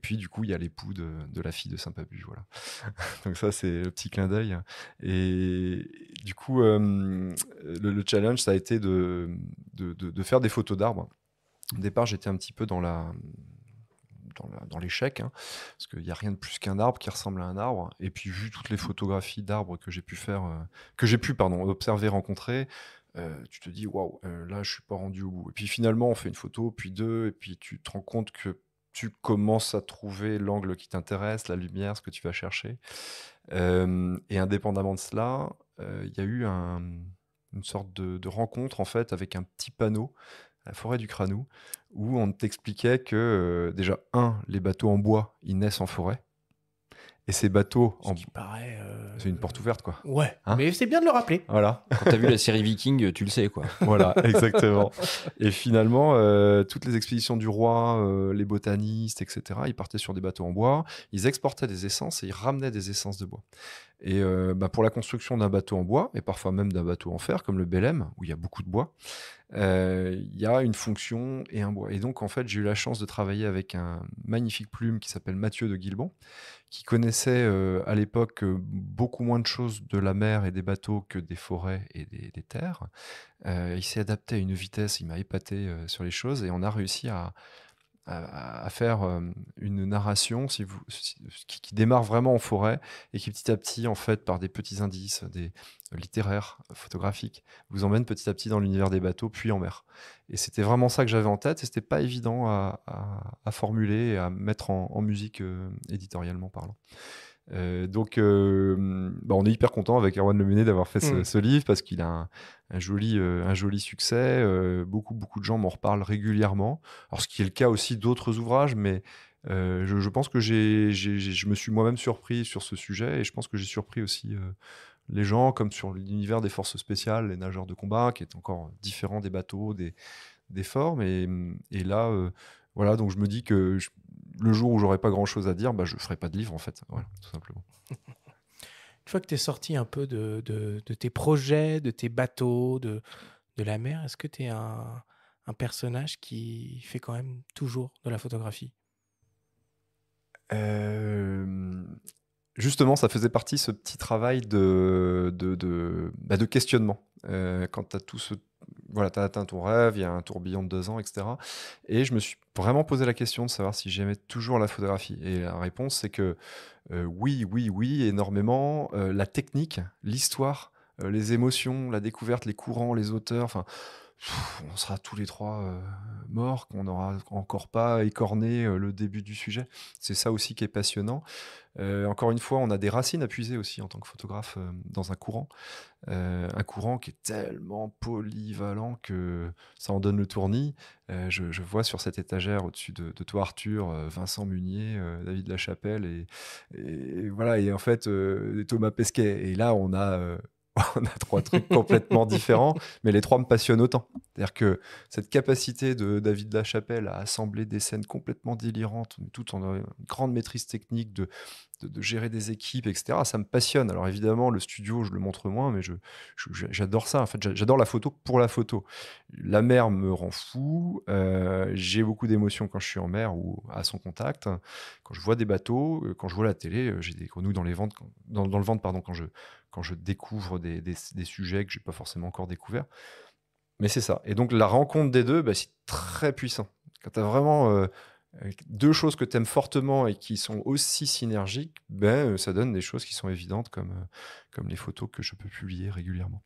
[SPEAKER 4] puis du coup, il y a l'époux de, la fille de Saint-Pabu. Voilà. donc ça, c'est le petit clin d'œil. Et, du coup, euh, le, challenge, ça a été de, de, faire des photos d'arbres. Au départ, j'étais un petit peu dans la dans l'échec, hein, parce qu'il n'y a rien de plus qu'un arbre qui ressemble à un arbre. Et puis vu toutes les photographies d'arbres que j'ai pu faire, euh, que j'ai pu pardon observer, rencontrer, euh, tu te dis waouh, là je suis pas rendu au bout. Et puis finalement on fait une photo, puis deux, et puis tu te rends compte que tu commences à trouver l'angle qui t'intéresse, la lumière, ce que tu vas chercher. et indépendamment de cela, euh, il y a eu une sorte de, rencontre en fait avec un petit panneau à la forêt du Cranou où on t'expliquait que euh, déjà un les bateaux en bois ils naissent en forêt et ces bateaux, en... euh... c'est une porte ouverte, quoi. Ouais. Hein mais c'est bien de le rappeler. Voilà. Quand t'as vu la série Viking, tu le sais, quoi. voilà, exactement. et finalement, euh, toutes les expéditions du roi, euh, les botanistes, etc. Ils partaient sur des bateaux en bois. Ils exportaient des essences et ils ramenaient des essences de bois. Et euh, bah, pour la construction d'un bateau en bois et parfois même d'un bateau en fer, comme le Belém, où il y a beaucoup de bois, il y a une fonction et un bois. Et donc, en fait, j'ai eu la chance de travailler avec un magnifique plume qui s'appelle Mathieu de Guilbon, qui connaissait euh, à l'époque euh, beaucoup moins de choses de la mer et des bateaux que des forêts et des, terres. Euh, il s'est adapté à une vitesse, il m'a épaté sur les choses et on a réussi à, à, faire euh, une narration si vous, qui, démarre vraiment en forêt et qui petit à petit, en fait, par des petits indices, des littéraires, photographiques, vous emmène petit à petit dans l'univers des bateaux, puis en mer. Et c'était vraiment ça que j'avais en tête et c'était pas évident à, formuler et à mettre en, musique euh, éditorialement parlant. Euh, donc, euh, bah, on est hyper content avec Erwan Lemené d'avoir fait ce, mm. livre parce qu'il a un, joli, euh, un joli succès. beaucoup, beaucoup de gens m'en reparlent régulièrement. Alors, ce qui est le cas aussi d'autres ouvrages, mais je, pense que j'ai, je me suis moi-même surpris sur ce sujet et je pense que j'ai surpris aussi les gens, comme sur l'univers des forces spéciales, les nageurs de combat, qui est encore différent des bateaux, des, des formes. Et, là, voilà, donc je me dis que je, le jour où j'aurai pas grand chose à dire, bah, je ferai pas de livre en fait. tout simplement.
[SPEAKER 2] Une fois que tu es sorti un peu de, tes projets, de tes bateaux, de, de la mer, est-ce que tu es un, personnage qui fait quand même toujours de la photographie
[SPEAKER 4] euh, Justement, ça faisait partie ce petit travail de, de, bah, questionnement. Euh, quand tu as tout ce voilà, tu as atteint ton rêve, il y a un tourbillon de deux ans, etc. Et je me suis vraiment posé la question de savoir si j'aimais toujours la photographie. Et la réponse, c'est que euh, oui, oui, oui, énormément. Euh, la technique, l'histoire, euh, les émotions, la découverte, les courants, les auteurs, enfin on sera tous les trois euh, morts, qu'on n'aura encore pas écorné euh, le début du sujet. C'est ça aussi qui est passionnant. Euh, encore une fois, on a des racines à puiser aussi en tant que photographe dans un courant. un courant qui est tellement polyvalent que ça en donne le tournis. Je, vois sur cette étagère au-dessus de, toi Arthur, Vincent Munier, David Lachapelle et, et, voilà, et en fait Thomas Pesquet. Et là, on a on a trois trucs complètement différents, mais les trois me passionnent autant. C'est-à-dire que cette capacité de David Lachapelle à assembler des scènes complètement délirantes, tout en une grande maîtrise technique de, gérer des équipes, etc., ça me passionne. Alors évidemment, le studio, je le montre moins, mais j'adore je, j'adore ça. En fait, j'adore la photo pour la photo. La mer me rend fou. Euh, j'ai beaucoup d'émotions quand je suis en mer ou à son contact. Quand je vois des bateaux, euh, quand je vois la télé, euh, j'ai des grenouilles dans, les ventes, dans le ventre pardon, quand je quand je découvre des, sujets que je n'ai pas forcément encore découverts. Mais c'est ça. Et donc la rencontre des deux, bah, c'est très puissant. Quand tu as vraiment euh, deux choses que tu aimes fortement et qui sont aussi synergiques, ben, euh, ça donne des choses qui sont évidentes comme, euh, comme les photos que je peux publier régulièrement.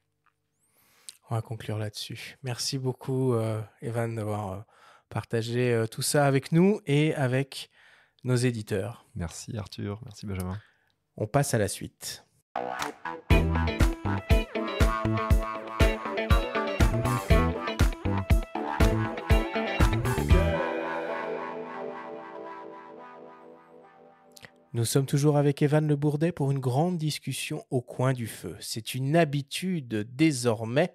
[SPEAKER 2] On va conclure là-dessus. Merci beaucoup, Evan, d'avoir partagé tout ça avec nous et avec nos
[SPEAKER 4] éditeurs. Merci, Arthur. Merci, Benjamin.
[SPEAKER 2] On passe à la suite. Nous sommes toujours avec Evan Le Bourdet pour une grande discussion au coin du feu. C'est une habitude désormais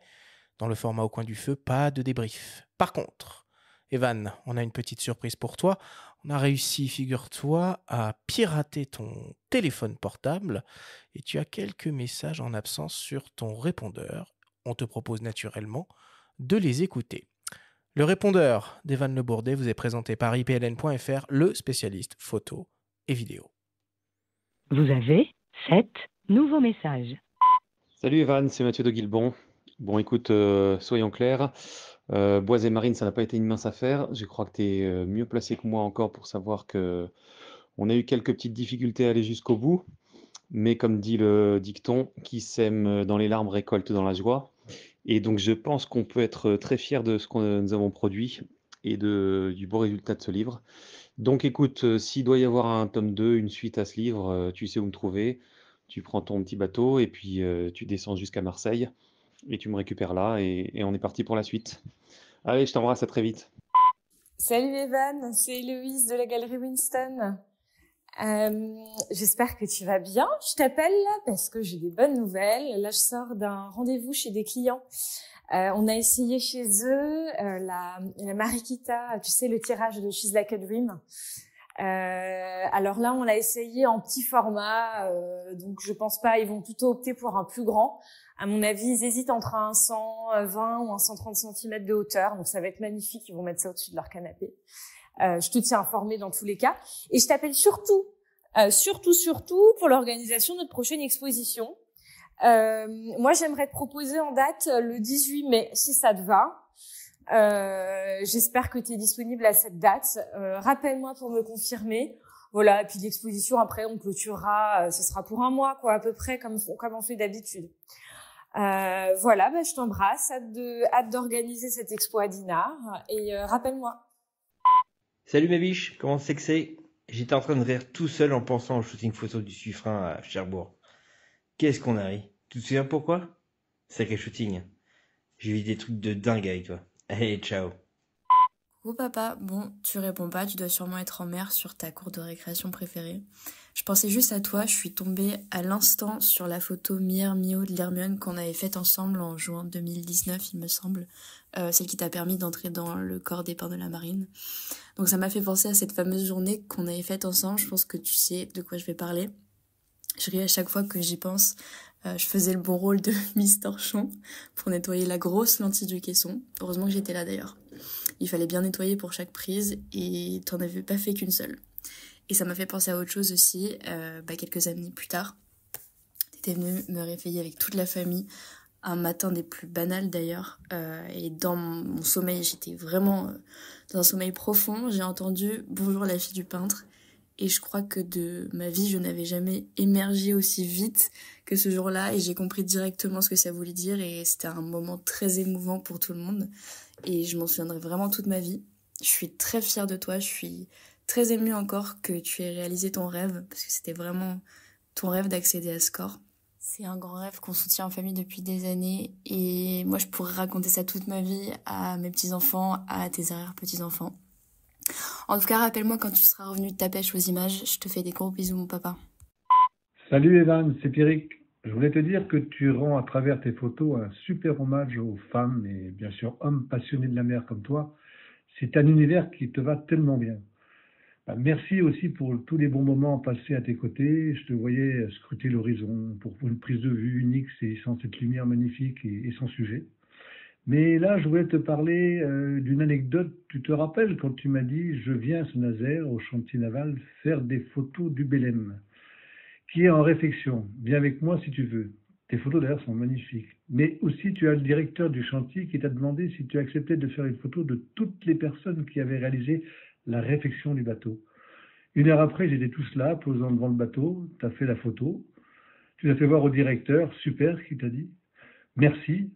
[SPEAKER 2] dans le format au coin du feu, pas de débrief. Par contre, Evan, on a une petite surprise pour toi. On a réussi, figure-toi, à pirater ton téléphone portable et tu as quelques messages en absence sur ton répondeur. On te propose naturellement de les écouter. Le répondeur d'Evan Le Bourdet vous est présenté par ipln.fr, le spécialiste photo
[SPEAKER 9] et
[SPEAKER 6] vidéo.
[SPEAKER 11] Vous avez sept nouveaux messages.
[SPEAKER 6] Salut Evan, c'est Mathieu de Guilbon. Bon écoute, euh, soyons clairs. Bois et Marine, ça n'a pas été une mince affaire. Je crois que tu es mieux placé que moi encore pour savoir que on a eu quelques petites difficultés à aller jusqu'au bout. Mais comme dit le dicton, qui sème dans les larmes récolte dans la joie. Et donc je pense qu'on peut être très fier de ce que nous avons produit et du beau résultat de ce livre. Donc écoute, s'il doit y avoir un tome 2, une suite à ce livre, tu sais où me trouver. Tu prends ton petit bateau et puis tu descends jusqu'à Marseille et tu me récupères là et, on est parti pour la suite. Allez,
[SPEAKER 4] je t'embrasse, à très vite.
[SPEAKER 11] Salut Evan, c'est Louise de la Galerie Winston. Euh, j'espère que tu vas bien. Je t'appelle parce que j'ai des bonnes nouvelles. Là, je sors d'un rendez-vous chez des clients. Euh, on a essayé chez eux euh, la, la Marikita, tu sais, le tirage de She's Like a Dream. Euh, alors là, on l'a essayé en petit format, euh, donc je pense pas, ils vont plutôt opter pour un plus grand. À mon avis, ils hésitent entre un 120 euh, ou un 130 cm de hauteur, donc ça va être magnifique, ils vont mettre ça au-dessus de leur canapé. Euh, je te tiens informé dans tous les cas. Et je t'appelle surtout, surtout, surtout pour l'organisation de notre prochaine exposition. moi, j'aimerais te proposer en date le 18 mai, si ça te va. Euh, j'espère que tu es disponible à cette date. Euh, rappelle-moi pour me confirmer. Voilà, puis l'exposition, après, on clôturera, euh, ce sera pour un mois, quoi, à peu près, comme, on fait d'habitude. voilà, bah, je t'embrasse, hâte d'organiser cette expo à Dinard, et rappelle-moi.
[SPEAKER 3] Salut ma biche, comment c'est que c'est J'étais en train de rire tout seul en pensant au shooting photo du Suffrain à Cherbourg. Qu'est-ce qu'on a ri Tu te souviens pourquoi Sacré shooting. J'ai vu des trucs de dingue avec toi. Hey, ciao.
[SPEAKER 7] Oh papa, bon, tu réponds pas, tu dois sûrement être en mer sur ta cour de récréation préférée. Je pensais juste à toi, je suis tombée à l'instant sur la photo Mire Mio de l'Hermione qu'on avait faite ensemble en juin 2019, il me semble, euh, celle qui t'a permis d'entrer dans le corps des pins de la marine. Donc ça m'a fait penser à cette fameuse journée qu'on avait faite ensemble, je pense que tu sais de quoi je vais parler. Je ris à chaque fois que j'y pense, euh, je faisais le bon rôle de Miss Torchon pour nettoyer la grosse lentille du caisson. Heureusement que j'étais là d'ailleurs. Il fallait bien nettoyer pour chaque prise et t'en avais pas fait qu'une seule. Et ça m'a fait penser à autre chose aussi, euh, bah, quelques années plus tard. T'étais venue me réveiller avec toute la famille, un matin des plus banals d'ailleurs. Euh, et dans mon sommeil, j'étais vraiment dans un sommeil profond. J'ai entendu Bonjour la fille du peintre et je crois que de ma vie, je n'avais jamais émergé aussi vite que ce jour-là et j'ai compris directement ce que ça voulait dire et c'était un moment très émouvant pour tout le monde et je m'en souviendrai vraiment toute ma vie. Je suis très fière de toi, je suis très émue encore que tu aies réalisé ton rêve parce que c'était vraiment ton rêve d'accéder à ce corps. C'est un grand rêve qu'on soutient en famille depuis des années et moi je pourrais raconter ça toute ma vie à mes petits-enfants, à tes arrière-petits-enfants. En tout cas, rappelle-moi quand tu seras revenu de ta pêche aux images. Je te fais des gros bisous, mon papa.
[SPEAKER 9] Salut Evan, c'est Pierrick. Je voulais te dire que tu rends à travers tes photos un super hommage aux femmes et bien sûr hommes passionnés de la mer comme toi. C'est un univers qui te va tellement bien. Bah, merci aussi pour tous les bons moments passés à tes côtés. Je te voyais scruter l'horizon pour une prise de vue unique saisissant cette lumière magnifique et sans sujet. Mais là, je voulais te parler euh, d'une anecdote. Tu te rappelles quand tu m'as dit je viens à ce nazaire au chantier naval, faire des photos du Bélem, qui est en réfection. Viens avec moi si tu veux. Tes photos d'ailleurs sont magnifiques. Mais aussi, tu as le directeur du chantier qui t'a demandé si tu acceptais de faire une photo de toutes les personnes qui avaient réalisé la réfection du bateau. Une heure après, j'étais tous là, posant devant le bateau. Tu as fait la photo. Tu l'as fait voir au directeur, super, qui t'a dit merci.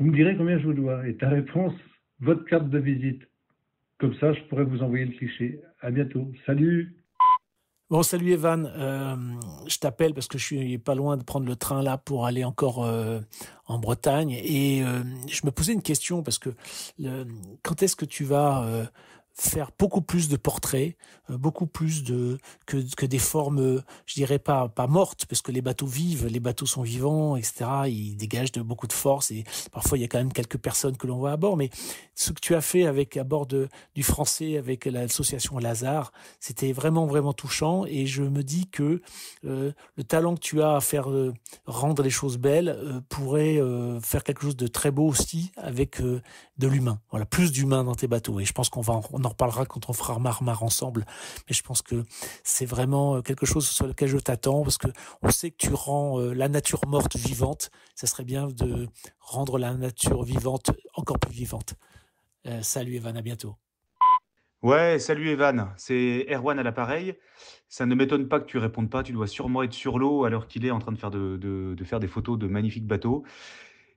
[SPEAKER 9] Vous me direz combien je vous dois. Et ta réponse, votre carte de visite. Comme ça, je pourrais vous envoyer le cliché. À bientôt. Salut
[SPEAKER 1] Bon, salut Evan. Euh, je t'appelle parce que je suis pas loin de prendre le train là pour aller encore euh, en Bretagne. Et euh, je me posais une question parce que quand est-ce que tu vas faire beaucoup plus de portraits, euh, beaucoup plus de que, que, des formes, je dirais pas pas mortes, parce que les bateaux vivent, les bateaux sont vivants, etc. Ils dégagent de beaucoup de force et parfois il y a quand même quelques personnes que l'on voit à bord, mais ce que tu as fait avec à bord du français avec l'association Lazare, c'était vraiment vraiment touchant et je me dis que euh, le talent que tu as à faire euh, rendre les choses belles euh, pourrait faire quelque chose de très beau aussi avec de l'humain. Voilà, plus d'humain dans tes bateaux et je pense qu'on va en, on en reparlera quand on fera Marmar ensemble, mais je pense que c'est vraiment quelque chose sur lequel je t'attends parce que on sait que tu rends la nature morte vivante, ça serait bien de rendre la nature vivante encore plus vivante. Euh, salut Evan, à bientôt.
[SPEAKER 6] Ouais, salut Evan, c'est Erwan à l'appareil. Ça ne m'étonne pas que tu répondes pas, tu dois sûrement être sur l'eau alors qu'il est en train de faire, de, faire des photos de magnifiques bateaux.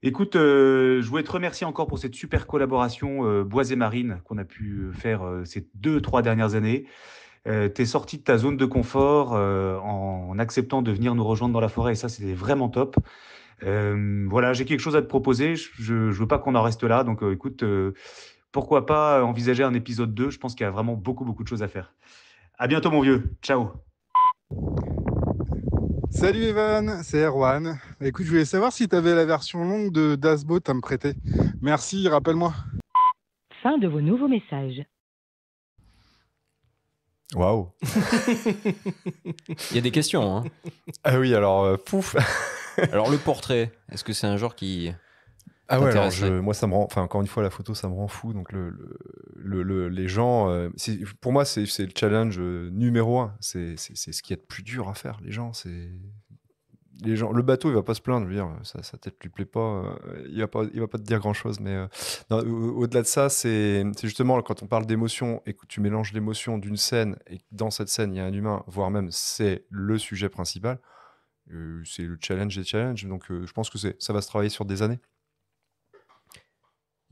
[SPEAKER 6] Écoute, euh, je voulais te remercier encore pour cette super collaboration euh, Bois et Marine qu'on a pu faire ces deux, trois dernières années. tu es sorti de ta zone de confort en acceptant de venir nous rejoindre dans la forêt et ça, c'était vraiment top. voilà, j'ai quelque chose à te proposer. Je ne veux pas qu'on en reste là. Donc, écoute, pourquoi pas envisager un épisode 2 Je pense qu'il y a vraiment beaucoup, beaucoup de choses à faire. À bientôt, mon vieux. Ciao.
[SPEAKER 8] Salut Evan, c'est Erwan. Écoute, je voulais savoir si tu avais la version longue de Dasbot à me prêter. Merci, rappelle-moi. Fin
[SPEAKER 11] de vos nouveaux messages.
[SPEAKER 4] Waouh Il y a des questions. Hein. Ah oui, alors, euh, pouf Alors, le portrait,
[SPEAKER 3] est-ce que c'est un genre qui, ah
[SPEAKER 4] moi ça me rend, encore une fois la photo ça me rend fou. Donc le, les gens, euh, pour moi c'est le challenge euh, numéro un. C'est ce qu'il y a de plus dur à faire. Les gens, c'est les gens, le bateau il va pas se plaindre, dire, sa, sa tête lui plaît pas, euh, il va pas, il va pas te dire grand chose. Mais au-delà de ça, c'est justement quand on parle d'émotion et que tu mélanges l'émotion d'une scène et que dans cette scène il y a un humain, voire même c'est le sujet principal. c'est le challenge des challenges. Donc je pense que ça va se travailler sur des années.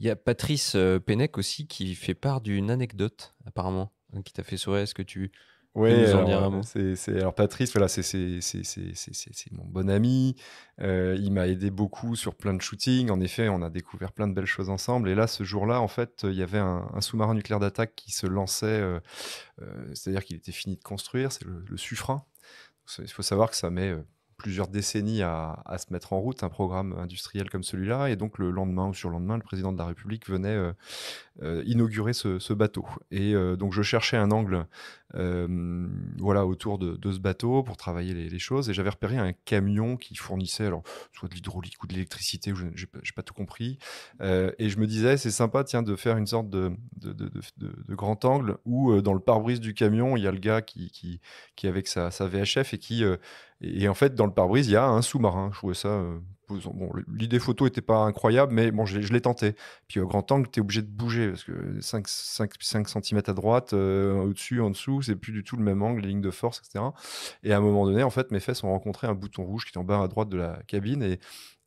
[SPEAKER 4] Il y a Patrice euh, Pennec aussi qui fait part d'une anecdote, apparemment, hein, qui t'a fait sourire. Est-ce que tu, Ouais, mot c'est, alors Patrice, voilà, c'est, mon bon ami. Euh, il m'a aidé beaucoup sur plein de shootings. En effet, on a découvert plein de belles choses ensemble. Et là, ce jour-là, en fait, il y avait un, sous-marin nucléaire d'attaque qui se lançait. Euh, c'est-à-dire qu'il était fini de construire. C'est le, le Il faut savoir que ça met plusieurs décennies à, se mettre en route, un programme industriel comme celui-là. Et donc, le lendemain ou sur le lendemain, le président de la République venait euh, euh, inaugurer ce, ce, bateau. Et euh, donc, je cherchais un angle euh, voilà, autour de, ce bateau pour travailler les, choses. Et j'avais repéré un camion qui fournissait alors, soit de l'hydraulique ou de l'électricité, je n'ai pas, tout compris. Euh, et je me disais, c'est sympa tiens, de faire une sorte de, de, grand angle où euh, dans le pare-brise du camion, il y a le gars qui, qui, est avec sa, VHF et qui... et en fait, dans le pare-brise, il y a un sous-marin. Je trouvais ça l'idée photo n'était pas incroyable, mais bon, je, l'ai tenté. Puis au grand angle, tu es obligé de bouger parce que 5, 5, cm à droite, euh, au-dessus, en dessous, c'est plus du tout le même angle, les lignes de force, etc. Et à un moment donné, en fait, mes fesses ont rencontré un bouton rouge qui est en bas à droite de la cabine et,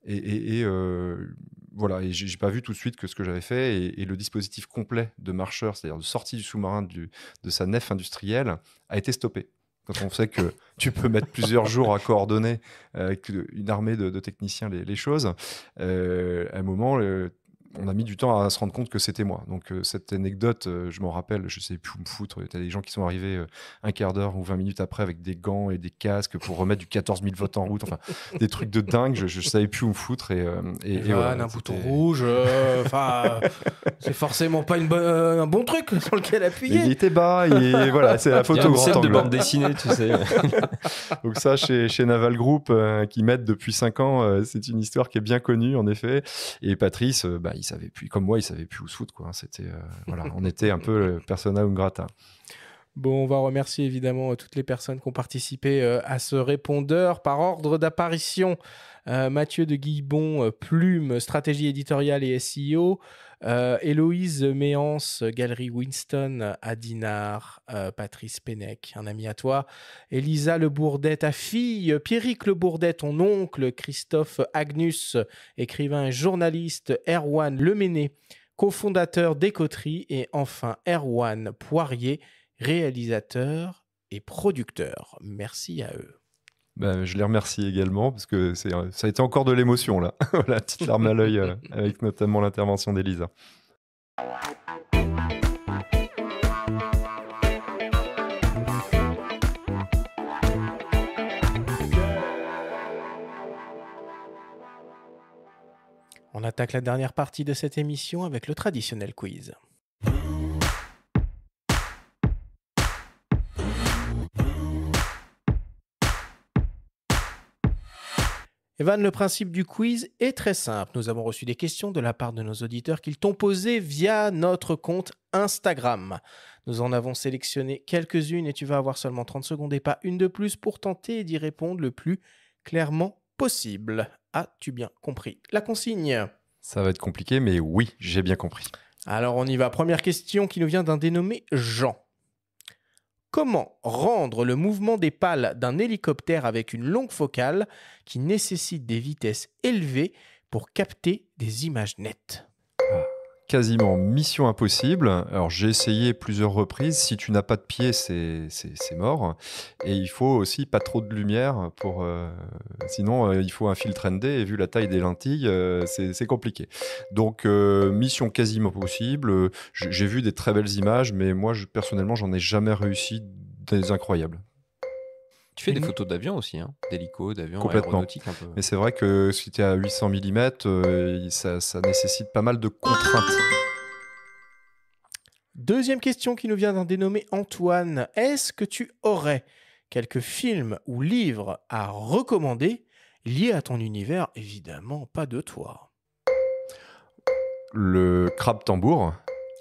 [SPEAKER 4] et, euh, voilà, j'ai pas vu tout de suite que ce que j'avais fait et, et, le dispositif complet de marcheur, c'est-à-dire de sortie du sous-marin de sa nef industrielle, a été stoppé. Quand on sait que tu peux mettre plusieurs jours à coordonner avec euh, une armée de, techniciens les, choses, euh, à un moment, on a mis du temps à se rendre compte que c'était moi. Donc euh, cette anecdote, euh, je m'en rappelle, je sais plus où me foutre. Il y a des gens qui sont arrivés euh, un quart d'heure ou 20 minutes après avec des gants et des casques pour remettre du 14 000 votes en route. Enfin, des trucs de dingue. Je, ne savais plus où me foutre et, voilà, un bouton
[SPEAKER 2] rouge. Enfin,
[SPEAKER 4] c'est forcément pas une
[SPEAKER 2] un bon truc sur lequel appuyer. il était bas. Et
[SPEAKER 4] voilà, c'est la photo de bande dessinée, tu sais. Donc ça, chez, Naval Group, qui m'aide depuis 5 ans, c'est une histoire qui est bien connue en effet. Et Patrice, bah, il comme moi, il savait plus où se foutre. Quoi. Hein, c'était, euh, voilà, on était un peu le persona grata.
[SPEAKER 2] Bon, on va remercier évidemment euh, toutes les personnes qui ont participé euh, à ce répondeur par ordre d'apparition. Mathieu de Guillebon, Plume, Stratégie éditoriale et SEO. Euh, Héloïse Méance, Galerie Winston, Adinard, euh, Patrice Pennec, un ami à toi. Elisa Le Bourdet, ta fille. Pierrick Le Bourdet, ton oncle. Christophe Agnus, écrivain et journaliste. Erwan Leméné, cofondateur d'Ecotry Et enfin, Erwan Poirier, réalisateur et producteur. Merci à eux.
[SPEAKER 4] Bah, je les remercie également parce que ça a été encore de l'émotion là. La petite larme à l'œil euh, avec notamment l'intervention d'Elisa.
[SPEAKER 2] On attaque la dernière partie de cette émission avec le traditionnel quiz. Evan, le principe du quiz est très simple. Nous avons reçu des questions de la part de nos auditeurs qu'ils t'ont posées via notre compte Instagram. Nous en avons sélectionné quelques-unes et tu vas avoir seulement 30 secondes et pas une de plus pour tenter d'y répondre le plus clairement possible. As-tu bien compris la consigne
[SPEAKER 4] Ça va être compliqué, mais oui, j'ai bien compris. Alors on y va. Première
[SPEAKER 2] question qui nous vient d'un dénommé Jean comment rendre le mouvement des pales d'un hélicoptère avec une longue focale qui nécessite des vitesses élevées pour capter des images nettes
[SPEAKER 4] quasiment mission impossible. Alors j'ai essayé plusieurs reprises. Si tu n'as pas de pied, c'est mort. Et il faut aussi pas trop de lumière pour. Euh, sinon, euh, il faut un filtre ND. Et vu la taille des lentilles, euh, c'est compliqué. Donc mission quasiment possible. J'ai vu des très belles images, mais moi je, personnellement, j'en ai jamais réussi des incroyables.
[SPEAKER 3] Tu fais des photos d'avions aussi, hein d'hélico, d'avion, Complètement. un peu.
[SPEAKER 4] Mais c'est vrai que si tu es à 800 mm, euh, ça, ça, nécessite pas mal de contraintes. Deuxième question qui nous vient d'un dénommé Antoine. Est-ce que tu aurais
[SPEAKER 2] quelques films ou livres à recommander liés à ton univers Évidemment,
[SPEAKER 3] pas de toi.
[SPEAKER 4] Le crabe tambour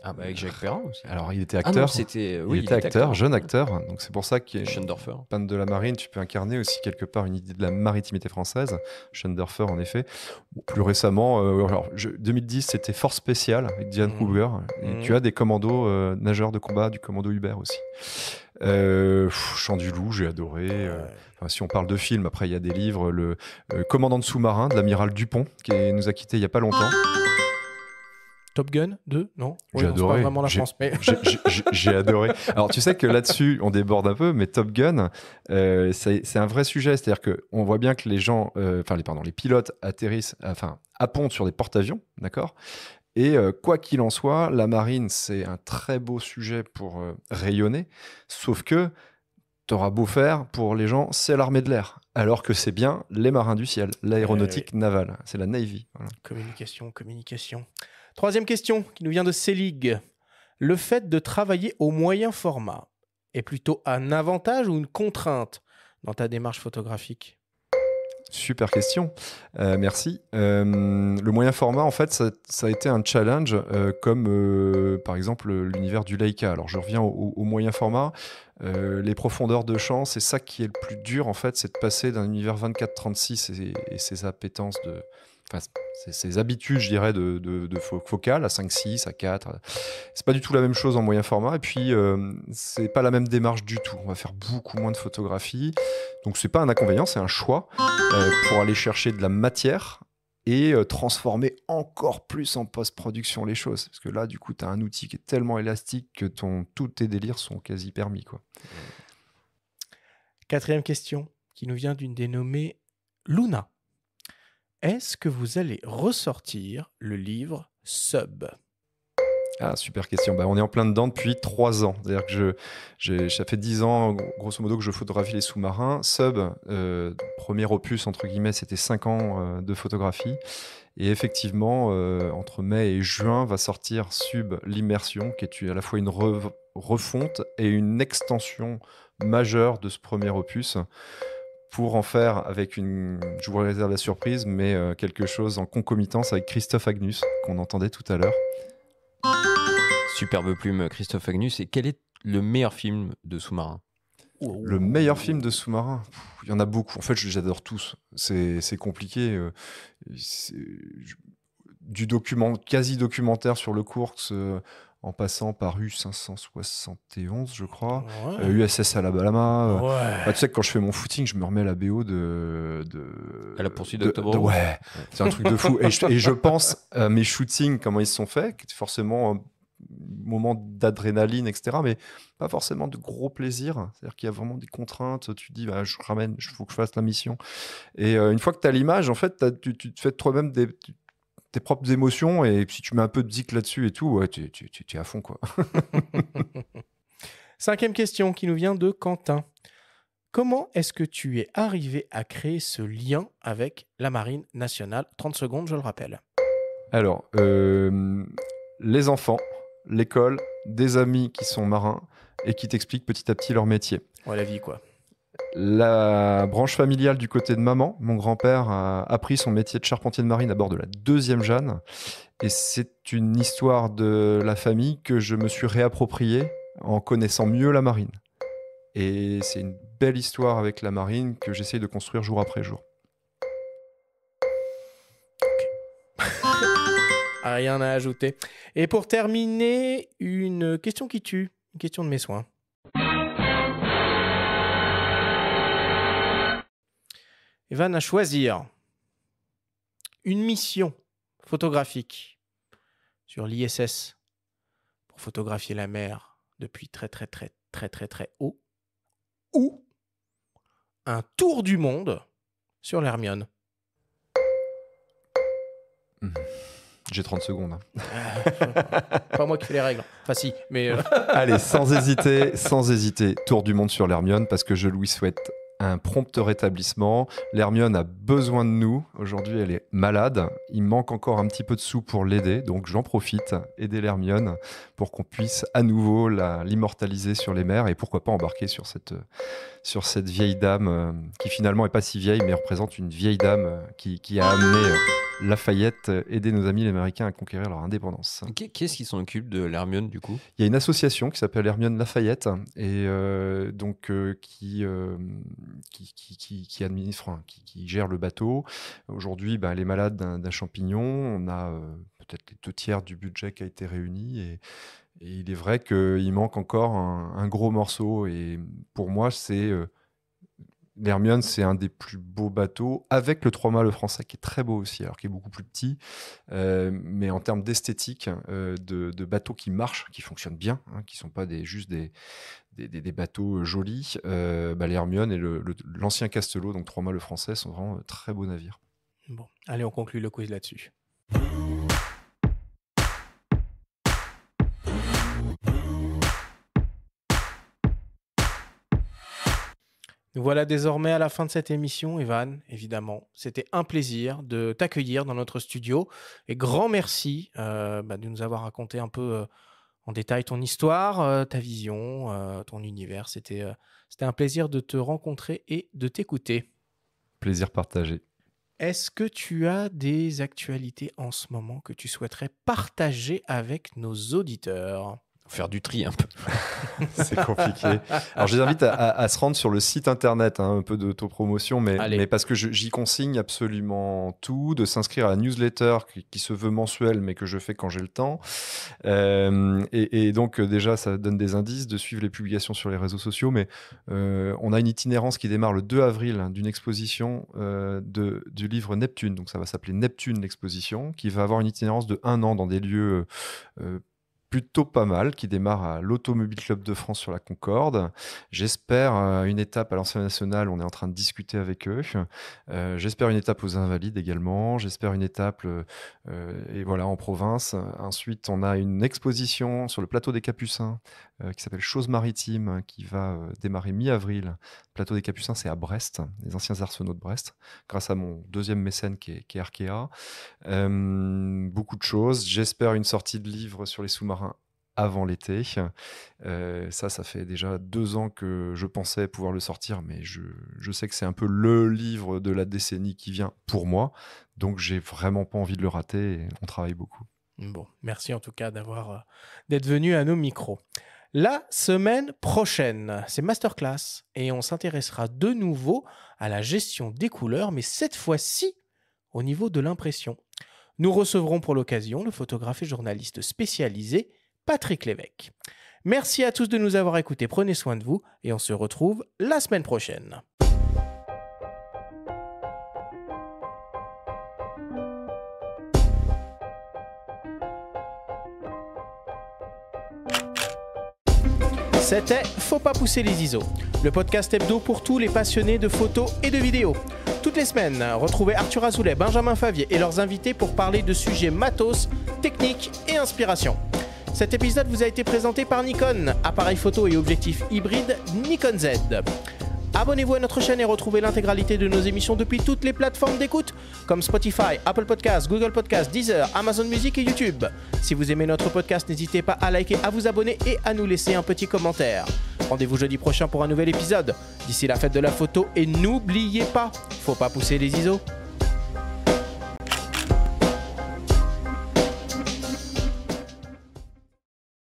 [SPEAKER 4] ah bah, avec Jacques Perrin ah. aussi. Alors il était ah acteur. Euh, il, était, acteur, jeune acteur. Donc c'est pour ça que Schoendorfer. Panne de la marine, tu peux incarner aussi quelque part une idée de la maritimité française. Schoendorfer en effet. Plus récemment, 2010 euh, c'était Force spéciale avec Diane mmh. mmh. tu as des commandos euh, nageurs de combat du commando Hubert aussi. Chant du loup, j'ai adoré. si on parle de films, après il y a des livres. Le commandant de sous-marin de l'amiral Dupont qui nous a quitté il n'y a pas longtemps. Top
[SPEAKER 2] Gun 2 Non oui, J'ai Pas vraiment la
[SPEAKER 4] France, mais. J'ai adoré. Alors, tu sais que là-dessus, on déborde un peu, mais Top Gun, euh, c'est un vrai sujet. C'est-à-dire qu'on voit bien que les gens, euh, enfin, les, pardon, les pilotes atterrissent, enfin, appontent sur des porte-avions, d'accord et euh, quoi qu'il en soit, la marine, c'est un très beau sujet pour rayonner, sauf que tu auras beau faire, pour les gens, c'est l'armée de l'air. Alors que c'est bien les marins du ciel, l'aéronautique navale, c'est la Navy.
[SPEAKER 2] Communication, communication. Troisième question qui nous vient de Célig. Le fait de travailler au moyen format est plutôt un avantage ou une contrainte dans ta démarche photographique
[SPEAKER 4] Super question, euh, merci. Euh, le moyen format, en fait, ça, a été un challenge, euh, comme par exemple l'univers du Leica. Alors, je reviens au, moyen format. les profondeurs de champ, c'est ça qui est le plus dur, en fait, c'est de passer d'un univers 24-36 et, ses appétences de, enfin, ces habitudes, je dirais, de, de, focale à 5-6, à 4. Euh, c'est pas du tout la même chose en moyen format. Et puis, euh, c'est pas la même démarche du tout. On va faire beaucoup moins de photographie. Donc, c'est pas un inconvénient, c'est un choix euh, pour aller chercher de la matière et transformer encore plus en post-production les choses. Parce que là, du coup, tu as un outil qui est tellement élastique que ton, tous tes délires sont quasi permis. Quoi.
[SPEAKER 2] Quatrième question qui nous vient d'une dénommée Luna est-ce que vous allez ressortir le livre Sub
[SPEAKER 4] ah, super question. Bah, on est en plein dedans depuis trois ans. C'est-à-dire que ça fait dix ans, grosso modo, que je photographie les sous-marins. Sub, euh, premier opus, entre guillemets, c'était cinq ans euh, de photographie. Et effectivement, euh, entre mai et juin, va sortir Sub l'immersion, qui est à la fois une refonte et une extension majeure de ce premier opus pour en faire avec une, je vous réserve la surprise, mais euh, quelque chose en concomitance avec Christophe Agnus qu'on entendait tout à l'heure. Superbe plume, Christophe Agnus. Et quel est le meilleur film de sous-marin le meilleur film de sous-marin, il y en a beaucoup. En fait, j'adore tous. C'est compliqué. Euh, du document, quasi documentaire sur le cours. Euh, en passant par U571, je crois, USS euh, Alabama. Euh, bah, tu sais que quand je fais mon footing, je me remets la BO de. à la poursuite d'octobre. Ouais, c'est un truc de fou. Et je, pense à euh, mes shootings, comment ils se sont faits, forcément un moment d'adrénaline, etc., mais pas forcément de gros plaisir. C'est-à-dire qu'il y a vraiment des contraintes. Tu dis, bah, je ramène, il faut que je fasse la mission. Et une fois que tu as l'image, en fait, tu, te fais toi-même des tes propres émotions et si tu mets un peu de zik là-dessus et tout, ouais, tu, es à fond quoi.
[SPEAKER 2] Cinquième question qui nous vient de Quentin. Comment est-ce que tu es arrivé à créer ce lien avec la Marine nationale 30 secondes, je le rappelle.
[SPEAKER 4] Alors, euh, les enfants, l'école, des amis qui sont marins et qui t'expliquent petit à petit leur métier. Ouais, la vie quoi. La branche familiale du côté de maman, mon grand-père a appris son métier de charpentier de marine à bord de la deuxième Jeanne. Et c'est une histoire de la famille que je me suis réappropriée en connaissant mieux la marine. Et c'est une belle histoire avec la marine que j'essaye de construire jour après jour. Ah, rien à ajouter. Et pour terminer,
[SPEAKER 2] une question qui tue, une question de mes soins. Evan a choisir une mission photographique sur l'ISS pour photographier la mer depuis très très très très très très haut ou un tour du monde sur l'Hermione.
[SPEAKER 4] Mmh. J'ai 30 secondes. Hein.
[SPEAKER 2] pas moi qui fais les règles. Enfin mais... Euh. Allez, sans hésiter, sans
[SPEAKER 4] hésiter, tour du monde sur l'Hermione parce que je lui souhaite un prompt rétablissement. L'Hermione a besoin de nous. Aujourd'hui, elle est malade. Il manque encore un petit peu de sous pour l'aider. Donc, j'en profite. Aider l'Hermione pour qu'on puisse à nouveau l'immortaliser sur les mers et pourquoi pas embarquer sur cette, sur cette vieille dame euh, qui finalement n'est pas si vieille mais représente une vieille dame euh, qui, qui a amené. Euh, Lafayette, euh, aider nos amis les Américains à conquérir leur indépendance. quest ce qui s'en de l'Hermione du coup Il y a une association qui s'appelle Hermione Lafayette et euh, donc euh, qui, qui, qui, administre, qui, gère le bateau. Aujourd'hui, ben, elle est malade d'un champignon. On a peut-être les deux tiers du budget qui a été réuni et, il est vrai qu'il manque encore un, gros morceau. Et pour moi, c'est L'Hermione, c'est un des plus beaux bateaux, avec le 3 le français, qui est très beau aussi, alors qu'il est beaucoup plus petit. Euh, mais en termes d'esthétique, euh, de, bateaux qui marchent, qui fonctionnent bien, hein, qui ne sont pas des, juste des, bateaux euh, jolis, bah, l'Hermione et l'ancien Castelot, donc 3 le français, sont vraiment très beaux navires.
[SPEAKER 2] Bon, allez, on conclut le quiz là-dessus. Nous voilà désormais à la fin de cette émission, Evan, évidemment. C'était un plaisir de t'accueillir dans notre studio. Et grand merci euh, bah, de nous avoir raconté un peu euh, en détail ton histoire, euh, ta vision, ton univers. C'était un plaisir de te rencontrer et de t'écouter.
[SPEAKER 4] Plaisir partagé.
[SPEAKER 2] Est-ce que tu as des actualités en ce moment que tu souhaiterais partager avec nos auditeurs
[SPEAKER 4] faire du tri un peu. c'est compliqué. Alors, je les invite à, se rendre sur le site internet, hein, un peu d'autopromotion, mais, mais parce que j'y consigne absolument tout, de s'inscrire à la newsletter qui, se veut mensuelle, mais que je fais quand j'ai le temps. Euh, et, donc, euh, déjà, ça donne des indices de suivre les publications sur les réseaux sociaux, mais euh, on a une itinérance qui démarre le 2 avril hein, d'une exposition de, du livre Neptune. Donc, ça va s'appeler Neptune, l'exposition, qui va avoir une itinérance de un an dans des lieux plutôt pas mal, qui démarre à l'Automobile Club de France sur la Concorde. J'espère euh, une étape à l'Ancienne Nationale, on est en train de discuter avec eux. Euh, j'espère une étape aux Invalides également. J'espère une étape euh, et voilà en province. Ensuite, on a une exposition sur le plateau des Capucins euh, qui s'appelle Choses Maritimes, qui va euh, démarrer mi-avril. Plateau des Capucins, c'est à Brest, les anciens arsenaux de Brest, grâce à mon deuxième mécène qui est, qui Arkea. Euh, beaucoup de choses. J'espère une sortie de livre sur les sous-marins avant l'été. ça, ça fait déjà deux ans que je pensais pouvoir le sortir, mais je, sais que c'est un peu le livre de la décennie qui vient pour moi. Donc, j'ai vraiment pas envie de le rater. Et on travaille beaucoup. Bon,
[SPEAKER 2] merci en tout cas d'avoir d'être venu à nos micros la semaine prochaine. C'est masterclass et on s'intéressera de nouveau à la gestion des couleurs, mais cette fois-ci au niveau de l'impression. Nous recevrons pour l'occasion le photographe et journaliste spécialisé Patrick Lévesque. Merci à tous de nous avoir écoutés, prenez soin de vous et on se retrouve la semaine prochaine. C'était Faut pas pousser les ISO, le podcast hebdo pour tous les passionnés de photos et de vidéos. Toutes les semaines, retrouvez Arthur Azoulay, Benjamin Favier et leurs invités pour parler de sujets matos, techniques et inspiration. Cet épisode vous a été présenté par Nikon, appareil photo et objectif hybride Nikon Z. Abonnez-vous à notre chaîne et retrouvez l'intégralité de nos émissions depuis toutes les plateformes d'écoute comme Spotify, Apple Podcasts, Google Podcasts, Deezer, Amazon Music et YouTube. Si vous aimez notre podcast, n'hésitez pas à liker, à vous abonner et à nous laisser un petit commentaire. Rendez-vous jeudi prochain pour un nouvel épisode. D'ici la fête de la photo et n'oubliez pas, faut pas pousser les ISO.